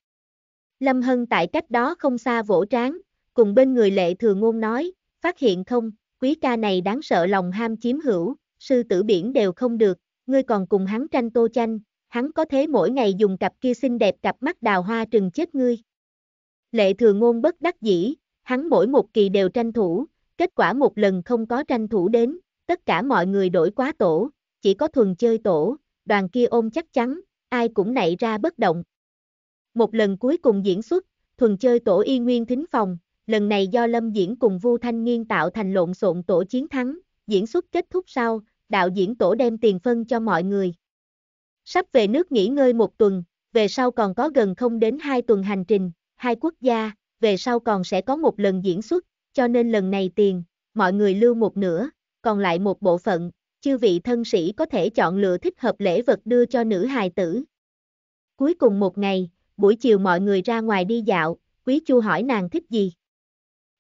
Lâm Hân tại cách đó không xa vỗ trán, cùng bên người lệ thừa ngôn nói, phát hiện không, quý ca này đáng sợ lòng ham chiếm hữu, sư tử biển đều không được, ngươi còn cùng hắn tranh tô chanh, hắn có thế mỗi ngày dùng cặp kia xinh đẹp cặp mắt đào hoa trừng chết ngươi. Lệ thừa ngôn bất đắc dĩ, hắn mỗi một kỳ đều tranh thủ, kết quả một lần không có tranh thủ đến, Tất cả mọi người đổi quá tổ, chỉ có thuần chơi tổ, đoàn kia ôm chắc chắn, ai cũng nảy ra bất động. Một lần cuối cùng diễn xuất, thuần chơi tổ y nguyên thính phòng, lần này do Lâm Diễn cùng Vu Thanh Nghiên tạo thành lộn xộn tổ chiến thắng, diễn xuất kết thúc sau, đạo diễn tổ đem tiền phân cho mọi người. Sắp về nước nghỉ ngơi một tuần, về sau còn có gần không đến hai tuần hành trình, hai quốc gia, về sau còn sẽ có một lần diễn xuất, cho nên lần này tiền, mọi người lưu một nửa, còn lại một bộ phận, chư vị thân sĩ có thể chọn lựa thích hợp lễ vật đưa cho nữ hài tử. Cuối cùng một ngày, buổi chiều mọi người ra ngoài đi dạo, Quý Chu hỏi nàng thích gì.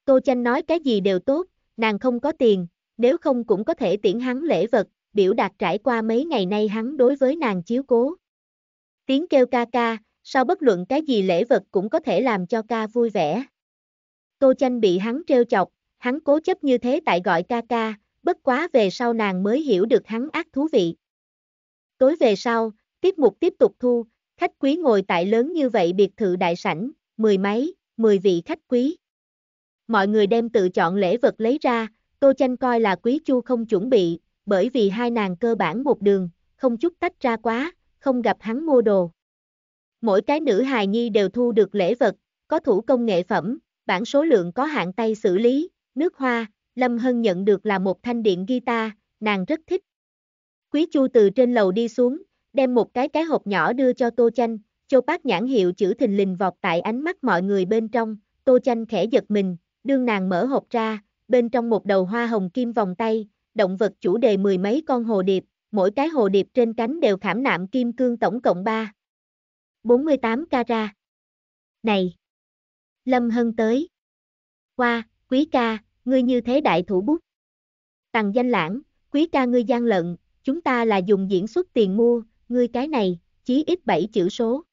Tô Chanh nói cái gì đều tốt, nàng không có tiền, nếu không cũng có thể tiễn hắn lễ vật, biểu đạt trải qua mấy ngày nay hắn đối với nàng chiếu cố. Tiếng kêu ca ca, sau bất luận cái gì lễ vật cũng có thể làm cho ca vui vẻ. Tô Chanh bị hắn trêu chọc, hắn cố chấp như thế tại gọi ca ca, bất quá về sau nàng mới hiểu được hắn ác thú vị. Tối về sau, tiết mục tiếp tục thu, khách quý ngồi tại lớn như vậy biệt thự đại sảnh, mười mấy, mười vị khách quý. Mọi người đem tự chọn lễ vật lấy ra, Tô Chanh coi là quý chu không chuẩn bị, bởi vì hai nàng cơ bản một đường, không chút tách ra quá, không gặp hắn mua đồ. Mỗi cái nữ hài nhi đều thu được lễ vật, có thủ công nghệ phẩm, bản số lượng có hạn tay xử lý, nước hoa, Lâm Hân nhận được là một thanh điện guitar, nàng rất thích. Quý Chu từ trên lầu đi xuống, đem một cái cái hộp nhỏ đưa cho Tô Chanh, Châu Bác nhãn hiệu chữ thình lình vọt tại ánh mắt mọi người bên trong, Tô Chanh khẽ giật mình, đương nàng mở hộp ra, bên trong một đầu hoa hồng kim vòng tay, động vật chủ đề mười mấy con hồ điệp, mỗi cái hồ điệp trên cánh đều khảm nạm kim cương tổng cộng 3. 48 cara. Này! Lâm Hân tới. Qua, quý ca, ngươi như thế đại thủ bút. Tằng danh lãng, quý ca ngươi gian lận, chúng ta là dùng diễn xuất tiền mua, ngươi cái này, chí ít 7 chữ số.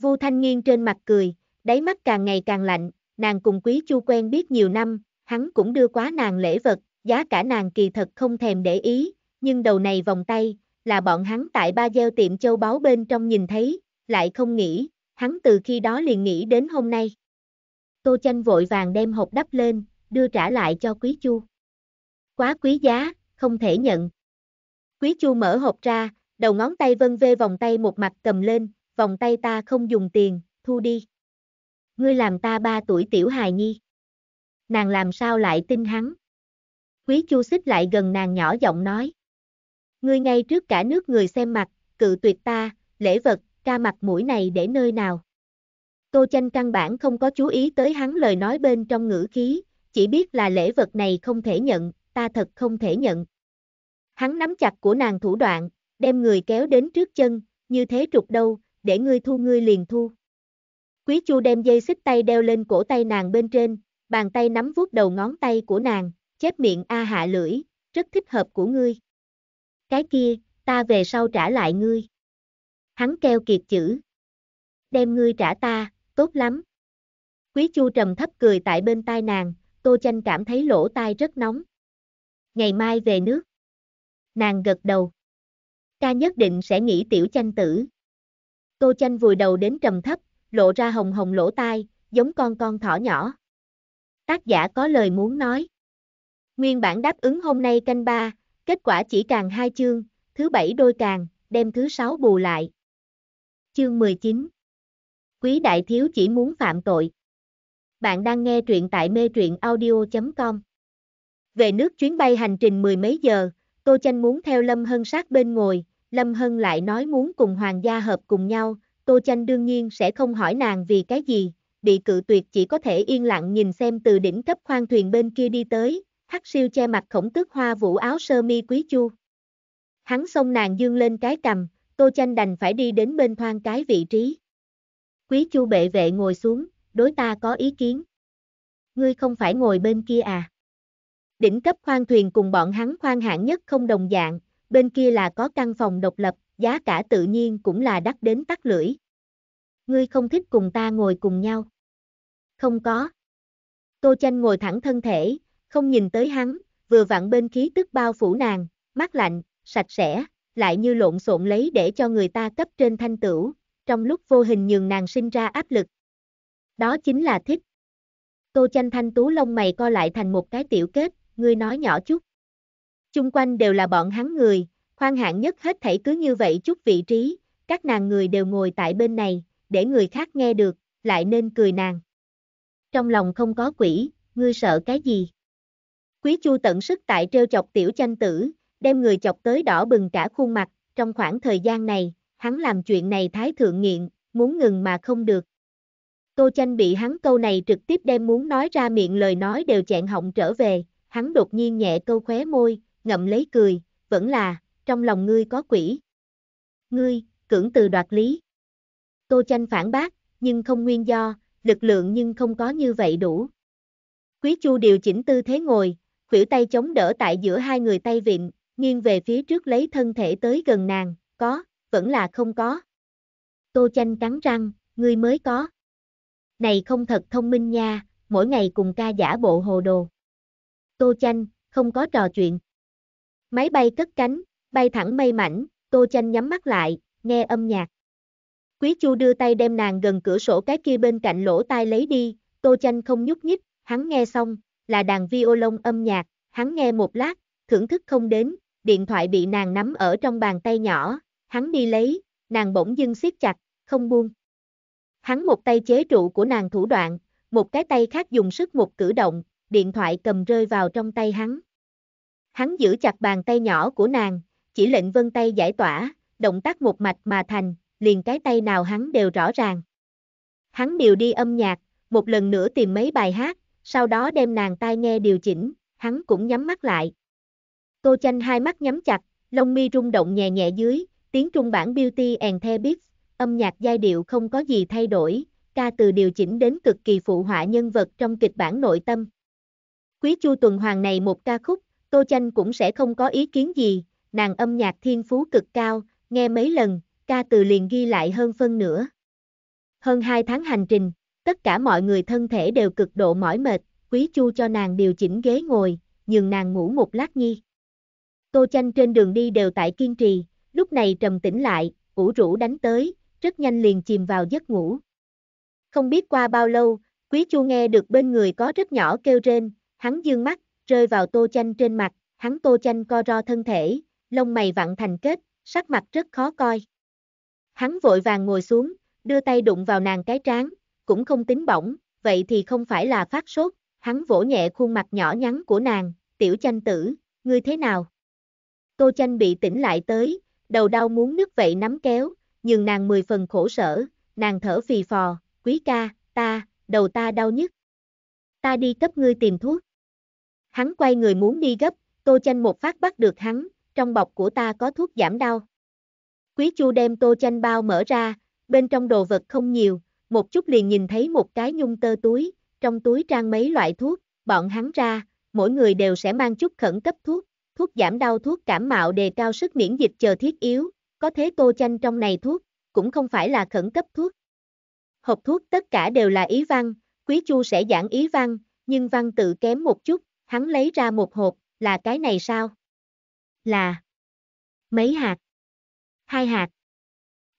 Vu Thanh Nghiên trên mặt cười, đáy mắt càng ngày càng lạnh, nàng cùng quý chu quen biết nhiều năm, hắn cũng đưa quá nàng lễ vật, giá cả nàng kỳ thật không thèm để ý, nhưng đầu này vòng tay, là bọn hắn tại ba gieo tiệm châu báu bên trong nhìn thấy, lại không nghĩ, hắn từ khi đó liền nghĩ đến hôm nay. Tô Chanh vội vàng đem hộp đắp lên, đưa trả lại cho Quý Chu. Quá quý giá, không thể nhận. Quý Chu mở hộp ra, đầu ngón tay vân vê vòng tay một mặt cầm lên, vòng tay ta không dùng tiền, thu đi. Ngươi làm ta ba tuổi tiểu hài nhi. Nàng làm sao lại tin hắn? Quý Chu xích lại gần nàng nhỏ giọng nói. Ngươi ngay trước cả nước người xem mặt, cự tuyệt ta, lễ vật, ca mặt mũi này để nơi nào? Tô Chanh căn bản không có chú ý tới hắn lời nói bên trong ngữ khí, chỉ biết là lễ vật này không thể nhận, ta thật không thể nhận. Hắn nắm chặt của nàng thủ đoạn, đem người kéo đến trước chân, như thế trục đâu, để ngươi thu ngươi liền thu. Quý Chu đem dây xích tay đeo lên cổ tay nàng bên trên, bàn tay nắm vuốt đầu ngón tay của nàng, chép miệng a hạ lưỡi, rất thích hợp của ngươi. Cái kia, ta về sau trả lại ngươi. Hắn keo kiệt chữ. Đem ngươi trả ta, tốt lắm. Quý Chu trầm thấp cười tại bên tai nàng, Tô Chanh cảm thấy lỗ tai rất nóng. Ngày mai về nước. Nàng gật đầu. Ca nhất định sẽ nghĩ tiểu chanh tử. Tô Chanh vùi đầu đến trầm thấp, lộ ra hồng hồng lỗ tai, giống con con thỏ nhỏ. Tác giả có lời muốn nói. Nguyên bản đáp ứng hôm nay canh ba, kết quả chỉ càng hai chương, thứ bảy đôi càng, đem thứ sáu bù lại. Chương 19 Quý đại thiếu chỉ muốn phạm tội. Bạn đang nghe truyện tại mê truyện audio.com. Về nước chuyến bay hành trình mười mấy giờ, Tô Chanh muốn theo Lâm Hân sát bên ngồi, Lâm Hân lại nói muốn cùng Hoàng gia hợp cùng nhau, Tô Chanh đương nhiên sẽ không hỏi nàng vì cái gì, bị cự tuyệt chỉ có thể yên lặng nhìn xem từ đỉnh cấp khoang thuyền bên kia đi tới, hắc siêu che mặt khổng tước hoa vũ áo sơ mi quý chu. Hắn xông nàng dương lên cái cầm, Tô Chanh đành phải đi đến bên thoang cái vị trí. Quý chu bệ vệ ngồi xuống, đối ta có ý kiến. Ngươi không phải ngồi bên kia à? Đỉnh cấp khoan thuyền cùng bọn hắn khoan hạng nhất không đồng dạng, bên kia là có căn phòng độc lập, giá cả tự nhiên cũng là đắt đến tắt lưỡi. Ngươi không thích cùng ta ngồi cùng nhau. Không có. Tô chanh ngồi thẳng thân thể, không nhìn tới hắn, vừa vặn bên khí tức bao phủ nàng, mát lạnh, sạch sẽ, lại như lộn xộn lấy để cho người ta cấp trên thanh tửu, trong lúc vô hình nhường nàng sinh ra áp lực, đó chính là thích. Tô chanh thanh tú lông mày co lại thành một cái tiểu kết, ngươi nói nhỏ chút. Chung quanh đều là bọn hắn người, khoan hạng nhất hết thảy cứ như vậy chút vị trí, các nàng người đều ngồi tại bên này, để người khác nghe được, lại nên cười nàng. Trong lòng không có quỷ, ngươi sợ cái gì? Quý Chu tận sức tại treo chọc tiểu chanh tử, đem người chọc tới đỏ bừng cả khuôn mặt, trong khoảng thời gian này, hắn làm chuyện này thái thượng nghiện, muốn ngừng mà không được. Tô Chanh bị hắn câu này trực tiếp đem muốn nói ra miệng lời nói đều chẹn họng trở về, hắn đột nhiên nhẹ câu khóe môi, ngậm lấy cười, vẫn là, trong lòng ngươi có quỷ. Ngươi, cưỡng từ đoạt lý. Tô Chanh phản bác, nhưng không nguyên do, lực lượng nhưng không có như vậy đủ. Quý Chu điều chỉnh tư thế ngồi, khuỷu tay chống đỡ tại giữa hai người tay vịn, nghiêng về phía trước lấy thân thể tới gần nàng, có, vẫn là không có. Tô Chanh cắn răng, ngươi mới có này không thật thông minh nha, mỗi ngày cùng ca giả bộ hồ đồ. Tô Chanh, không có trò chuyện. Máy bay cất cánh, bay thẳng mây mảnh, Tô Chanh nhắm mắt lại, nghe âm nhạc. Quý Chu đưa tay đem nàng gần cửa sổ cái kia bên cạnh lỗ tai lấy đi, Tô Chanh không nhúc nhích, hắn nghe xong, là đàn violon âm nhạc, hắn nghe một lát, thưởng thức không đến, điện thoại bị nàng nắm ở trong bàn tay nhỏ, hắn đi lấy, nàng bỗng dưng siết chặt, không buông. Hắn một tay chế trụ của nàng thủ đoạn, một cái tay khác dùng sức một cử động, điện thoại cầm rơi vào trong tay hắn. Hắn giữ chặt bàn tay nhỏ của nàng, chỉ lệnh vân tay giải tỏa, động tác một mạch mà thành, liền cái tay nào hắn đều rõ ràng. Hắn điều đi âm nhạc, một lần nữa tìm mấy bài hát, sau đó đem nàng tai nghe điều chỉnh, hắn cũng nhắm mắt lại. Tô chanh hai mắt nhắm chặt, lông mi rung động nhẹ nhẹ dưới, tiếng trung bản Beauty and The Beats, âm nhạc giai điệu không có gì thay đổi, ca từ điều chỉnh đến cực kỳ phụ họa nhân vật trong kịch bản nội tâm. Quý Chu tuần Hoàng này một ca khúc, Tô Chanh cũng sẽ không có ý kiến gì, nàng âm nhạc thiên phú cực cao, nghe mấy lần, ca từ liền ghi lại hơn phân nữa. Hơn 2 tháng hành trình, tất cả mọi người thân thể đều cực độ mỏi mệt, Quý Chu cho nàng điều chỉnh ghế ngồi, nhường nàng ngủ một lát nhi. Tô Chanh trên đường đi đều tại kiên trì, lúc này trầm tĩnh lại, ủ rũ đánh tới, rất nhanh liền chìm vào giấc ngủ. Không biết qua bao lâu, Quý Chu nghe được bên người có rất nhỏ kêu rên, hắn dương mắt, rơi vào tô chanh trên mặt, hắn tô chanh co ro thân thể, lông mày vặn thành kết, sắc mặt rất khó coi. Hắn vội vàng ngồi xuống, đưa tay đụng vào nàng cái trán, cũng không tính bỏng, vậy thì không phải là phát sốt, hắn vỗ nhẹ khuôn mặt nhỏ nhắn của nàng, tiểu chanh tử, ngươi thế nào? Tô chanh bị tỉnh lại tới, đầu đau muốn nứt vậy nắm kéo, nhưng nàng mười phần khổ sở, nàng thở phì phò, quý ca, ta, đầu ta đau nhất, Ta đi cấp ngươi tìm thuốc. Hắn quay người muốn đi gấp, Tô Chanh một phát bắt được hắn, trong bọc của ta có thuốc giảm đau. Quý Chu đem Tô Chanh bao mở ra, bên trong đồ vật không nhiều, một chút liền nhìn thấy một cái nhung tơ túi, trong túi trang mấy loại thuốc, bọn hắn ra, mỗi người đều sẽ mang chút khẩn cấp thuốc, thuốc giảm đau thuốc cảm mạo đề cao sức miễn dịch chờ thiết yếu, có thế tô chanh trong này thuốc, cũng không phải là khẩn cấp thuốc. Hộp thuốc tất cả đều là ý văn, quý chu sẽ giảng ý văn, nhưng văn tự kém một chút, hắn lấy ra một hộp, là cái này sao? Là mấy hạt? Hai hạt.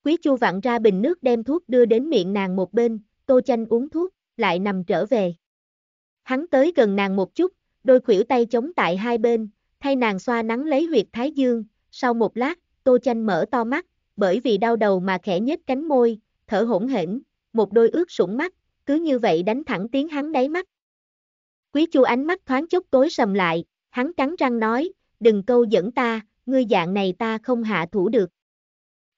Quý chu vặn ra bình nước đem thuốc đưa đến miệng nàng một bên, tô chanh uống thuốc, lại nằm trở về. Hắn tới gần nàng một chút, đôi khuỷu tay chống tại hai bên, thay nàng xoa nắng lấy huyệt thái dương, sau một lát, Tô Chanh mở to mắt, bởi vì đau đầu mà khẽ nhếch cánh môi, thở hổn hển, một đôi ướt sũng mắt, cứ như vậy đánh thẳng tiếng hắn đáy mắt. Quý Chu ánh mắt thoáng chốc tối sầm lại, hắn cắn răng nói, đừng câu dẫn ta, ngươi dạng này ta không hạ thủ được.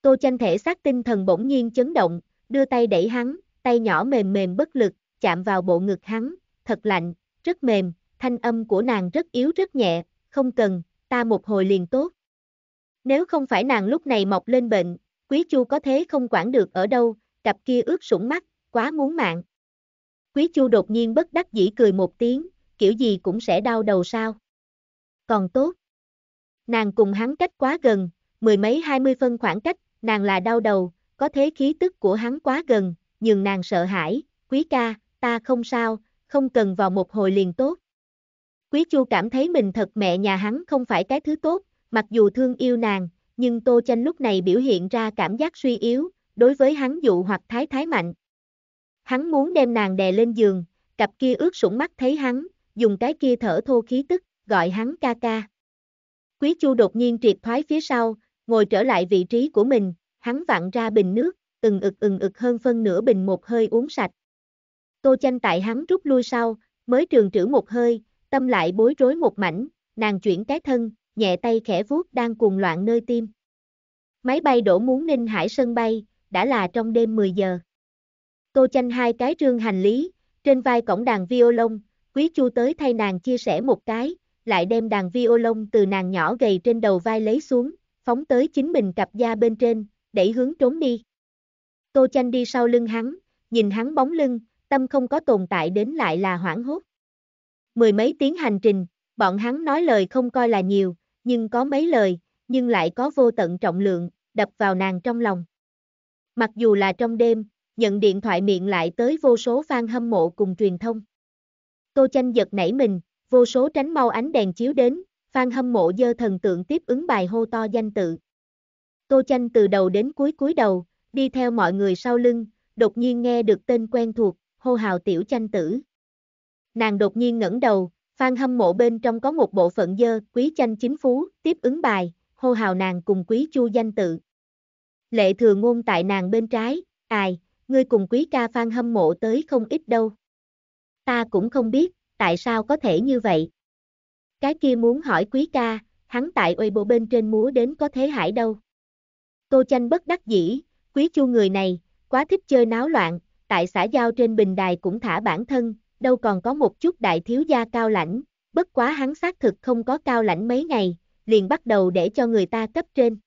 Tô Chanh thể xác tinh thần bỗng nhiên chấn động, đưa tay đẩy hắn, tay nhỏ mềm mềm bất lực, chạm vào bộ ngực hắn, thật lạnh, rất mềm, thanh âm của nàng rất yếu rất nhẹ, không cần, ta một hồi liền tốt. Nếu không phải nàng lúc này mọc lên bệnh, Quý Chu có thế không quản được ở đâu, cặp kia ướt sũng mắt, quá muốn mạng. Quý Chu đột nhiên bất đắc dĩ cười một tiếng, kiểu gì cũng sẽ đau đầu sao. Còn tốt. Nàng cùng hắn cách quá gần, mười mấy hai mươi phân khoảng cách, nàng là đau đầu, có thế khí tức của hắn quá gần, nhưng nàng sợ hãi, quý ca, ta không sao, không cần vào một hồi liền tốt. Quý Chu cảm thấy mình thật mẹ nhà hắn không phải cái thứ tốt, Mặc dù thương yêu nàng, nhưng Tô Chanh lúc này biểu hiện ra cảm giác suy yếu, đối với hắn dụ hoặc thái thái mạnh. Hắn muốn đem nàng đè lên giường, cặp kia ướt sũng mắt thấy hắn, dùng cái kia thở thô khí tức, gọi hắn ca ca. Quý Chu đột nhiên triệt thoái phía sau, ngồi trở lại vị trí của mình, hắn vặn ra bình nước, từng ực từng ực hơn phân nửa bình một hơi uống sạch. Tô Chanh tại hắn rút lui sau, mới trường trữ một hơi, tâm lại bối rối một mảnh, nàng chuyển cái thân, nhẹ tay khẽ vuốt đang cuồng loạn nơi tim. Máy bay đổ muốn Ninh Hải sân bay, đã là trong đêm 10 giờ. Tô chanh hai cái trương hành lý, trên vai cổng đàn violon, quý chu tới thay nàng chia sẻ một cái, lại đem đàn violon từ nàng nhỏ gầy trên đầu vai lấy xuống, phóng tới chính mình cặp da bên trên, đẩy hướng trốn đi. Tô chanh đi sau lưng hắn, nhìn hắn bóng lưng, tâm không có tồn tại đến lại là hoảng hốt. Mười mấy tiếng hành trình, bọn hắn nói lời không coi là nhiều, nhưng có mấy lời, nhưng lại có vô tận trọng lượng, đập vào nàng trong lòng. Mặc dù là trong đêm, nhận điện thoại miệng lại tới vô số fan hâm mộ cùng truyền thông. Tô Chanh giật nảy mình, vô số tránh mau ánh đèn chiếu đến, fan hâm mộ dơ thần tượng tiếp ứng bài hô to danh tự. Tô Chanh từ đầu đến cuối cúi đầu, đi theo mọi người sau lưng, đột nhiên nghe được tên quen thuộc, hô hào tiểu chanh tử. Nàng đột nhiên ngẩng đầu, Phan hâm mộ bên trong có một bộ phận dơ, quý chanh chính phú, tiếp ứng bài, hô hào nàng cùng quý chu danh tự. Lệ thừa ngôn tại nàng bên trái, ai, ngươi cùng quý ca phan hâm mộ tới không ít đâu. Ta cũng không biết, tại sao có thể như vậy. Cái kia muốn hỏi quý ca, hắn tại uy bộ bên trên múa đến có thế hải đâu. Tô chanh bất đắc dĩ, quý chu người này, quá thích chơi náo loạn, tại xã giao trên bình đài cũng thả bản thân, đâu còn có một chút đại thiếu gia cao lãnh, bất quá hắn xác thực không có cao lãnh mấy ngày, liền bắt đầu để cho người ta cấp trên.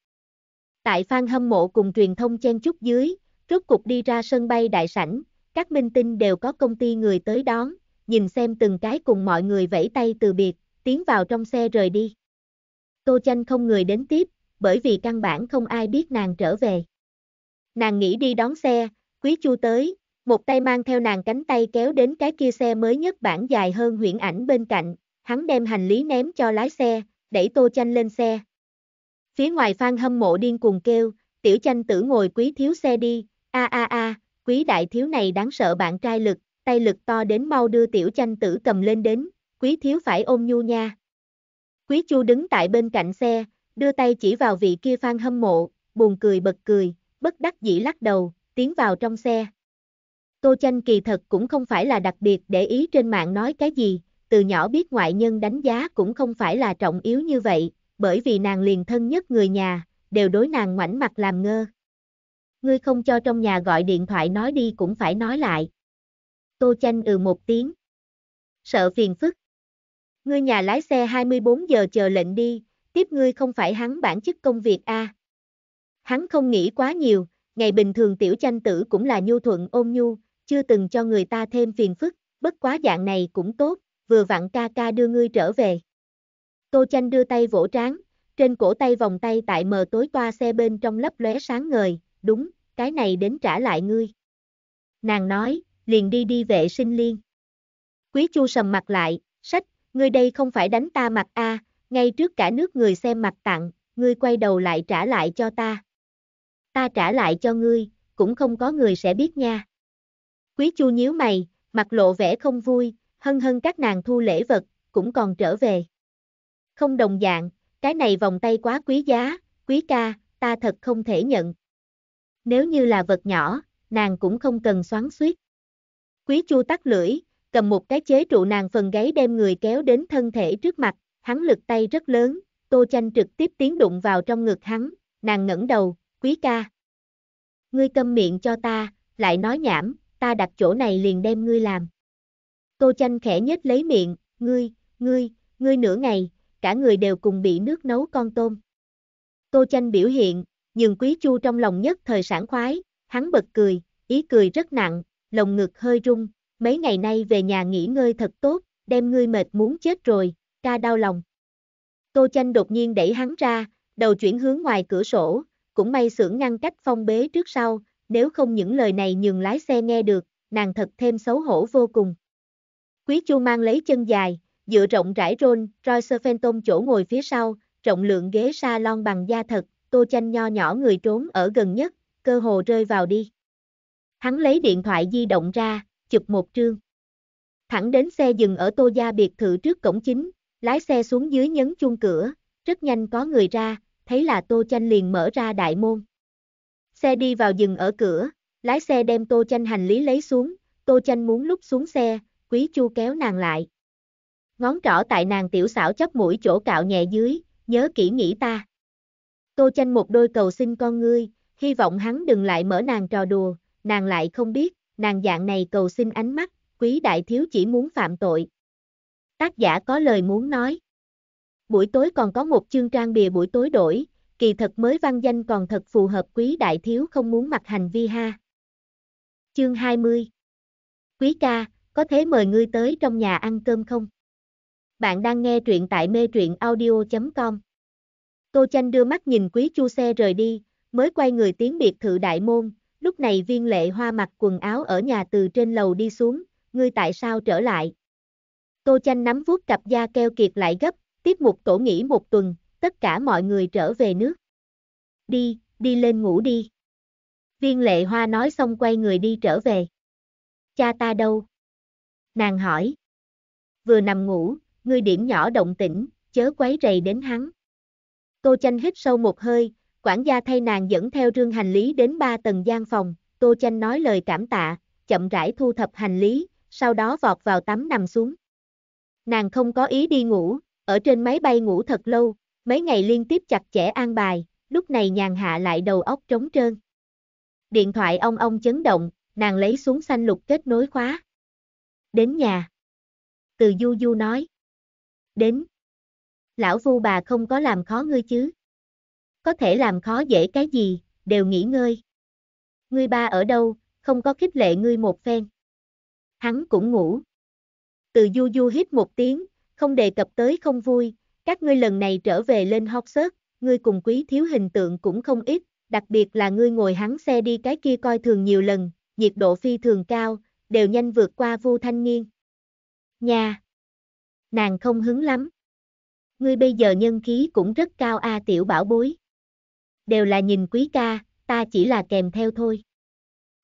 Tại phan hâm mộ cùng truyền thông chen chút dưới, rốt cục đi ra sân bay đại sảnh, các minh tinh đều có công ty người tới đón, nhìn xem từng cái cùng mọi người vẫy tay từ biệt, tiến vào trong xe rời đi. Tô Chanh không người đến tiếp, bởi vì căn bản không ai biết nàng trở về. Nàng nghĩ đi đón xe, Quý Chu tới, một tay mang theo nàng cánh tay kéo đến cái kia xe mới nhất bản dài hơn huyện ảnh bên cạnh, hắn đem hành lý ném cho lái xe, đẩy Tô Chanh lên xe. Phía ngoài phan hâm mộ điên cuồng kêu, tiểu chanh tử ngồi quý thiếu xe đi, a a a, quý đại thiếu này đáng sợ bạn trai lực, tay lực to đến mau đưa tiểu chanh tử cầm lên đến, quý thiếu phải ôm nhu nha. Quý chu đứng tại bên cạnh xe, đưa tay chỉ vào vị kia phan hâm mộ, buồn cười bật cười, bất đắc dĩ lắc đầu, tiến vào trong xe. Tô Chanh kỳ thật cũng không phải là đặc biệt để ý trên mạng nói cái gì, từ nhỏ biết ngoại nhân đánh giá cũng không phải là trọng yếu như vậy, bởi vì nàng liền thân nhất người nhà, đều đối nàng ngoảnh mặt làm ngơ. Ngươi không cho trong nhà gọi điện thoại nói đi cũng phải nói lại. Tô Chanh ừ một tiếng. Sợ phiền phức. Ngươi nhà lái xe 24 giờ chờ lệnh đi, tiếp ngươi không phải hắn bản chức công việc a. Hắn không nghĩ quá nhiều, ngày bình thường tiểu chanh tử cũng là nhu thuận ôn nhu, chưa từng cho người ta thêm phiền phức, bất quá dạng này cũng tốt, vừa vặn ca ca đưa ngươi trở về. Tô Chanh đưa tay vỗ trán, trên cổ tay vòng tay tại mờ tối toa xe bên trong lấp lóe sáng ngời, đúng, cái này đến trả lại ngươi. Nàng nói, liền đi đi vệ sinh liên. Quý Chu sầm mặt lại, sách, ngươi đây không phải đánh ta mặt a, à, ngay trước cả nước người xem mặt tặng, ngươi quay đầu lại trả lại cho ta. Ta trả lại cho ngươi, cũng không có người sẽ biết nha. Quý Chu nhíu mày, mặt lộ vẻ không vui, hân hân các nàng thu lễ vật, cũng còn trở về. Không đồng dạng, cái này vòng tay quá quý giá, quý ca, ta thật không thể nhận. Nếu như là vật nhỏ, nàng cũng không cần xoắn suýt. Quý Chu tắt lưỡi, cầm một cái chế trụ nàng phần gáy đem người kéo đến thân thể trước mặt, hắn lực tay rất lớn, Tô Chanh trực tiếp tiến đụng vào trong ngực hắn, nàng ngẩng đầu, quý ca. Ngươi câm miệng cho ta, lại nói nhảm, ta đặt chỗ này liền đem ngươi làm. Tô chanh khẽ nhếch lấy miệng, ngươi, ngươi, ngươi nửa ngày, cả người đều cùng bị nước nấu con tôm. Tô chanh biểu hiện, nhưng quý chu trong lòng nhất thời sảng khoái, hắn bật cười, ý cười rất nặng, lồng ngực hơi rung, mấy ngày nay về nhà nghỉ ngơi thật tốt, đem ngươi mệt muốn chết rồi, ca đau lòng. Tô chanh đột nhiên đẩy hắn ra, đầu chuyển hướng ngoài cửa sổ, cũng may xưởng ngăn cách phong bế trước sau, nếu không những lời này nhường lái xe nghe được, nàng thật thêm xấu hổ vô cùng. Quý Chu mang lấy chân dài, dựa rộng rãi rôn, Royce Phantom chỗ ngồi phía sau, trọng lượng ghế salon bằng da thật, tô chanh nho nhỏ người trốn ở gần nhất, cơ hồ rơi vào đi. Hắn lấy điện thoại di động ra, chụp một trương. Thẳng đến xe dừng ở tô gia biệt thự trước cổng chính, lái xe xuống dưới nhấn chuông cửa, rất nhanh có người ra, thấy là tô chanh liền mở ra đại môn. Xe đi vào dừng ở cửa, lái xe đem Tô Chanh hành lý lấy xuống, Tô Chanh muốn lúc xuống xe, Quý Chu kéo nàng lại. Ngón trỏ tại nàng tiểu xảo chóp mũi chỗ cạo nhẹ dưới, nhớ kỹ nghĩ ta. Tô Chanh một đôi cầu xin con ngươi, hy vọng hắn đừng lại mở nàng trò đùa, nàng lại không biết, nàng dạng này cầu xin ánh mắt, quý đại thiếu chỉ muốn phạm tội. Tác giả có lời muốn nói. Buổi tối còn có một chương trang bìa buổi tối đổi, kỳ thật mới văn danh còn thật phù hợp quý đại thiếu không muốn mặc hành vi ha. Chương 20 Quý ca, có thể mời ngươi tới trong nhà ăn cơm không? Bạn đang nghe truyện tại mê truyện audio.com Tô Chanh đưa mắt nhìn quý chu xe rời đi, mới quay người tiến biệt thự đại môn, lúc này viên lệ hoa mặc quần áo ở nhà từ trên lầu đi xuống, ngươi tại sao trở lại? Tô Chanh nắm vuốt cặp da keo kiệt lại gấp, tiếp một tổ nghỉ một tuần, tất cả mọi người trở về nước. Đi, đi lên ngủ đi. Viên lệ hoa nói xong quay người đi trở về. Cha ta đâu? Nàng hỏi. Vừa nằm ngủ, ngươi điểm nhỏ động tĩnh, chớ quấy rầy đến hắn. Tô chanh hít sâu một hơi, quản gia thay nàng dẫn theo rương hành lý đến ba tầng gian phòng, Tô chanh nói lời cảm tạ, chậm rãi thu thập hành lý, sau đó vọt vào tắm nằm xuống. Nàng không có ý đi ngủ, ở trên máy bay ngủ thật lâu, Mấy ngày liên tiếp chặt chẽ an bài, lúc này nhàn hạ lại đầu óc trống trơn. Điện thoại ông ông chấn động, nàng lấy xuống xanh lục kết nối khóa. Đến nhà. Từ du du nói. Đến. Lão Vu bà không có làm khó ngươi chứ. Có thể làm khó dễ cái gì, đều nghỉ ngơi. Ngươi ba ở đâu, không có khích lệ ngươi một phen. Hắn cũng ngủ. Từ du du hít một tiếng, không đề cập tới không vui, các ngươi lần này trở về lên Hogwarts, ngươi cùng quý thiếu hình tượng cũng không ít, đặc biệt là ngươi ngồi hắn xe đi cái kia coi thường nhiều lần, nhiệt độ phi thường cao, đều nhanh vượt qua Vu Thanh niên. Nha! Nàng không hứng lắm. Ngươi bây giờ nhân khí cũng rất cao a tiểu bảo bối. Đều là nhìn quý ca, ta chỉ là kèm theo thôi.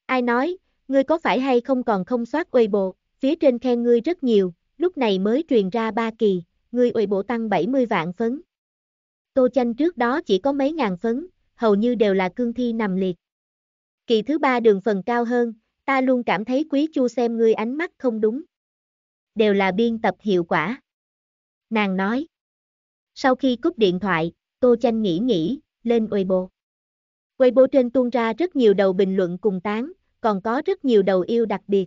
Ai nói, ngươi có phải hay không còn không soát Weibo, phía trên khen ngươi rất nhiều, lúc này mới truyền ra ba kỳ, ngươi uy bộ tăng 70 vạn phấn. Tô Chanh trước đó chỉ có mấy ngàn phấn, hầu như đều là cương thi nằm liệt. Kỳ thứ ba đường phần cao hơn, ta luôn cảm thấy quý chu xem ngươi ánh mắt không đúng. Đều là biên tập hiệu quả. Nàng nói. Sau khi cúp điện thoại, Tô Chanh nghĩ nghĩ, lên bộ. Weibo. Weibo trên tuôn ra rất nhiều đầu bình luận cùng tán, còn có rất nhiều đầu yêu đặc biệt.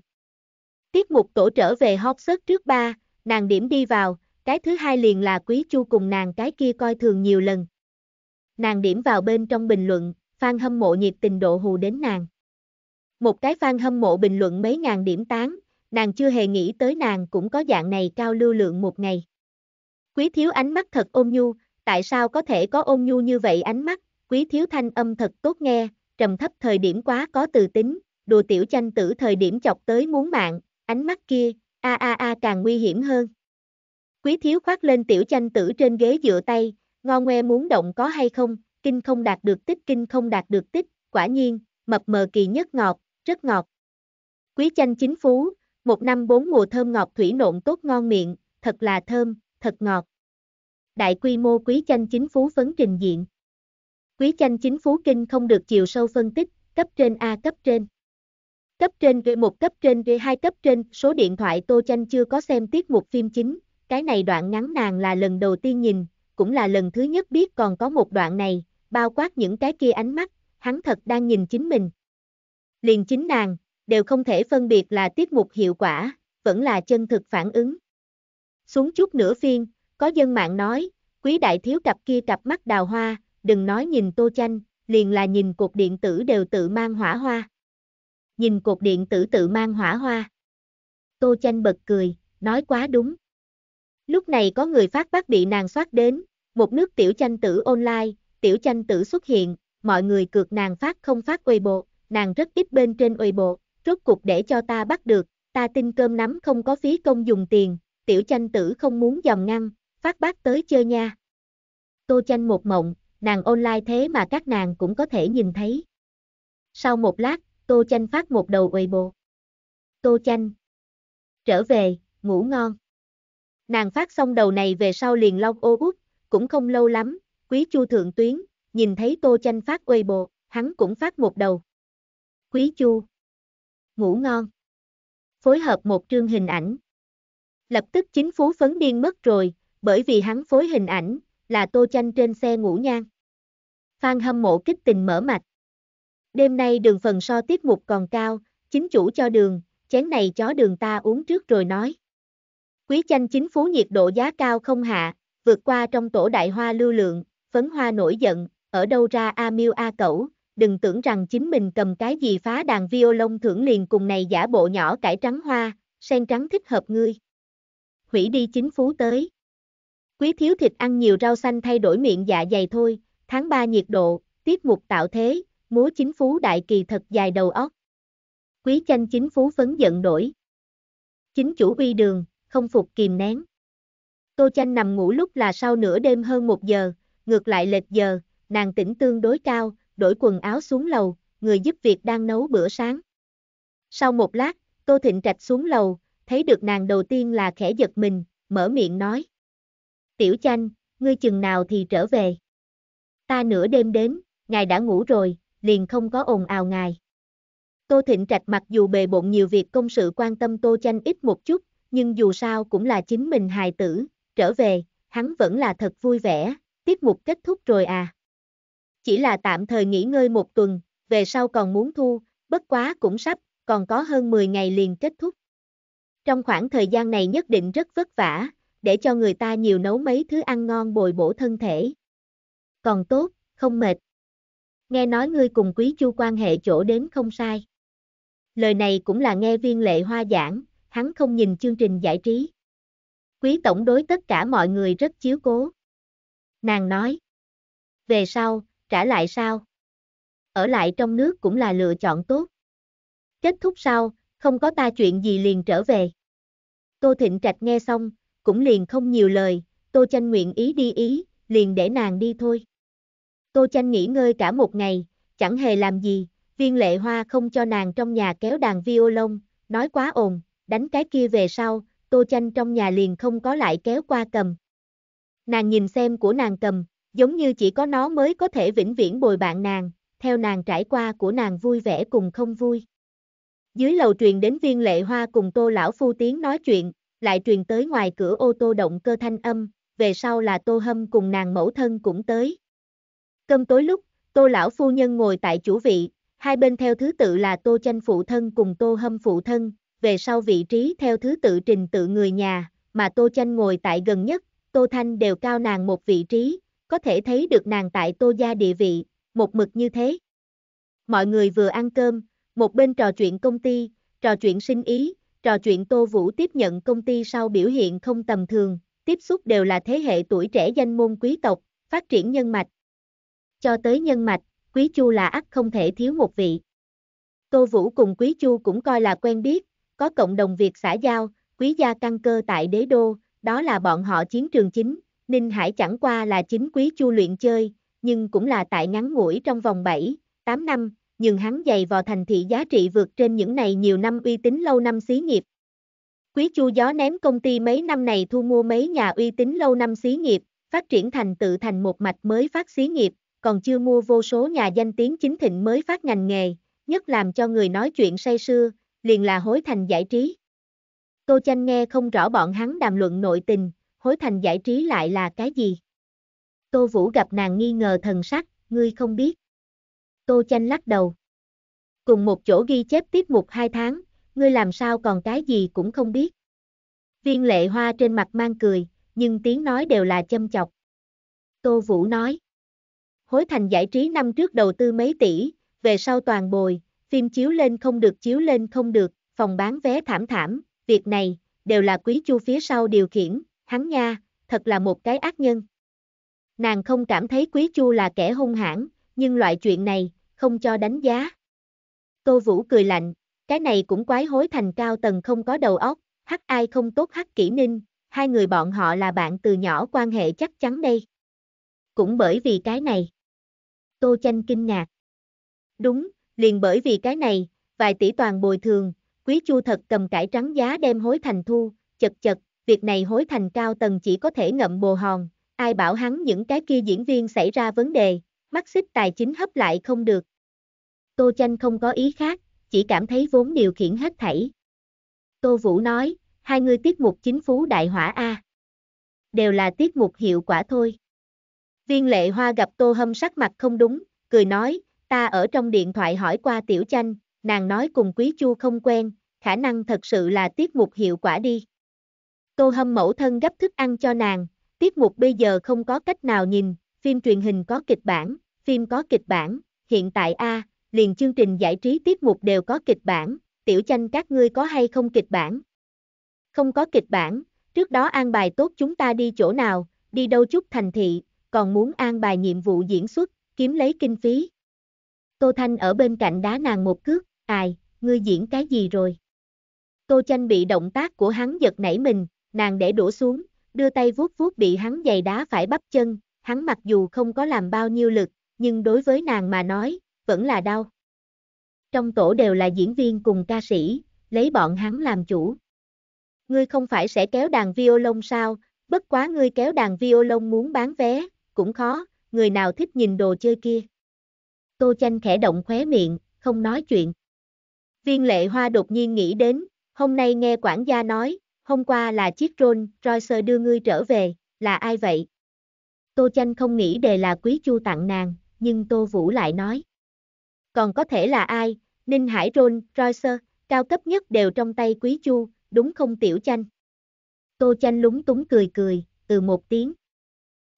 Tiết mục tổ trở về hot search trước ba, nàng điểm đi vào, cái thứ hai liền là Quý Chu cùng nàng cái kia coi thường nhiều lần. Nàng điểm vào bên trong bình luận, fan hâm mộ nhiệt tình độ hù đến nàng. Một cái fan hâm mộ bình luận mấy ngàn điểm tán, nàng chưa hề nghĩ tới nàng cũng có dạng này cao lưu lượng một ngày. Quý thiếu ánh mắt thật ôn nhu, tại sao có thể có ôn nhu như vậy ánh mắt, quý thiếu thanh âm thật tốt nghe, trầm thấp thời điểm quá có từ tính, đùa tiểu chanh tử thời điểm chọc tới muốn mạng, ánh mắt kia, a a a càng nguy hiểm hơn. Quý thiếu khoác lên tiểu chanh tử trên ghế dựa tay, ngo ngoe muốn động có hay không, kinh không đạt được tích kinh không đạt được tích, quả nhiên, mập mờ kỳ nhất ngọt, rất ngọt. Quý chanh chính phú, một năm bốn mùa thơm ngọt thủy nộn tốt ngon miệng, thật là thơm, thật ngọt. Đại quy mô quý chanh chính phú phấn trình diện. Quý chanh chính phú kinh không được chiều sâu phân tích, cấp trên A cấp trên. Cấp trên V1 cấp trên V2 cấp trên, số điện thoại Tô Chanh chưa có xem tiết mục phim chính, cái này đoạn ngắn nàng là lần đầu tiên nhìn, cũng là lần thứ nhất biết còn có một đoạn này, bao quát những cái kia ánh mắt, hắn thật đang nhìn chính mình. Liền chính nàng, đều không thể phân biệt là tiết mục hiệu quả, vẫn là chân thực phản ứng. Xuống chút nửa phiên, có dân mạng nói, quý đại thiếu cặp kia cặp mắt đào hoa, đừng nói nhìn tô chanh, liền là nhìn cột điện tử đều tự mang hỏa hoa. Nhìn cột điện tử tự mang hỏa hoa. Tô chanh bật cười, nói quá đúng. Lúc này có người phát bác bị nàng soát đến, một nước tiểu chanh tử online, tiểu chanh tử xuất hiện, mọi người cược nàng phát không phát uy bộ, nàng rất ít bên trên uy bộ, rốt cục để cho ta bắt được, ta tin cơm nắm không có phí công dùng tiền, tiểu chanh tử không muốn dòm ngăn, phát bác tới chơi nha. Tô chanh một mộng, nàng online thế mà các nàng cũng có thể nhìn thấy. Sau một lát, Tô chanh phát một đầu uy bộ. Tô chanh. Trở về, ngủ ngon. Nàng phát xong đầu này về sau liền long ô út, cũng không lâu lắm, quý chu thượng tuyến, nhìn thấy tô chanh phát uê bộ, hắn cũng phát một đầu. Quý chu. Ngủ ngon. Phối hợp một trương hình ảnh. Lập tức chính phú phấn điên mất rồi, bởi vì hắn phối hình ảnh, là tô chanh trên xe ngủ nhang. Phan hâm mộ kích tình mở mạch. Đêm nay đường phần so tiết mục còn cao, chính chủ cho đường, chén này chó đường ta uống trước rồi nói. Quý chanh chính phú nhiệt độ giá cao không hạ, vượt qua trong tổ đại hoa lưu lượng, phấn hoa nổi giận, ở đâu ra A Miu A Cẩu, đừng tưởng rằng chính mình cầm cái gì phá đàn violon thưởng liền cùng này giả bộ nhỏ cải trắng hoa, sen trắng thích hợp ngươi. Hủy đi chính phú tới. Quý thiếu thịt ăn nhiều rau xanh thay đổi miệng dạ dày thôi, tháng 3 nhiệt độ, tiết mục tạo thế, múa chính phú đại kỳ thật dài đầu óc. Quý chanh chính phú phấn giận đổi, Chính chủ uy đường, không phục kìm nén. Tô Chanh nằm ngủ lúc là sau nửa đêm hơn một giờ, ngược lại lệch giờ, nàng tỉnh tương đối cao, đổi quần áo xuống lầu, người giúp việc đang nấu bữa sáng. Sau một lát, Tô Thịnh Trạch xuống lầu, thấy được nàng đầu tiên là khẽ giật mình, mở miệng nói. Tiểu Chanh, ngươi chừng nào thì trở về. Ta nửa đêm đến, ngài đã ngủ rồi, liền không có ồn ào ngài. Tô Thịnh Trạch mặc dù bề bộn nhiều việc công sự quan tâm Tô Chanh ít một chút, nhưng dù sao cũng là chính mình hài tử, trở về, hắn vẫn là thật vui vẻ, tiết mục kết thúc rồi à. Chỉ là tạm thời nghỉ ngơi một tuần, về sau còn muốn thu, bất quá cũng sắp, còn có hơn 10 ngày liền kết thúc. Trong khoảng thời gian này nhất định rất vất vả, để cho người ta nhiều nấu mấy thứ ăn ngon bồi bổ thân thể. Còn tốt, không mệt. Nghe nói ngươi cùng quý chu quan hệ chỗ đến không sai. Lời này cũng là nghe viên lệ hoa giảng, hắn không nhìn chương trình giải trí. Quý tổng đối tất cả mọi người rất chiếu cố. Nàng nói. Về sau, trả lại sao? Ở lại trong nước cũng là lựa chọn tốt. Kết thúc sau, không có ta chuyện gì liền trở về. Tô Thịnh Trạch nghe xong, cũng liền không nhiều lời, Tô Chanh nguyện ý đi ý, liền để nàng đi thôi. Tô Chanh nghỉ ngơi cả một ngày, chẳng hề làm gì, viên lệ hoa không cho nàng trong nhà kéo đàn violon, nói quá ồn, đánh cái kia về sau, tô chanh trong nhà liền không có lại kéo qua cầm. Nàng nhìn xem của nàng cầm, giống như chỉ có nó mới có thể vĩnh viễn bồi bạn nàng, theo nàng trải qua của nàng vui vẻ cùng không vui. Dưới lầu truyền đến viên lệ hoa cùng tô lão phu tiếng nói chuyện, lại truyền tới ngoài cửa ô tô động cơ thanh âm, về sau là tô hâm cùng nàng mẫu thân cũng tới. Cơm tối lúc, tô lão phu nhân ngồi tại chủ vị, hai bên theo thứ tự là tô chanh phụ thân cùng tô hâm phụ thân, về sau vị trí theo thứ tự trình tự người nhà, mà Tô Chanh ngồi tại gần nhất, Tô Thanh đều cao nàng một vị trí, có thể thấy được nàng tại Tô gia địa vị, một mực như thế. Mọi người vừa ăn cơm, một bên trò chuyện công ty, trò chuyện sinh ý, trò chuyện Tô Vũ tiếp nhận công ty sau biểu hiện không tầm thường, tiếp xúc đều là thế hệ tuổi trẻ danh môn quý tộc, phát triển nhân mạch. Cho tới nhân mạch, Quý Chu là ắt không thể thiếu một vị. Tô Vũ cùng Quý Chu cũng coi là quen biết, có cộng đồng việc xã giao, quý gia căn cơ tại đế đô, đó là bọn họ chiến trường chính, Ninh Hải chẳng qua là chính quý chu luyện chơi, nhưng cũng là tại ngắn ngủi trong vòng 7, 8 năm, nhưng hắn dày vào thành thị giá trị vượt trên những này nhiều năm uy tín lâu năm xí nghiệp. Quý chu gió ném công ty mấy năm này thu mua mấy nhà uy tín lâu năm xí nghiệp, phát triển thành tự thành một mạch mới phát xí nghiệp, còn chưa mua vô số nhà danh tiếng chính thịnh mới phát ngành nghề, nhất làm cho người nói chuyện say sưa, liền là hối thành giải trí. Tô Chanh nghe không rõ bọn hắn đàm luận nội tình, hối thành giải trí lại là cái gì. Tô Vũ gặp nàng nghi ngờ thần sắc, ngươi không biết. Tô Chanh lắc đầu. Cùng một chỗ ghi chép tiếp mục hai tháng, ngươi làm sao còn cái gì cũng không biết. Viên lệ hoa trên mặt mang cười, nhưng tiếng nói đều là châm chọc. Tô Vũ nói. Hối thành giải trí năm trước đầu tư mấy tỷ, về sau toàn bồi, phim chiếu lên không được chiếu lên không được, phòng bán vé thảm thảm, việc này, đều là quý chu phía sau điều khiển, hắn nha, thật là một cái ác nhân. Nàng không cảm thấy quý chu là kẻ hung hãn, nhưng loại chuyện này, không cho đánh giá. Tô Vũ cười lạnh, cái này cũng quái hối thành cao tầng không có đầu óc, hắc ai không tốt hắc kỹ ninh, hai người bọn họ là bạn từ nhỏ quan hệ chắc chắn đây. Cũng bởi vì cái này. Tô Chanh kinh ngạc. Đúng, liền bởi vì cái này, vài tỷ toàn bồi thường, quý chu thật cầm cải trắng giá đem hối thành thu, chật chật, việc này hối thành cao tầng chỉ có thể ngậm bồ hòn, ai bảo hắn những cái kia diễn viên xảy ra vấn đề, mắc xích tài chính hấp lại không được. Tô Chanh không có ý khác, chỉ cảm thấy vốn điều khiển hết thảy. Tô Vũ nói, hai người tiết mục chính phú đại hỏa A. Đều là tiết mục hiệu quả thôi. Viên lệ hoa gặp tô hâm sắc mặt không đúng, cười nói, Ta ở trong điện thoại hỏi qua tiểu chanh, nàng nói cùng quý chu không quen, khả năng thật sự là tiết mục hiệu quả đi. Tô hâm mẫu thân gấp thức ăn cho nàng, tiết mục bây giờ không có cách nào nhìn, phim truyền hình có kịch bản, phim có kịch bản, hiện tại A, liền chương trình giải trí tiết mục đều có kịch bản, tiểu chanh các ngươi có hay không kịch bản? Không có kịch bản, trước đó an bài tốt chúng ta đi chỗ nào, đi đâu chút thành thị, còn muốn an bài nhiệm vụ diễn xuất, kiếm lấy kinh phí. Tô Thanh ở bên cạnh đá nàng một cước, ai, ngươi diễn cái gì rồi? Tô Chanh bị động tác của hắn giật nảy mình, nàng để đổ xuống, đưa tay vuốt vuốt bị hắn giày đá phải bắp chân, hắn mặc dù không có làm bao nhiêu lực, nhưng đối với nàng mà nói, vẫn là đau. Trong tổ đều là diễn viên cùng ca sĩ, lấy bọn hắn làm chủ. Ngươi không phải sẽ kéo đàn violon sao, bất quá ngươi kéo đàn violon muốn bán vé, cũng khó, người nào thích nhìn đồ chơi kia. Tô Chanh khẽ động khóe miệng, không nói chuyện. Viên lệ hoa đột nhiên nghĩ đến, hôm nay nghe quản gia nói, hôm qua là chiếc Rolls Royce đưa ngươi trở về, là ai vậy? Tô Chanh không nghĩ đề là quý chu tặng nàng, nhưng Tô Vũ lại nói. Còn có thể là ai, Ninh Hải Rolls Royce, cao cấp nhất đều trong tay quý chu, đúng không Tiểu Chanh? Tô Chanh lúng túng cười cười, từ một tiếng.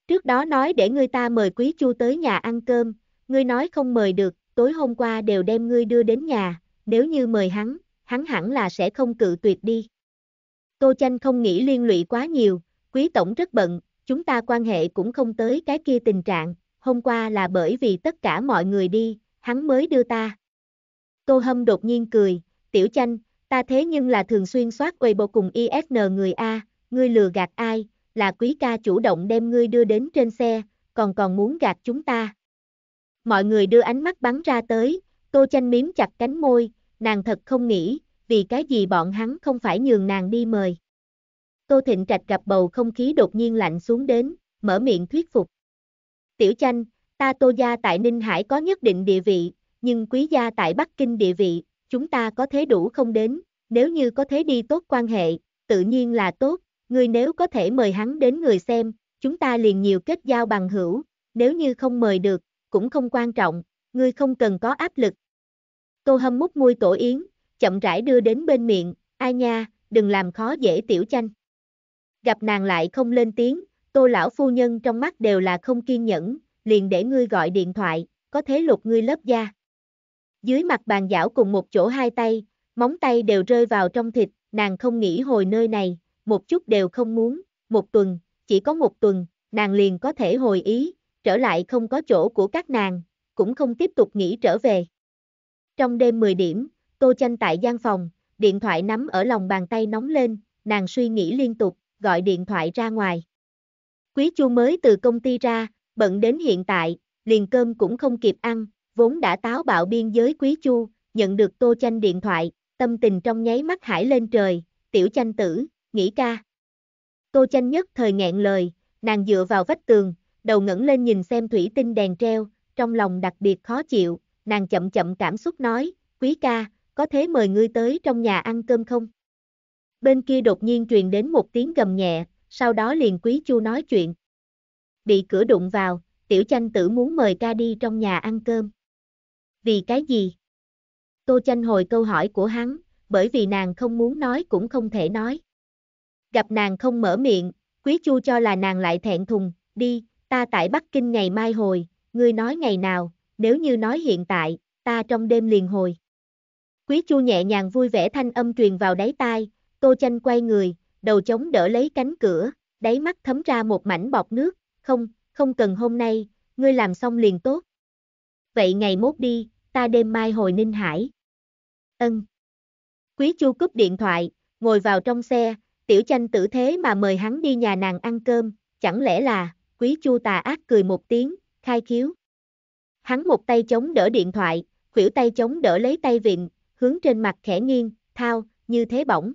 Trước đó nói để người ta mời quý chu tới nhà ăn cơm, ngươi nói không mời được, tối hôm qua đều đem ngươi đưa đến nhà, nếu như mời hắn, hắn hẳn là sẽ không cự tuyệt đi. Tô Chanh không nghĩ liên lụy quá nhiều, quý tổng rất bận, chúng ta quan hệ cũng không tới cái kia tình trạng, hôm qua là bởi vì tất cả mọi người đi, hắn mới đưa ta. Tô Hâm đột nhiên cười, tiểu Chanh, ta thế nhưng là thường xuyên soát quầy bộ cùng ISN người A, ngươi lừa gạt ai, là quý ca chủ động đem ngươi đưa đến trên xe, còn còn muốn gạt chúng ta mọi người đưa ánh mắt bắn ra tới, Tô Chanh miếm chặt cánh môi, nàng thật không nghĩ, vì cái gì bọn hắn không phải nhường nàng đi mời. Tô Thịnh Trạch gặp bầu không khí đột nhiên lạnh xuống đến, mở miệng thuyết phục. Tiểu Chanh, ta Tô Gia tại Ninh Hải có nhất định địa vị, nhưng Quý Gia tại Bắc Kinh địa vị, chúng ta có thế đủ không đến, nếu như có thế đi tốt quan hệ, tự nhiên là tốt, người nếu có thể mời hắn đến người xem, chúng ta liền nhiều kết giao bằng hữu, nếu như không mời được, cũng không quan trọng, ngươi không cần có áp lực. Tô hâm mút môi tổ yến, chậm rãi đưa đến bên miệng, ai nha, đừng làm khó dễ tiểu chanh. Gặp nàng lại không lên tiếng, tô lão phu nhân trong mắt đều là không kiên nhẫn, liền để ngươi gọi điện thoại, có thế lục ngươi lớp da. Dưới mặt bàn dảo cùng một chỗ hai tay, móng tay đều rơi vào trong thịt, nàng không nghĩ hồi nơi này, một chút đều không muốn, một tuần, chỉ có một tuần, nàng liền có thể hồi ý, trở lại không có chỗ của các nàng, cũng không tiếp tục nghĩ trở về. Trong đêm 10 điểm, Tô Chanh tại gian phòng, điện thoại nắm ở lòng bàn tay nóng lên, nàng suy nghĩ liên tục, gọi điện thoại ra ngoài. Quý Chu mới từ công ty ra, bận đến hiện tại, liền cơm cũng không kịp ăn, vốn đã táo bạo biên giới Quý Chu, nhận được Tô Chanh điện thoại, tâm tình trong nháy mắt hải lên trời, tiểu chanh tử, nghĩ ca. Tô Chanh nhất thời nghẹn lời, nàng dựa vào vách tường, đầu ngẩng lên nhìn xem thủy tinh đèn treo, trong lòng đặc biệt khó chịu, nàng chậm chậm cảm xúc nói, quý ca, có thế mời ngươi tới trong nhà ăn cơm không? Bên kia đột nhiên truyền đến một tiếng gầm nhẹ, sau đó liền quý chu nói chuyện. Bị cửa đụng vào, tiểu chanh tử muốn mời ca đi trong nhà ăn cơm. Vì cái gì? Tô chanh hồi câu hỏi của hắn, bởi vì nàng không muốn nói cũng không thể nói. Gặp nàng không mở miệng, quý chu cho là nàng lại thẹn thùng, đi, ta tại Bắc Kinh ngày mai hồi, ngươi nói ngày nào, nếu như nói hiện tại, ta trong đêm liền hồi. Quý Chu nhẹ nhàng vui vẻ thanh âm truyền vào đáy tai, Tô Chanh quay người, đầu chống đỡ lấy cánh cửa, đáy mắt thấm ra một mảnh bọt nước, không, không cần hôm nay, ngươi làm xong liền tốt. Vậy ngày mốt đi, ta đêm mai hồi Ninh Hải. Ân. Quý Chu cúp điện thoại, ngồi vào trong xe, tiểu chanh tử thế mà mời hắn đi nhà nàng ăn cơm, chẳng lẽ là... Quý Chu tà ác cười một tiếng, khai khiếu. Hắn một tay chống đỡ điện thoại, khuỷu tay chống đỡ lấy tay vịn, hướng trên mặt khẽ nghiêng, thao, như thế bỏng.